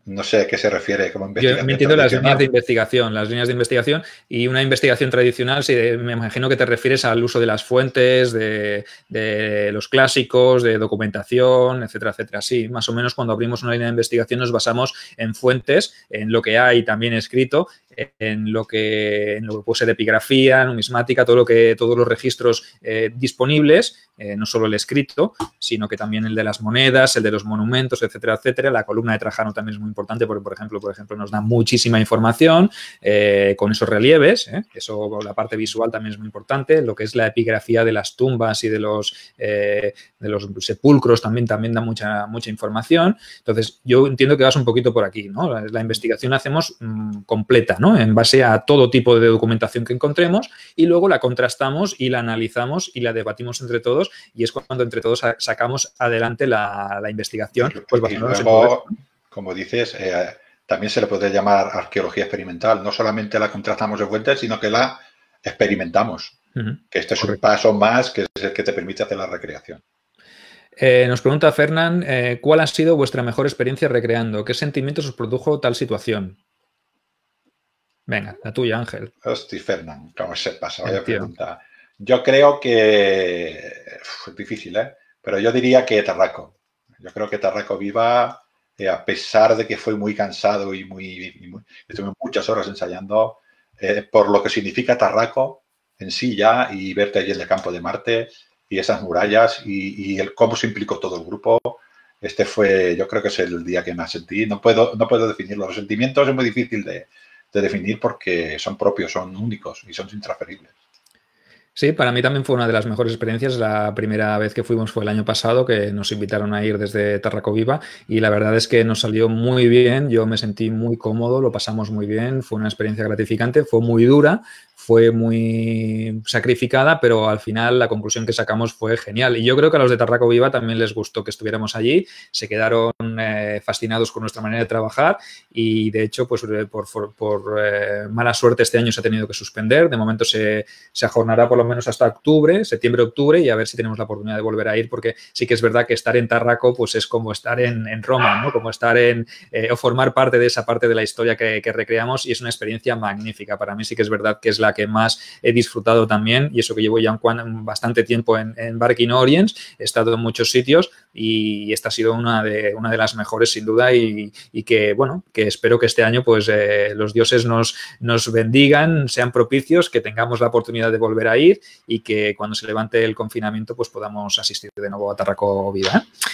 No sé a qué se refiere como investigación. Yo me entiendo las líneas de investigación, las líneas de investigación y una investigación tradicional, si eh, me imagino que te refieres al uso de las fuentes, de, de, los clásicos, de documentación, etcétera, etcétera. Sí, más o menos cuando abrimos una línea de investigación nos basamos en fuentes, en lo que hay también escrito en lo que, en lo puede epigrafía, numismática, todo lo que, todos los registros eh, disponibles, eh, no solo el escrito, sino que también el de las monedas, el de los monumentos, etcétera, etcétera. La columna de Trajano también es muy importante porque, por ejemplo, por ejemplo nos da muchísima información eh, con esos relieves. Eso, la parte visual también es muy importante. Lo que es la epigrafía de las tumbas y de los, de los sepulcros también, también da mucha, mucha información. Entonces, yo entiendo que vas un poquito por aquí, ¿no? La investigación la hacemos mm, completa, en base a todo tipo de documentación que encontremos y luego la contrastamos y la analizamos y la debatimos entre todos y es cuando entre todos sacamos adelante la, investigación. Pues como dices, eh, también se le puede llamar arqueología experimental. No solamente la contrastamos de vuelta, sino que la experimentamos. Que este es un paso más que es el que te permite hacer la recreación. Eh, nos pregunta Fernán, eh, ¿cuál ha sido vuestra mejor experiencia recreando? ¿Qué sentimientos os produjo tal situación? Venga, la tuya, Ángel. Hosti, Fernán, como se pasa, vaya pregunta. Yo creo que. es difícil, ¿eh? Pero yo diría que Tarraco. Yo creo que Tarraco Viva, eh, a pesar de que fue muy cansado y muy. estuve muchas horas ensayando, eh, por lo que significa Tarraco en sí ya y verte allí en el campo de Marte y esas murallas y, el cómo se implicó todo el grupo. Este fue, yo creo que es el día que más sentí. No puedo, no puedo definirlo. Los sentimientos es muy difícil de, de definir porque son propios, son únicos y son intransferibles. Sí, para mí también fue una de las mejores experiencias. La primera vez que fuimos fue el año pasado, que nos invitaron a ir desde Tarracoviva y la verdad es que nos salió muy bien. Yo me sentí muy cómodo, lo pasamos muy bien, fue una experiencia gratificante, fue muy dura, fue muy sacrificada, pero al final la conclusión que sacamos fue genial. Y yo creo que a los de Tarraco Viva también les gustó que estuviéramos allí, se quedaron eh, fascinados con nuestra manera de trabajar y de hecho, pues eh, por, eh, mala suerte este año se ha tenido que suspender. De momento se, se ajornará por lo menos hasta octubre, septiembre-octubre y a ver si tenemos la oportunidad de volver a ir porque sí que es verdad que estar en Tarraco pues es como estar en, Roma, ¿no? Como estar en o formar parte de esa parte de la historia que recreamos y es una experiencia magnífica. Para mí sí que es verdad que es la que más he disfrutado también, y eso que llevo ya un, bastante tiempo en, en Barking Orients, he estado en muchos sitios y esta ha sido una de, una de las mejores sin duda y, que, bueno, que espero que este año pues eh, los dioses nos, nos bendigan, sean propicios, que tengamos la oportunidad de volver a ir y que cuando se levante el confinamiento pues podamos asistir de nuevo a Tarraco Vida. ¿eh?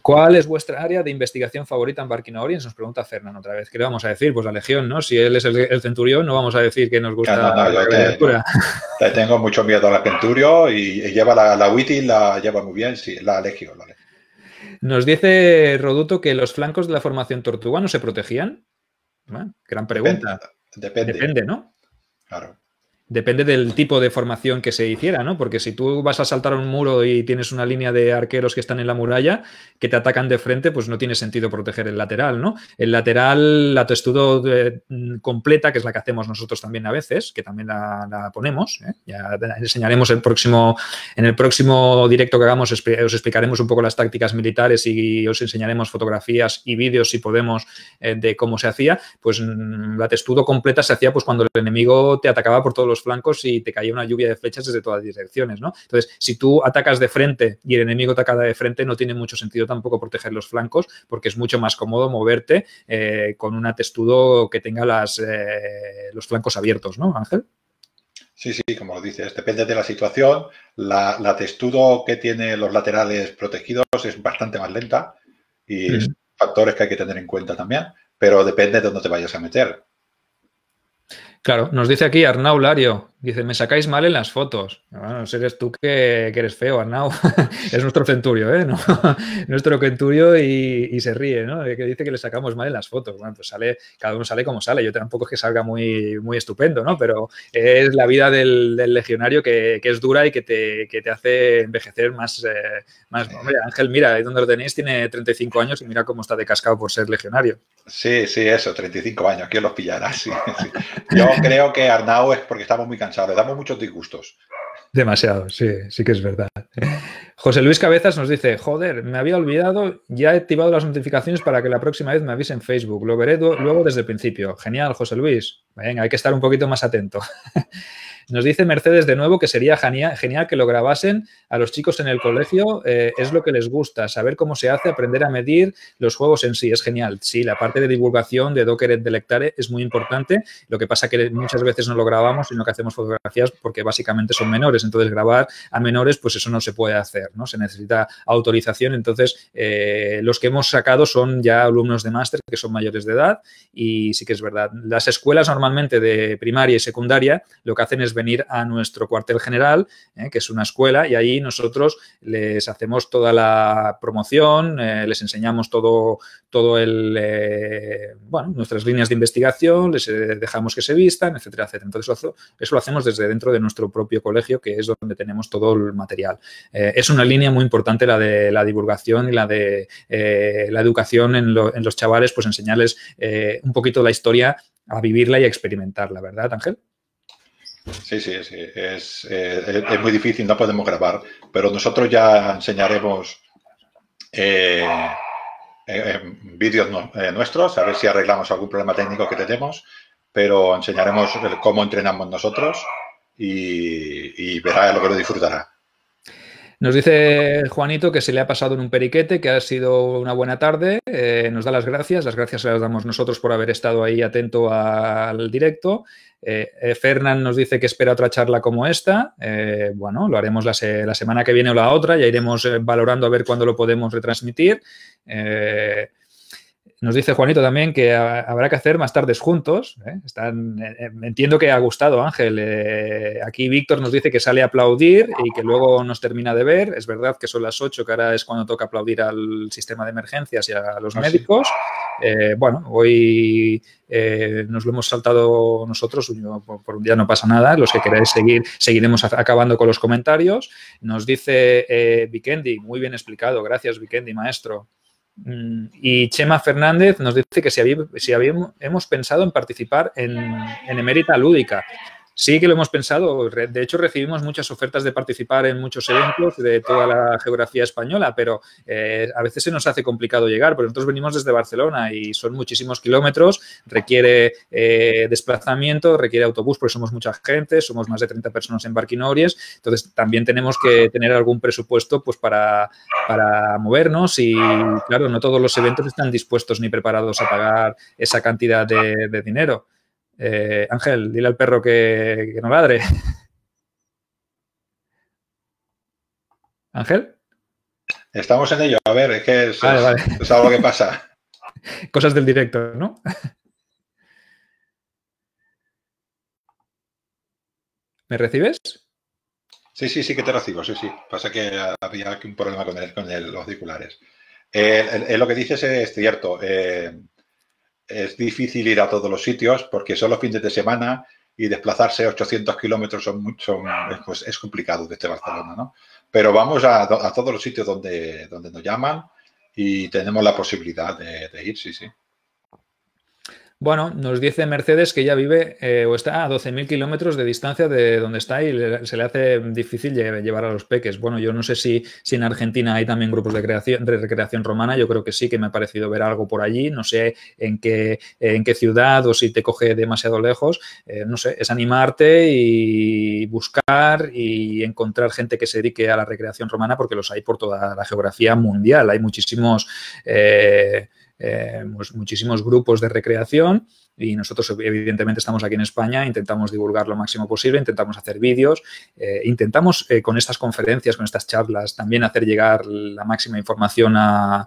¿Cuál es vuestra área de investigación favorita en Barking Orient? Nos pregunta Fernán otra vez. ¿Qué le vamos a decir? Pues la Legión, ¿no? Si él es el, centurión, no vamos a decir que nos gusta la tengo mucho miedo a la centurión y, lleva la, la Witty, la lleva muy bien, sí, la Legión. Nos dice Roduto que los flancos de la formación tortuga no se protegían. Gran pregunta. Depende, Depende ¿no? Claro depende del tipo de formación que se hiciera, ¿no? Porque si tú vas a saltar un muro y tienes una línea de arqueros que están en la muralla que te atacan de frente, pues no tiene sentido proteger el lateral, ¿no? El lateral, la testudo eh, completa, que es la que hacemos nosotros también a veces, que también la, ponemos, ¿eh? ya enseñaremos el próximo, en el próximo directo que hagamos, os explicaremos un poco las tácticas militares y os enseñaremos fotografías y vídeos, si podemos, eh, de cómo se hacía, pues mm, la testudo completa se hacía pues cuando el enemigo te atacaba por todos los flancos y te caía una lluvia de flechas desde todas direcciones, ¿no? Entonces, si tú atacas de frente y el enemigo ataca de frente, no tiene mucho sentido tampoco proteger los flancos porque es mucho más cómodo moverte eh, con un atestudo que tenga las, eh, los flancos abiertos, ¿no, Ángel? Sí, sí, como lo dices, depende de la situación. La, testudo que tiene los laterales protegidos es bastante más lenta y mm. factores que hay que tener en cuenta también, pero depende de dónde te vayas a meter. Claro, nos dice aquí Arnau Lario, Dice, me sacáis mal en las fotos. Bueno, eres tú que, eres feo, Arnau. es nuestro centurio, ¿eh? nuestro centurio y, se ríe, ¿no? Que dice que le sacamos mal en las fotos. Bueno, pues sale, cada uno sale como sale. Yo tampoco es que salga muy, muy estupendo, ¿no? Pero es la vida del, legionario que, es dura y que te, hace envejecer más, eh, Ángel, mira, ahí donde lo tenéis tiene 35 años y mira cómo está de cascado por ser legionario. Sí, sí, eso, 35 años. ¿Quién los pillará? Sí, Yo creo que Arnau es porque estamos muy cansados le damos muchos disgustos. Demasiado, sí, sí que es verdad. José Luis Cabezas nos dice, joder, me había olvidado, ya he activado las notificaciones para que la próxima vez me avisen Facebook, lo veré luego desde el principio. Genial, José Luis. Venga, hay que estar un poquito más atento. Nos dice Mercedes de nuevo que sería genial, que lo grabasen a los chicos en el colegio, eh, es lo que les gusta, saber cómo se hace, aprender a medir los juegos en sí, es genial. Sí, la parte de divulgación de Docker de Lectare es muy importante, lo que pasa que muchas veces no lo grabamos, sino que hacemos fotografías porque básicamente son menores, entonces grabar a menores, pues eso no se puede hacer, ¿no? Se necesita autorización, entonces eh, los que hemos sacado son ya alumnos de máster que son mayores de edad y sí que es verdad. Las escuelas normalmente de primaria y secundaria lo que hacen es venir a nuestro cuartel general, eh, que es una escuela, y ahí nosotros les hacemos toda la promoción, eh, les enseñamos todo, todo el, eh, bueno, nuestras líneas de investigación, les dejamos que se vistan, etcétera, etcétera. Entonces, eso, lo hacemos desde dentro de nuestro propio colegio, que es donde tenemos todo el material. es una línea muy importante la de la divulgación y la de la educación en, los chavales, pues enseñarles un poquito la historia a vivirla y a experimentarla, ¿verdad, Ángel? Sí, sí, sí. Es, eh, muy difícil, no podemos grabar, pero nosotros ya enseñaremos eh, eh, eh vídeos nuestros, a ver si arreglamos algún problema técnico que tenemos, pero enseñaremos cómo entrenamos nosotros y, y verá lo que lo disfrutará. Nos dice Juanito que se le ha pasado en un periquete, que ha sido una buena tarde. Eh, nos da las gracias. Las gracias las damos nosotros por haber estado ahí atento al directo. Eh, eh, Fernán nos dice que espera otra charla como esta. bueno, lo haremos la, la, semana que viene o la otra, ya iremos valorando a ver cuándo lo podemos retransmitir. Nos dice Juanito también que habrá que hacer más tardes juntos. ¿eh? Están, eh, eh, entiendo que ha gustado, Ángel. aquí Víctor nos dice que sale a aplaudir y que luego nos termina de ver. Es verdad que son las 8, que ahora es cuando toca aplaudir al sistema de emergencias y a los ah, médicos. bueno, hoy nos lo hemos saltado nosotros. por, por, un día no pasa nada. Los que queráis seguir, seguiremos acabando con los comentarios. Nos dice Vikendi, muy bien explicado. Gracias, Vikendi, maestro. Mm, y Chema Fernández nos dice que si, habíamos, hemos pensado en participar en, en Emérita Lúdica. Sí que lo hemos pensado. De hecho, recibimos muchas ofertas de participar en muchos eventos de toda la geografía española, pero eh, a veces se nos hace complicado llegar, porque nosotros venimos desde Barcelona y son muchísimos kilómetros, requiere eh, desplazamiento, requiere autobús, porque somos mucha gente, somos más de 30 personas en Barquinorias, entonces también tenemos que tener algún presupuesto pues, para, movernos y, claro, no todos los eventos están dispuestos ni preparados a pagar esa cantidad de dinero. Eh, Ángel, dile al perro que, no ladre. Ángel. Estamos en ello. A ver, es que es, algo que pasa. Cosas del directo, ¿no? ¿Me recibes? Sí, sí, sí que te recibo, sí, sí. Pasa que había un problema con, con los auriculares. Eh, lo que dices es cierto. Eh, es difícil ir a todos los sitios porque son los fines de semana y desplazarse 800 kilómetros son mucho, pues es complicado desde Barcelona, ¿no? Pero vamos a, a todos los sitios donde, donde nos llaman y tenemos la posibilidad de, de ir, sí, sí. Bueno, nos dice Mercedes que ya vive eh, o está a 12.000 kilómetros de distancia de donde está y se le hace difícil llevar a los peques. Bueno, yo no sé si, en Argentina hay también grupos de, recreación romana, yo creo que sí, que me ha parecido ver algo por allí, no sé en qué, en qué ciudad o si te coge demasiado lejos, eh, no sé, es animarte y buscar y encontrar gente que se dedique a la recreación romana porque los hay por toda la geografía mundial, hay muchísimos... Eh, eh, pues, muchísimos grupos de recreación y nosotros, evidentemente, estamos aquí en España, intentamos divulgar lo máximo posible, intentamos hacer vídeos, eh, intentamos eh, con estas conferencias, con estas charlas, también hacer llegar la máxima información a,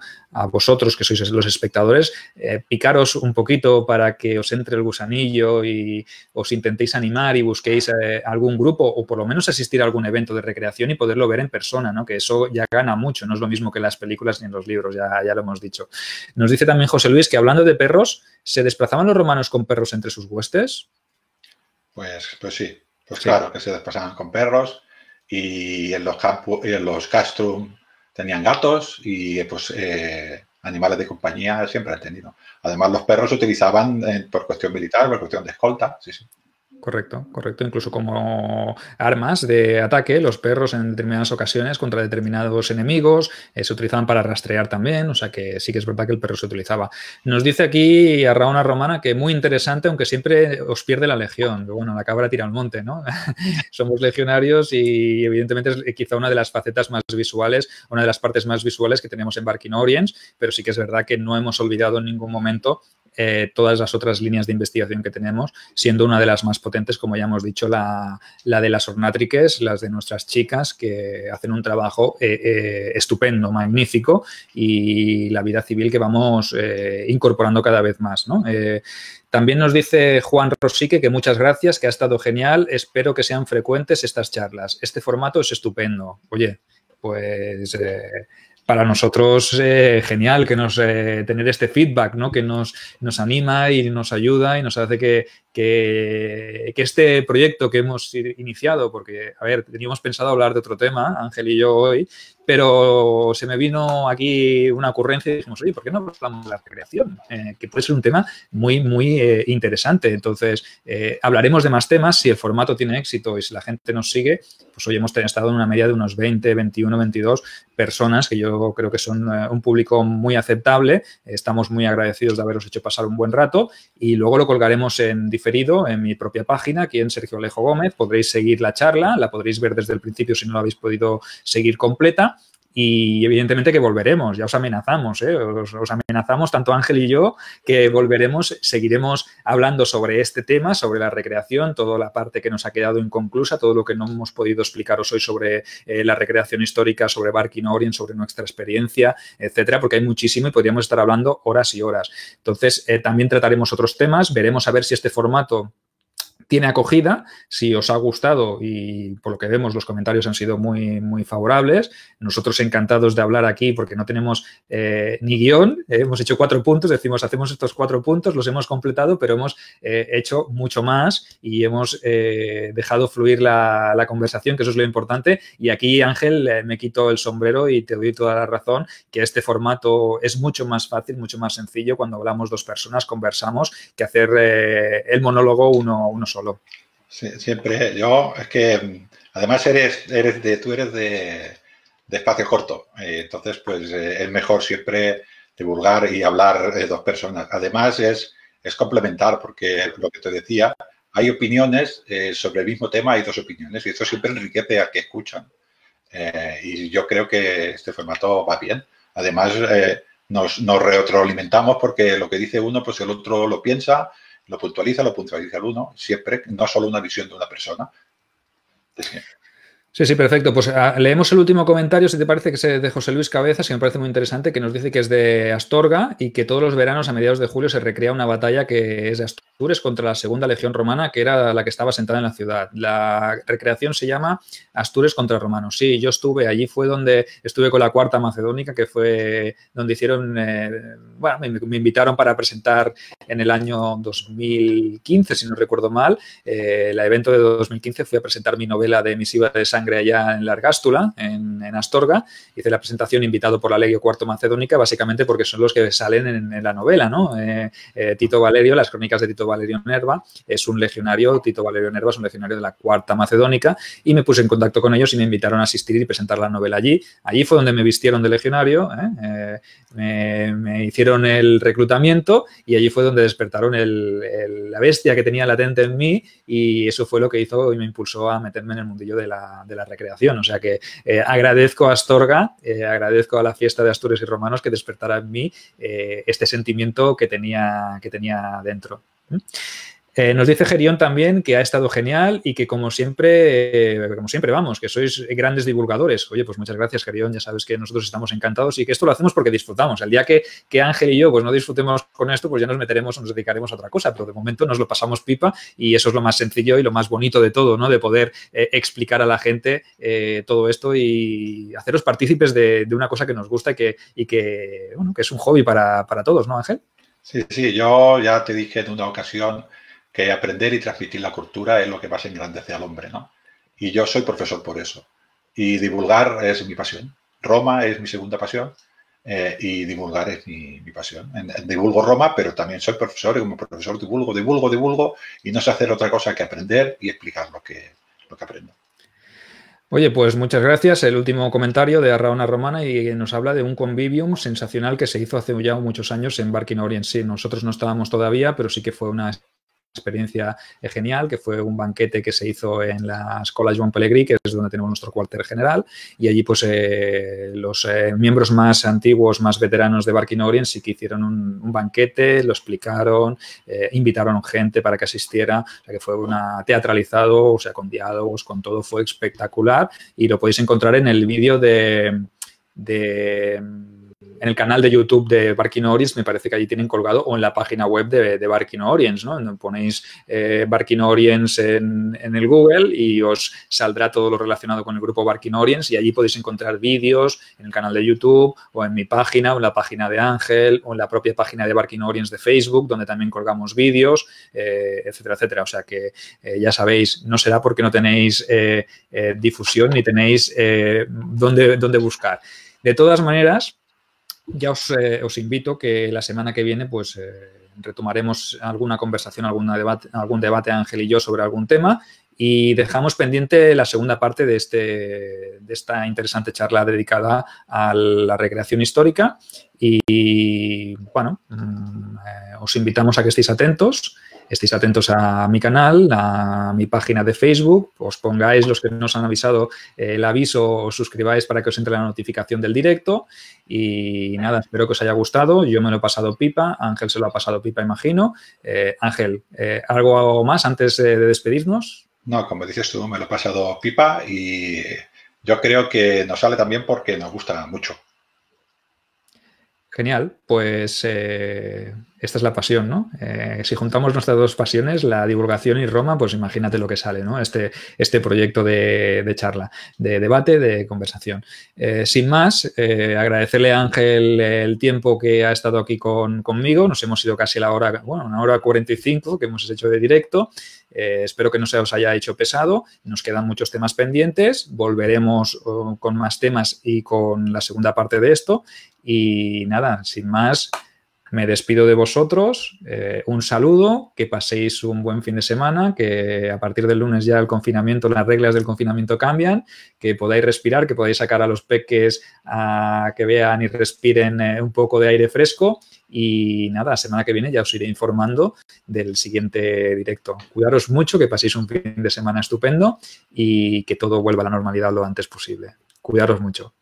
vosotros, que sois los espectadores, eh, picaros un poquito para que os entre el gusanillo y os intentéis animar y busquéis algún grupo o por lo menos asistir a algún evento de recreación y poderlo ver en persona, ¿no? que eso ya gana mucho, no es lo mismo que en las películas ni en los libros, ya, ya lo hemos dicho. Nos dice también José Luis que hablando de perros, se desplazaban los romanos con perros entre sus huestes? Pues, pues sí, pues claro que se desplazaban con perros y en los, campos y en los castrum tenían gatos y pues eh, animales de compañía siempre han tenido. Además los perros se utilizaban eh, por cuestión militar, por cuestión de escolta, sí, sí. Correcto, correcto. Incluso como armas de ataque, los perros en determinadas ocasiones contra determinados enemigos eh, se utilizaban para rastrear también, o sea que sí que es verdad que el perro se utilizaba. Nos dice aquí a Raona Romana que muy interesante, aunque siempre os pierde la legión. Bueno, la cabra tira al monte, ¿no? Somos legionarios y evidentemente es eh, quizá una de las facetas más visuales, una de las partes más visuales que tenemos en Barking Orients, pero sí que es verdad que no hemos olvidado en ningún momento eh, todas las otras líneas de investigación que tenemos, siendo una de las más potentes, como ya hemos dicho, la, de las ornátriques, las de nuestras chicas, que hacen un trabajo eh, eh, estupendo, magnífico, y la vida civil que vamos incorporando cada vez más. También nos dice Juan Rosique que muchas gracias, que ha estado genial. Espero que sean frecuentes estas charlas. Este formato es estupendo. Oye, pues para nosotros eh, genial que nos eh, tener este feedback, ¿no? Que nos, nos anima y nos ayuda y nos hace que que, este proyecto que hemos iniciado, porque, a ver, teníamos pensado hablar de otro tema, Ángel y yo hoy, pero se me vino aquí una ocurrencia y dijimos, oye, ¿por qué no hablamos de la recreación? Eh, que puede ser un tema muy, muy eh, interesante. Entonces, eh, hablaremos de más temas si el formato tiene éxito y si la gente nos sigue. Pues hoy hemos estado en una media de unos 20, 21, 22 personas, que yo creo que son un público muy aceptable. Estamos muy agradecidos de haberos hecho pasar un buen rato y luego lo colgaremos en diferentes en mi propia página, aquí en Sergio Alejo Gómez. Podréis seguir la charla, la podréis ver desde el principio si no la habéis podido seguir completa y evidentemente que volveremos, ya os amenazamos, ¿eh? os, amenazamos tanto Ángel y yo que volveremos, seguiremos hablando sobre este tema, sobre la recreación, toda la parte que nos ha quedado inconclusa, todo lo que no hemos podido explicaros hoy sobre eh, la recreación histórica, sobre Barking Orient, sobre nuestra experiencia, etcétera, porque hay muchísimo y podríamos estar hablando horas y horas. Entonces, eh, también trataremos otros temas, veremos a ver si este formato tiene acogida. Si os ha gustado y por lo que vemos los comentarios han sido muy, muy favorables, nosotros encantados de hablar aquí porque no tenemos eh, ni guión, eh, hemos hecho cuatro puntos, decimos, hacemos estos cuatro puntos, los hemos completado, pero hemos eh, hecho mucho más y hemos dejado fluir la, conversación, que eso es lo importante. Y aquí, Ángel, me quito el sombrero y te doy toda la razón, que este formato es mucho más fácil, mucho más sencillo cuando hablamos dos personas, conversamos, que hacer el monólogo uno, uno solo. siempre, yo es que además eres, eres de, tú eres de, de espacio corto, eh, entonces pues eh, es mejor siempre divulgar y hablar eh, dos personas. Además es, es complementar, porque lo que te decía, hay opiniones sobre el mismo tema, hay dos opiniones y eso siempre enriquece a que escuchan. y yo creo que este formato va bien. Además nos, nos retroalimentamos porque lo que dice uno, pues el otro lo piensa lo puntualiza, lo puntualiza el uno, siempre, no solo una visión de una persona. Sí, sí, perfecto. Pues ah, leemos el último comentario, si te parece, que es de José Luis Cabezas, que me parece muy interesante, que nos dice que es de Astorga y que todos los veranos a mediados de julio se recrea una batalla que es de Astures contra la segunda legión romana, que era la que estaba sentada en la ciudad. La recreación se llama Astures contra Romanos. Sí, yo estuve, allí fue donde estuve con la cuarta macedónica, que fue donde hicieron, eh, bueno, me, invitaron para presentar en el año 2015, si no recuerdo mal, eh, el evento de 2015 fui a presentar mi novela de misiva de sangre allá en la Argástula, en, Astorga. Hice la presentación invitado por la Legio Cuarto Macedónica, básicamente porque son los que salen en, la novela, ¿no? Eh, eh, Tito Valerio, las crónicas de Tito Valerio Nerva, es un legionario, Tito Valerio Nerva es un legionario de la Cuarta Macedónica, y me puse en contacto con ellos y me invitaron a asistir y presentar la novela allí. Allí fue donde me vistieron de legionario, ¿eh? me, hicieron el reclutamiento y allí fue donde despertaron la bestia que tenía latente en mí y eso fue lo que hizo y me impulsó a meterme en el mundillo de la, la recreación. O sea que eh, agradezco a Astorga, eh, agradezco a la fiesta de Asturias y Romanos que despertara en mí eh, este sentimiento que tenía, que tenía dentro. ¿Mm? Eh, nos dice Gerión también que ha estado genial y que como siempre, eh, como siempre vamos, que sois grandes divulgadores. Oye, pues muchas gracias Gerión, ya sabes que nosotros estamos encantados y que esto lo hacemos porque disfrutamos. El día que, Ángel y yo pues no disfrutemos con esto, pues ya nos meteremos o nos dedicaremos a otra cosa, pero de momento nos lo pasamos pipa y eso es lo más sencillo y lo más bonito de todo, ¿no? De poder eh, explicar a la gente todo esto y haceros partícipes de, una cosa que nos gusta y que, y que, es un hobby para, para todos, ¿no, Ángel? Sí, sí, yo ya te dije en una ocasión que aprender y transmitir la cultura es lo que más engrandece al hombre, ¿no? Y yo soy profesor por eso. Y divulgar es mi pasión. Roma es mi segunda pasión eh, y divulgar es mi, pasión. divulgo Roma, pero también soy profesor y como profesor divulgo, divulgo, divulgo y no sé hacer otra cosa que aprender y explicar lo que, lo que aprendo. Oye, pues muchas gracias. El último comentario de Arraona Romana y nos habla de un convivium sensacional que se hizo hace ya muchos años en Barking Orient. Sí, nosotros no estábamos todavía, pero sí que fue una experiencia genial, que fue un banquete que se hizo en la Escuela Joan Pellegrí, que es donde tenemos nuestro cuartel general, y allí pues eh, los eh, miembros más antiguos, más veteranos de Barking Orient sí que hicieron un, banquete, lo explicaron, eh, invitaron gente para que asistiera, que fue una teatralizado, o sea, con diálogos, con todo, fue espectacular y lo podéis encontrar en el vídeo de en el canal de YouTube de Barking Orients, me parece que allí tienen colgado, o en la página web de, Barking Orients, ¿no? Ponéis eh, Orients en, el Google y os saldrá todo lo relacionado con el grupo Barking Orients y allí podéis encontrar vídeos en el canal de YouTube o en mi página o en la página de Ángel o en la propia página de Barking Orients de Facebook, donde también colgamos vídeos, eh, etcétera, etcétera. O sea que eh, ya sabéis, no será porque no tenéis eh, difusión ni tenéis dónde, dónde buscar. De todas maneras, ya eh, os, invito que la semana que viene pues eh, retomaremos alguna conversación, alguna debate, algún debate Ángel y yo sobre algún tema y dejamos pendiente la segunda parte de, este, de esta interesante charla dedicada a la recreación histórica y, bueno, mm, eh, os invitamos a que estéis atentos estéis atentos a mi canal, a mi página de Facebook, os pongáis los que nos han avisado eh, el aviso, os suscribáis para que os entre la notificación del directo y nada, espero que os haya gustado, yo me lo he pasado pipa, Ángel se lo ha pasado pipa, imagino. Eh, Ángel, eh, ¿algo más antes de despedirnos? No, como dices tú, me lo he pasado pipa y yo creo que nos sale también porque nos gusta mucho. Genial, pues esta es la pasión, ¿no? Eh, si juntamos nuestras dos pasiones, la divulgación y Roma, pues imagínate lo que sale, ¿no? Este, este proyecto de, charla, de debate, de conversación. Eh, sin más, eh, agradecerle a Ángel el tiempo que ha estado aquí conmigo. Nos hemos ido casi a la hora, bueno, una hora 45 que hemos hecho de directo. espero que no se os haya hecho pesado. Nos quedan muchos temas pendientes. Volveremos oh, con más temas y con la segunda parte de esto. Y nada, sin más. Me despido de vosotros, eh, un saludo, que paséis un buen fin de semana, que a partir del lunes ya el confinamiento, las reglas del confinamiento cambian, que podáis respirar, que podáis sacar a los peques a que vean y respiren eh, un poco de aire fresco y nada, semana que viene ya os iré informando del siguiente directo. Cuidaros mucho, que paséis un fin de semana estupendo y que todo vuelva a la normalidad lo antes posible. Cuidaros mucho.